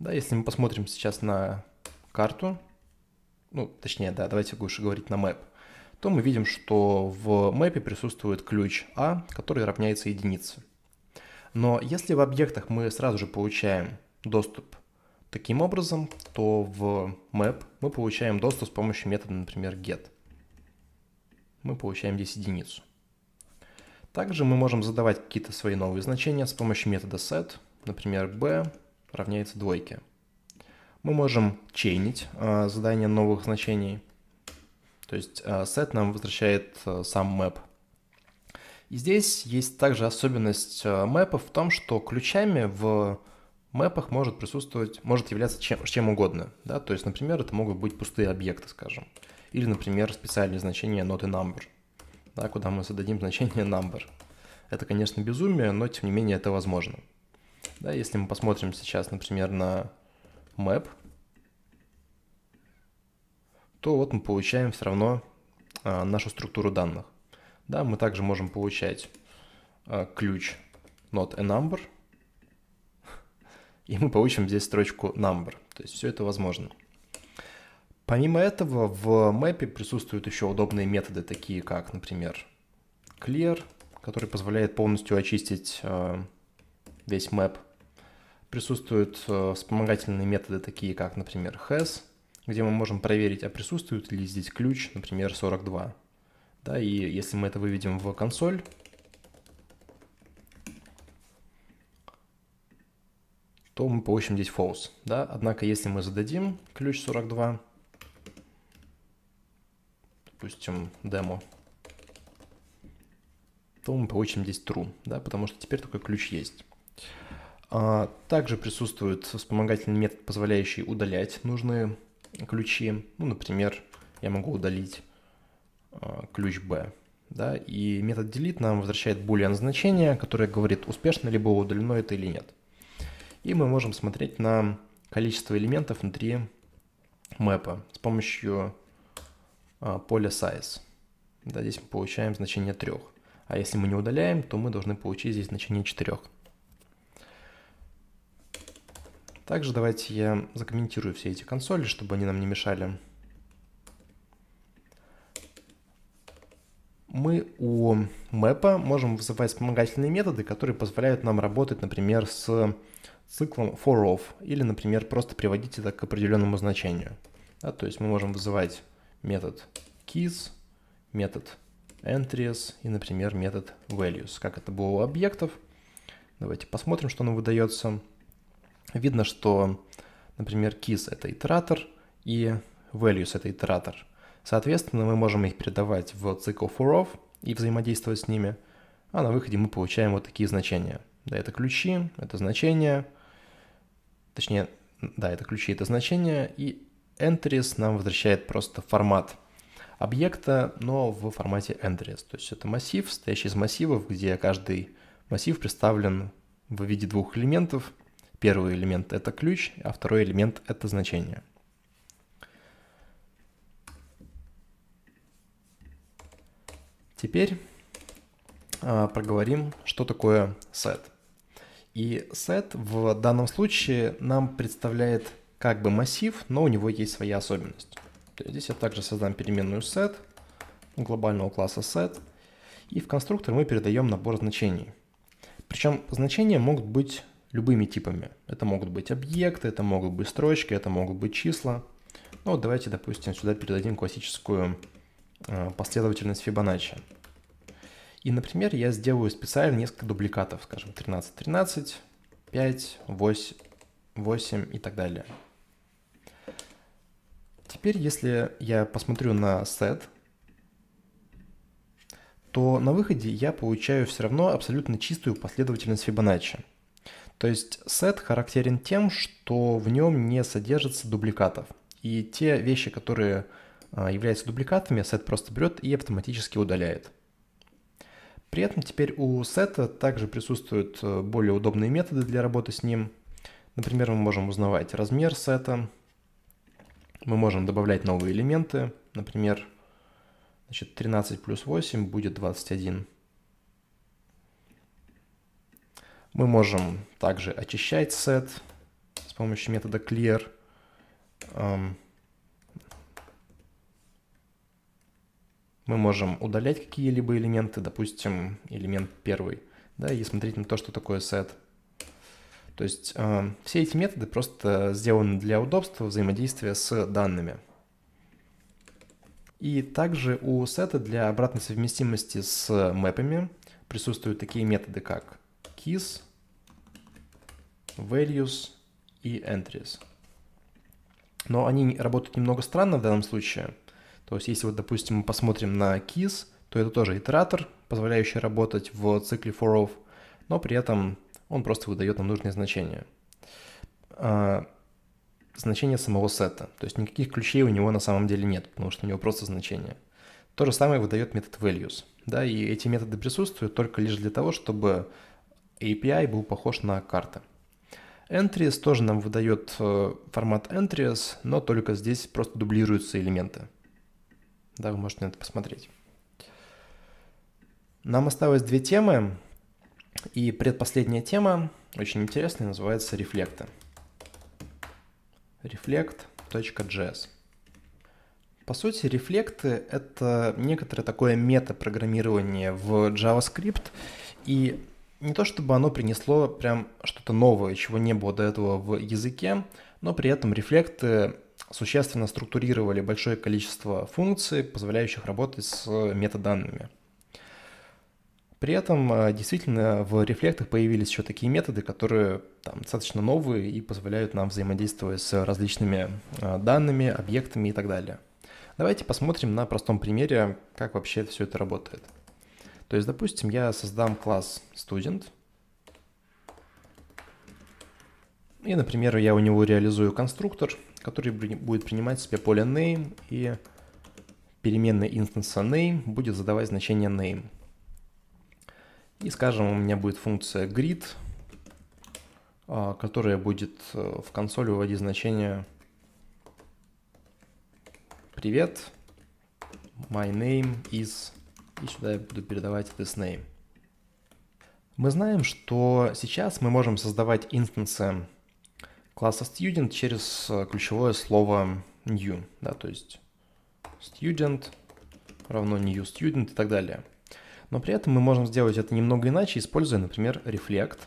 Speaker 1: Да, если мы посмотрим сейчас на карту, ну, точнее, да, давайте лучше говорить на map, то мы видим, что в мэпе присутствует ключ А, который равняется единице. Но если в объектах мы сразу же получаем доступ таким образом, то в map мы получаем доступ с помощью метода, например, get. Мы получаем здесь единицу. Также мы можем задавать какие-то свои новые значения с помощью метода set, например, b равняется двойке. Мы можем чейнить э, задание новых значений. То есть э, set нам возвращает э, сам map. И здесь есть также особенность э, мэпов в том, что ключами в мэпах может присутствовать, может являться чем, чем угодно. Да? То есть, например, это могут быть пустые объекты, скажем. Или, например, специальные значения not и number, да, куда мы зададим значение number. Это, конечно, безумие, но, тем не менее, это возможно. Да, если мы посмотрим сейчас, например, на map, то вот мы получаем все равно а, нашу структуру данных. Да, мы также можем получать а, ключ not a number, и мы получим здесь строчку number. То есть все это возможно. Помимо этого, в мэпе присутствуют еще удобные методы, такие как, например, clear, который позволяет полностью очистить а, весь мэп. Присутствуют э, вспомогательные методы, такие как, например, has, где мы можем проверить, а присутствует ли здесь ключ, например, 42. Да, и если мы это выведем в консоль, то мы получим здесь false. Да? Однако, если мы зададим ключ 42, допустим, демо, то мы получим здесь true, да? потому что теперь такой ключ есть. А, также присутствует вспомогательный метод, позволяющий удалять нужные ключи. Ну, например, я могу удалить а, ключ B. Да? И метод delete нам возвращает boolean значение, которое говорит, успешно либо удалено это или нет. И мы можем смотреть на количество элементов внутри мэпа с помощью а, поля size. Да, здесь мы получаем значение 3. А если мы не удаляем, то мы должны получить здесь значение 4. Также давайте я закомментирую все эти консоли, чтобы они нам не мешали. Мы у мэпа можем вызывать вспомогательные методы, которые позволяют нам работать, например, с циклом for или, например, просто приводить это к определенному значению. Да, то есть мы можем вызывать метод keys, метод entries и, например, метод values, как это было у объектов. Давайте посмотрим, что нам выдается видно, что, например, keys — это итератор, и values — это итератор. Соответственно, мы можем их передавать в цикл for of и взаимодействовать с ними, а на выходе мы получаем вот такие значения. Да, это ключи, это значения, точнее, да, это ключи, это значения, и entries нам возвращает просто формат объекта, но в формате entries. То есть это массив, состоящий из массивов, где каждый массив представлен в виде двух элементов — Первый элемент — это ключ, а второй элемент — это значение. Теперь а, проговорим, что такое set. И set в данном случае нам представляет как бы массив, но у него есть своя особенность. Здесь я также создам переменную set глобального класса set, и в конструктор мы передаем набор значений. Причем значения могут быть любыми типами. Это могут быть объекты, это могут быть строчки, это могут быть числа. Ну вот давайте, допустим, сюда передадим классическую э, последовательность Фибоначчи. И, например, я сделаю специально несколько дубликатов, скажем, 13, 13, 5, 8, 8 и так далее. Теперь, если я посмотрю на сет, то на выходе я получаю все равно абсолютно чистую последовательность Фибоначчи. То есть сет характерен тем, что в нем не содержится дубликатов. И те вещи, которые а, являются дубликатами, сет просто берет и автоматически удаляет. При этом теперь у сета также присутствуют э, более удобные методы для работы с ним. Например, мы можем узнавать размер сета, мы можем добавлять новые элементы, например, значит, 13 плюс 8 будет 21. Мы можем также очищать сет с помощью метода clear. Эм, мы можем удалять какие-либо элементы, допустим, элемент первый, да, и смотреть на то, что такое сет. То есть э, все эти методы просто сделаны для удобства взаимодействия с данными. И также у сета для обратной совместимости с мэпами присутствуют такие методы, как keys, values и entries. Но они работают немного странно в данном случае. То есть если вот, допустим, мы посмотрим на keys, то это тоже итератор, позволяющий работать в цикле for of, но при этом он просто выдает нам нужные значения. А, значение самого сета. То есть никаких ключей у него на самом деле нет, потому что у него просто значение. То же самое выдает метод values. Да, и эти методы присутствуют только лишь для того, чтобы API был похож на карты. Entries тоже нам выдает э, формат Entries, но только здесь просто дублируются элементы. Да, вы можете на это посмотреть. Нам осталось две темы, и предпоследняя тема, очень интересная, называется рефлекты. Reflect.js. По сути, рефлекты — это некоторое такое метапрограммирование в JavaScript, и не то чтобы оно принесло прям что-то новое, чего не было до этого в языке, но при этом рефлекты существенно структурировали большое количество функций, позволяющих работать с э, метаданными. При этом э, действительно в рефлектах появились еще такие методы, которые там, достаточно новые и позволяют нам взаимодействовать с различными э, данными, объектами и так далее. Давайте посмотрим на простом примере, как вообще все это работает – то есть, допустим, я создам класс student. И, например, я у него реализую конструктор, который будет принимать себе поле name и переменная инстанса name будет задавать значение name. И, скажем, у меня будет функция grid, а, которая будет э, в консоль выводить значение «Привет, my name is…» И сюда я буду передавать this name. Мы знаем, что сейчас мы можем создавать инстансы класса student через э, ключевое слово new, да, то есть student равно new student и так далее. Но при этом мы можем сделать это немного иначе, используя, например, reflect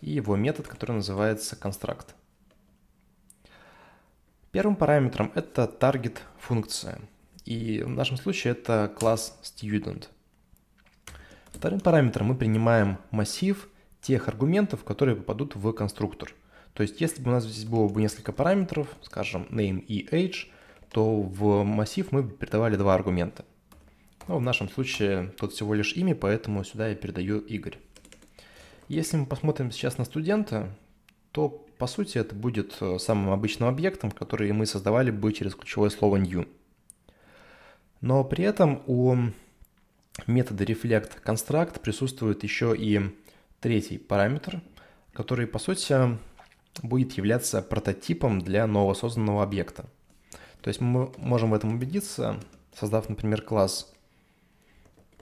Speaker 1: и его метод, который называется construct. Первым параметром это target функция – и в нашем случае это класс student. Вторым параметром мы принимаем массив тех аргументов, которые попадут в конструктор. То есть если бы у нас здесь было бы несколько параметров, скажем, name и age, то в массив мы передавали два аргумента. Но в нашем случае тут всего лишь имя, поэтому сюда я передаю Игорь. Если мы посмотрим сейчас на студента, то по сути это будет э, самым обычным объектом, который мы создавали бы через ключевое слово new. Но при этом у метода reflect construct присутствует еще и третий параметр, который, по сути, будет являться прототипом для новосозданного объекта. То есть мы можем в этом убедиться, создав, например, класс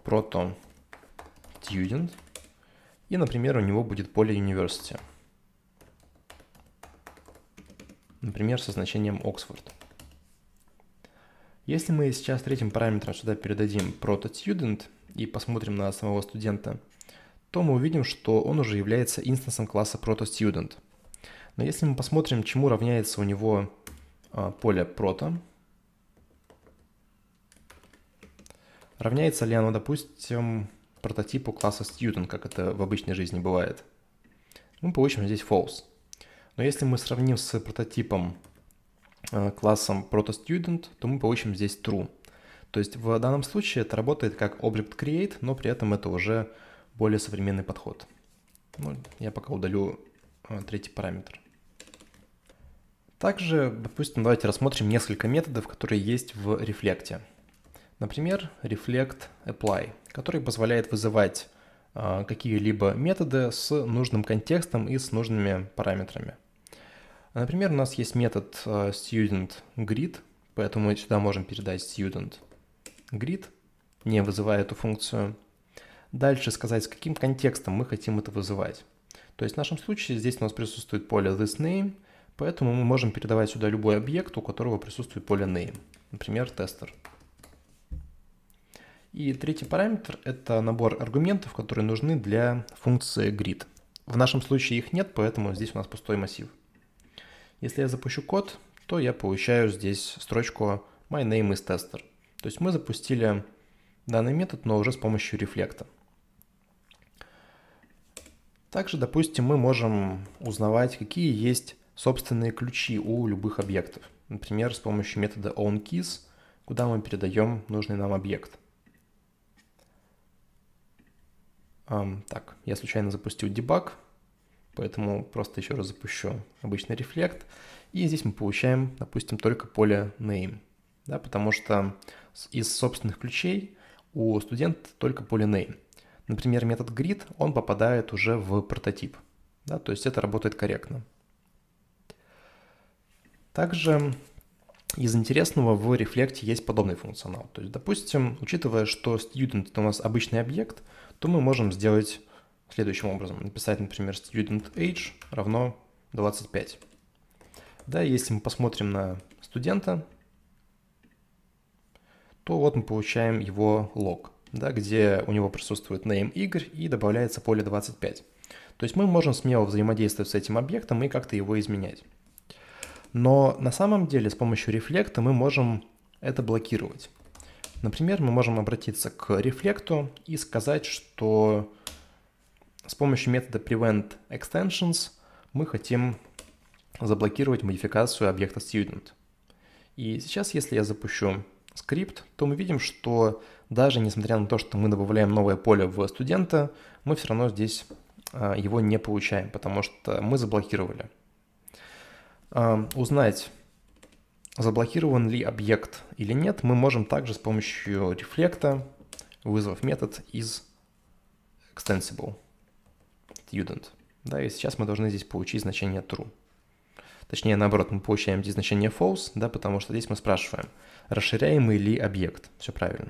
Speaker 1: proto-student, и, например, у него будет поле university, например, со значением Oxford. Если мы сейчас третьим параметром сюда передадим ProtoStudent и посмотрим на самого студента, то мы увидим, что он уже является инстансом класса ProtoStudent. Но если мы посмотрим, чему равняется у него а, поле proto, равняется ли оно, допустим, прототипу класса student, как это в обычной жизни бывает, мы ну, получим здесь false. Но если мы сравним с прототипом Э, классом protostudent, то мы получим здесь true. То есть в данном случае это работает как object create, но при этом это уже более современный подход. Ну, я пока удалю э, третий параметр. Также, допустим, давайте рассмотрим несколько методов, которые есть в Reflect. Например, Reflect Apply, который позволяет вызывать э, какие-либо методы с нужным контекстом и с нужными параметрами. А, например, у нас есть метод а, StudentGrid, поэтому мы сюда можем передать StudentGrid, не вызывая эту функцию. Дальше сказать, с каким контекстом мы хотим это вызывать. То есть в нашем случае здесь у нас присутствует поле listName, поэтому мы можем передавать сюда любой объект, у которого присутствует поле name, например, тестер. И третий параметр – это набор аргументов, которые нужны для функции grid. В нашем случае их нет, поэтому здесь у нас пустой массив. Если я запущу код, то я получаю здесь строчку my name is tester. То есть мы запустили данный метод, но уже с помощью рефлекта. Также, допустим, мы можем узнавать, какие есть собственные ключи у любых объектов. Например, с помощью метода onKeys, куда мы передаем нужный нам объект. так, я случайно запустил дебаг. Поэтому просто еще раз запущу обычный рефлект. И здесь мы получаем, допустим, только поле name, да, потому что из собственных ключей у студента только поле name. Например, метод grid, он попадает уже в прототип. Да, то есть это работает корректно. Также из интересного в рефлекте есть подобный функционал. То есть, допустим, учитывая, что student это у нас обычный объект, то мы можем сделать следующим образом. Написать, например, student age равно 25. Да, если мы посмотрим на студента, то вот мы получаем его лог, да, где у него присутствует name Игорь и добавляется поле 25. То есть мы можем смело взаимодействовать с этим объектом и как-то его изменять. Но на самом деле с помощью рефлекта мы можем это блокировать. Например, мы можем обратиться к рефлекту и сказать, что с помощью метода prevent extensions мы хотим заблокировать модификацию объекта student. И сейчас, если я запущу скрипт, то мы видим, что даже несмотря на то, что мы добавляем новое поле в студента, мы все равно здесь а, его не получаем, потому что мы заблокировали. А, узнать, заблокирован ли объект или нет, мы можем также с помощью рефлекта, вызвав метод из extensible student. Да, и сейчас мы должны здесь получить значение true. Точнее, наоборот, мы получаем здесь значение false, да, потому что здесь мы спрашиваем, расширяемый ли объект. Все правильно.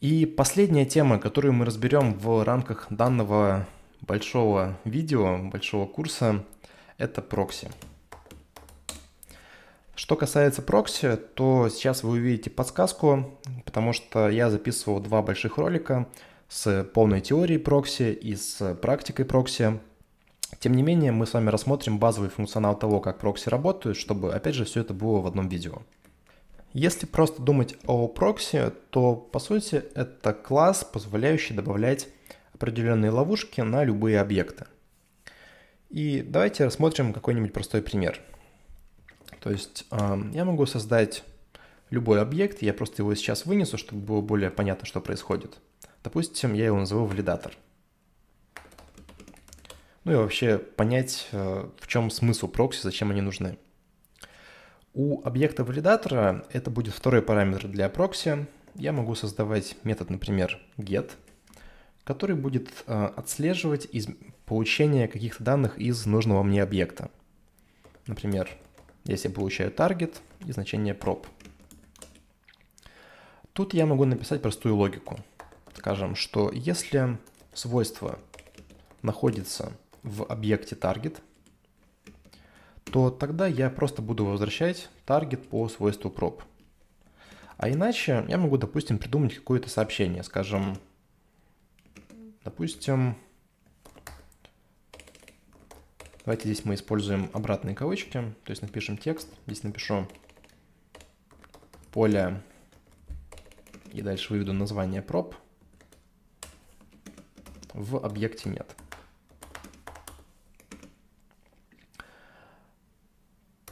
Speaker 1: И последняя тема, которую мы разберем в рамках данного большого видео, большого курса, это прокси. Что касается прокси, то сейчас вы увидите подсказку, потому что я записывал два больших ролика – с полной теорией прокси и с практикой прокси. Тем не менее, мы с вами рассмотрим базовый функционал того, как прокси работают, чтобы, опять же, все это было в одном видео. Если просто думать о прокси, то, по сути, это класс, позволяющий добавлять определенные ловушки на любые объекты. И давайте рассмотрим какой-нибудь простой пример. То есть эм, я могу создать любой объект, я просто его сейчас вынесу, чтобы было более понятно, что происходит. Допустим, я его назову валидатор. Ну и вообще понять, э, в чем смысл прокси, зачем они нужны. У объекта валидатора это будет второй параметр для прокси. Я могу создавать метод, например, get, который будет э, отслеживать из получение каких-то данных из нужного мне объекта. Например, если я получаю target и значение prop. Тут я могу написать простую логику – скажем, что если свойство находится в объекте target, то тогда я просто буду возвращать target по свойству prop. А иначе я могу, допустим, придумать какое-то сообщение, скажем, допустим, давайте здесь мы используем обратные кавычки, то есть напишем текст, здесь напишу поле и дальше выведу название prop – в объекте нет.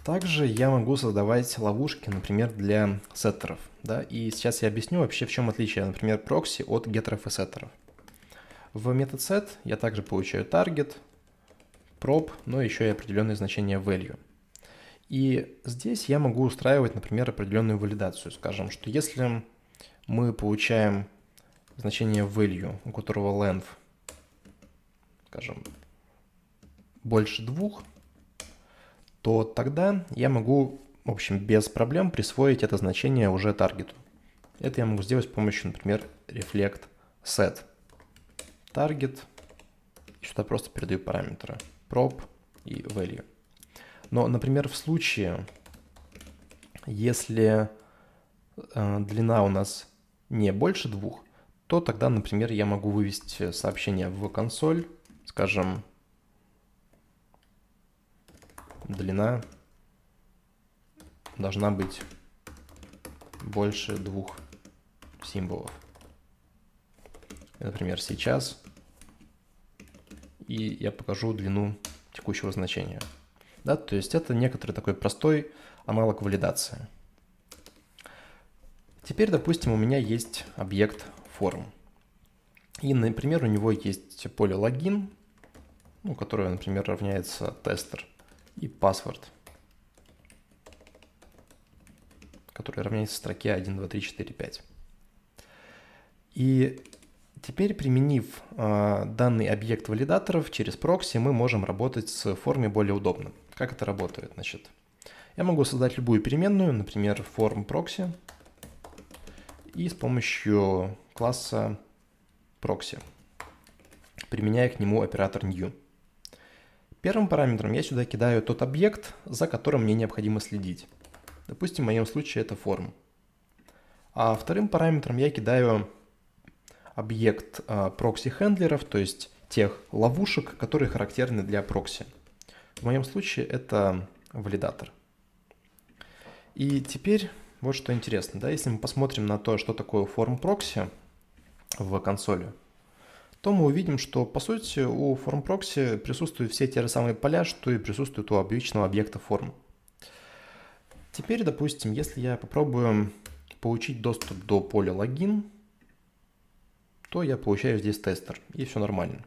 Speaker 1: Также я могу создавать ловушки, например, для сеттеров. Да? И сейчас я объясню вообще, в чем отличие, например, прокси от геттеров и сеттеров. В метод set я также получаю target, prop, но еще и определенные значения value. И здесь я могу устраивать, например, определенную валидацию. Скажем, что если мы получаем значение value, у которого length скажем, больше двух, то тогда я могу, в общем, без проблем присвоить это значение уже таргету. Это я могу сделать с помощью, например, reflect set target. И сюда просто передаю параметры prop и value. Но, например, в случае, если э, длина у нас не больше двух, то тогда, например, я могу вывести сообщение в консоль скажем, длина должна быть больше двух символов. Например, сейчас. И я покажу длину текущего значения. Да, то есть это некоторый такой простой аналог валидации. Теперь, допустим, у меня есть объект форм. И, например, у него есть поле логин, ну, которая, например, равняется тестер и паспорт, который равняется строке 1, 2, 3, 4, 5. И теперь, применив э, данный объект валидаторов через прокси, мы можем работать с формой более удобно. Как это работает? Значит, я могу создать любую переменную, например, форм прокси, и с помощью класса прокси применяя к нему оператор new. Первым параметром я сюда кидаю тот объект, за которым мне необходимо следить. Допустим, в моем случае это форм. А вторым параметром я кидаю объект а, прокси-хендлеров, то есть тех ловушек, которые характерны для прокси. В моем случае это валидатор. И теперь вот что интересно, да, если мы посмотрим на то, что такое форм прокси в консоли, то мы увидим, что по сути у form прокси присутствуют все те же самые поля, что и присутствуют у обычного объекта form. Теперь, допустим, если я попробую получить доступ до поля логин, то я получаю здесь тестер, и все нормально.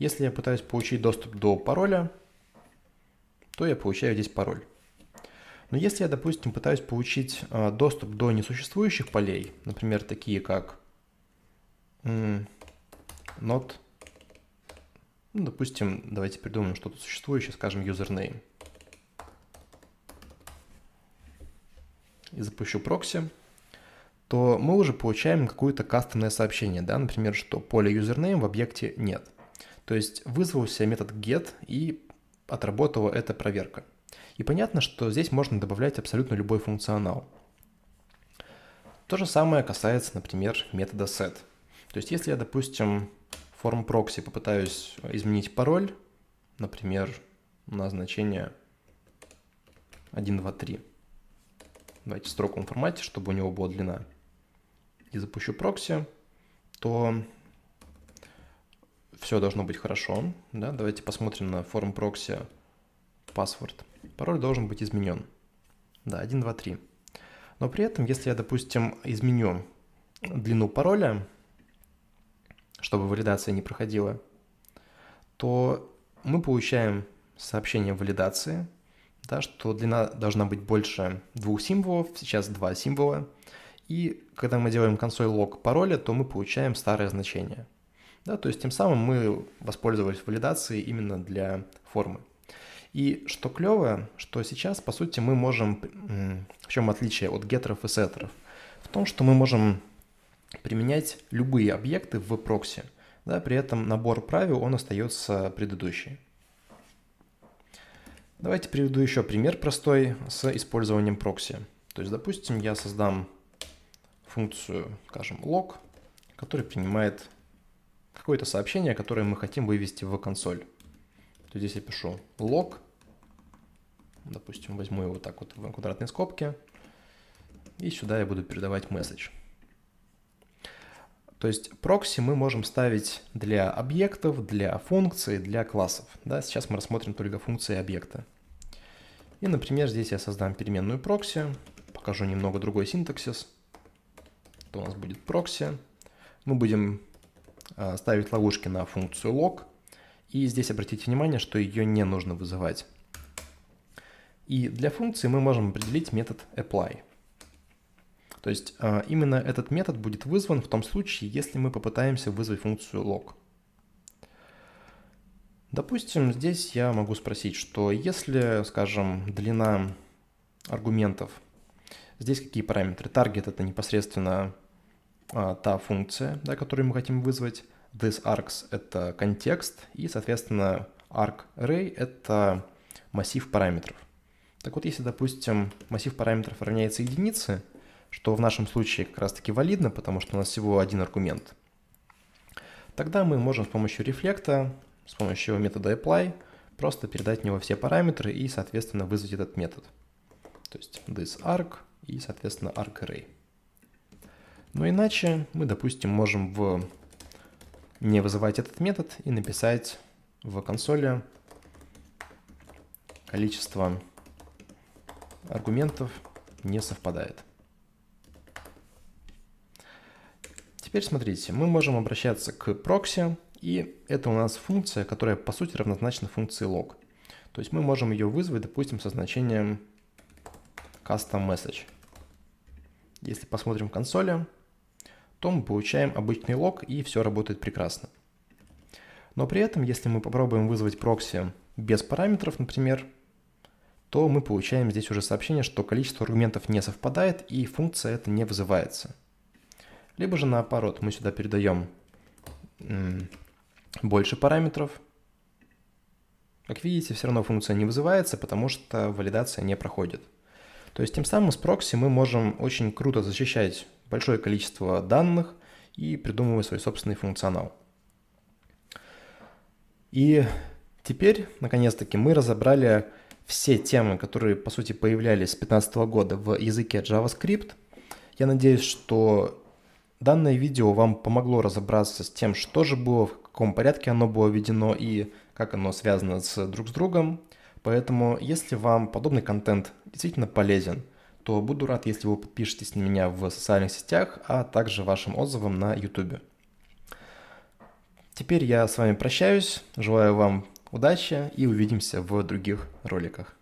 Speaker 1: Если я пытаюсь получить доступ до пароля, то я получаю здесь пароль. Но если я, допустим, пытаюсь получить э, доступ до несуществующих полей, например, такие как not, ну, допустим, давайте придумаем что-то существующее, скажем, username. И запущу прокси, то мы уже получаем какое-то кастомное сообщение, да, например, что поля username в объекте нет. То есть вызвался метод get и отработала эта проверка. И понятно, что здесь можно добавлять абсолютно любой функционал. То же самое касается, например, метода set. То есть если я, допустим, форм прокси попытаюсь изменить пароль, например, на значение 1, 2, 3. Давайте в строковом формате, чтобы у него была длина. И запущу прокси, то все должно быть хорошо. Да? Давайте посмотрим на форм прокси паспорт. Пароль должен быть изменен. Да, 1, 2, 3. Но при этом, если я, допустим, изменю длину пароля, чтобы валидация не проходила, то мы получаем сообщение валидации, да, что длина должна быть больше двух символов, сейчас два символа. И когда мы делаем консоль лог пароля, то мы получаем старое значение. Да, то есть тем самым мы воспользовались валидацией именно для формы. И что клево, что сейчас, по сути, мы можем... В чем отличие от геттеров и сеттеров? В том, что мы можем применять любые объекты в прокси. Да, при этом набор правил, он остается предыдущий. Давайте приведу еще пример простой с использованием прокси. То есть, допустим, я создам функцию, скажем, log, который принимает какое-то сообщение, которое мы хотим вывести в консоль. То здесь я пишу log, допустим, возьму его так вот в квадратные скобки, и сюда я буду передавать месседж. То есть прокси мы можем ставить для объектов, для функций, для классов. Да, сейчас мы рассмотрим только функции объекта. И, например, здесь я создам переменную прокси, покажу немного другой синтаксис. Это у нас будет прокси. Мы будем э, ставить ловушки на функцию log. И здесь обратите внимание, что ее не нужно вызывать. И для функции мы можем определить метод apply. То есть а, именно этот метод будет вызван в том случае, если мы попытаемся вызвать функцию log. Допустим, здесь я могу спросить, что если, скажем, длина аргументов, здесь какие параметры? Target — это непосредственно а, та функция, да, которую мы хотим вызвать. ThisArgs — это контекст, и, соответственно, ArcArray — это массив параметров. Так вот, если, допустим, массив параметров равняется единице — что в нашем случае как раз-таки валидно, потому что у нас всего один аргумент. Тогда мы можем с помощью рефлекта, с помощью метода apply, просто передать в него все параметры и, соответственно, вызвать этот метод. То есть this arg и, соответственно, arcArray. Но ну, иначе мы, допустим, можем в... не вызывать этот метод и написать в консоли количество аргументов не совпадает. Теперь смотрите, мы можем обращаться к прокси, и это у нас функция, которая по сути равнозначна функции log. То есть мы можем ее вызвать, допустим, со значением custom message. Если посмотрим в консоли, то мы получаем обычный лог, и все работает прекрасно. Но при этом, если мы попробуем вызвать прокси без параметров, например, то мы получаем здесь уже сообщение, что количество аргументов не совпадает, и функция это не вызывается. Либо же наоборот, мы сюда передаем больше параметров. Как видите, все равно функция не вызывается, потому что валидация не проходит. То есть тем самым с прокси мы можем очень круто защищать большое количество данных и придумывать свой собственный функционал. И теперь, наконец-таки, мы разобрали все темы, которые, по сути, появлялись с 2015 года в языке JavaScript. Я надеюсь, что Данное видео вам помогло разобраться с тем, что же было, в каком порядке оно было введено и как оно связано с друг с другом. Поэтому, если вам подобный контент действительно полезен, то буду рад, если вы подпишетесь на меня в социальных сетях, а также вашим отзывом на YouTube. Теперь я с вами прощаюсь, желаю вам удачи и увидимся в других роликах.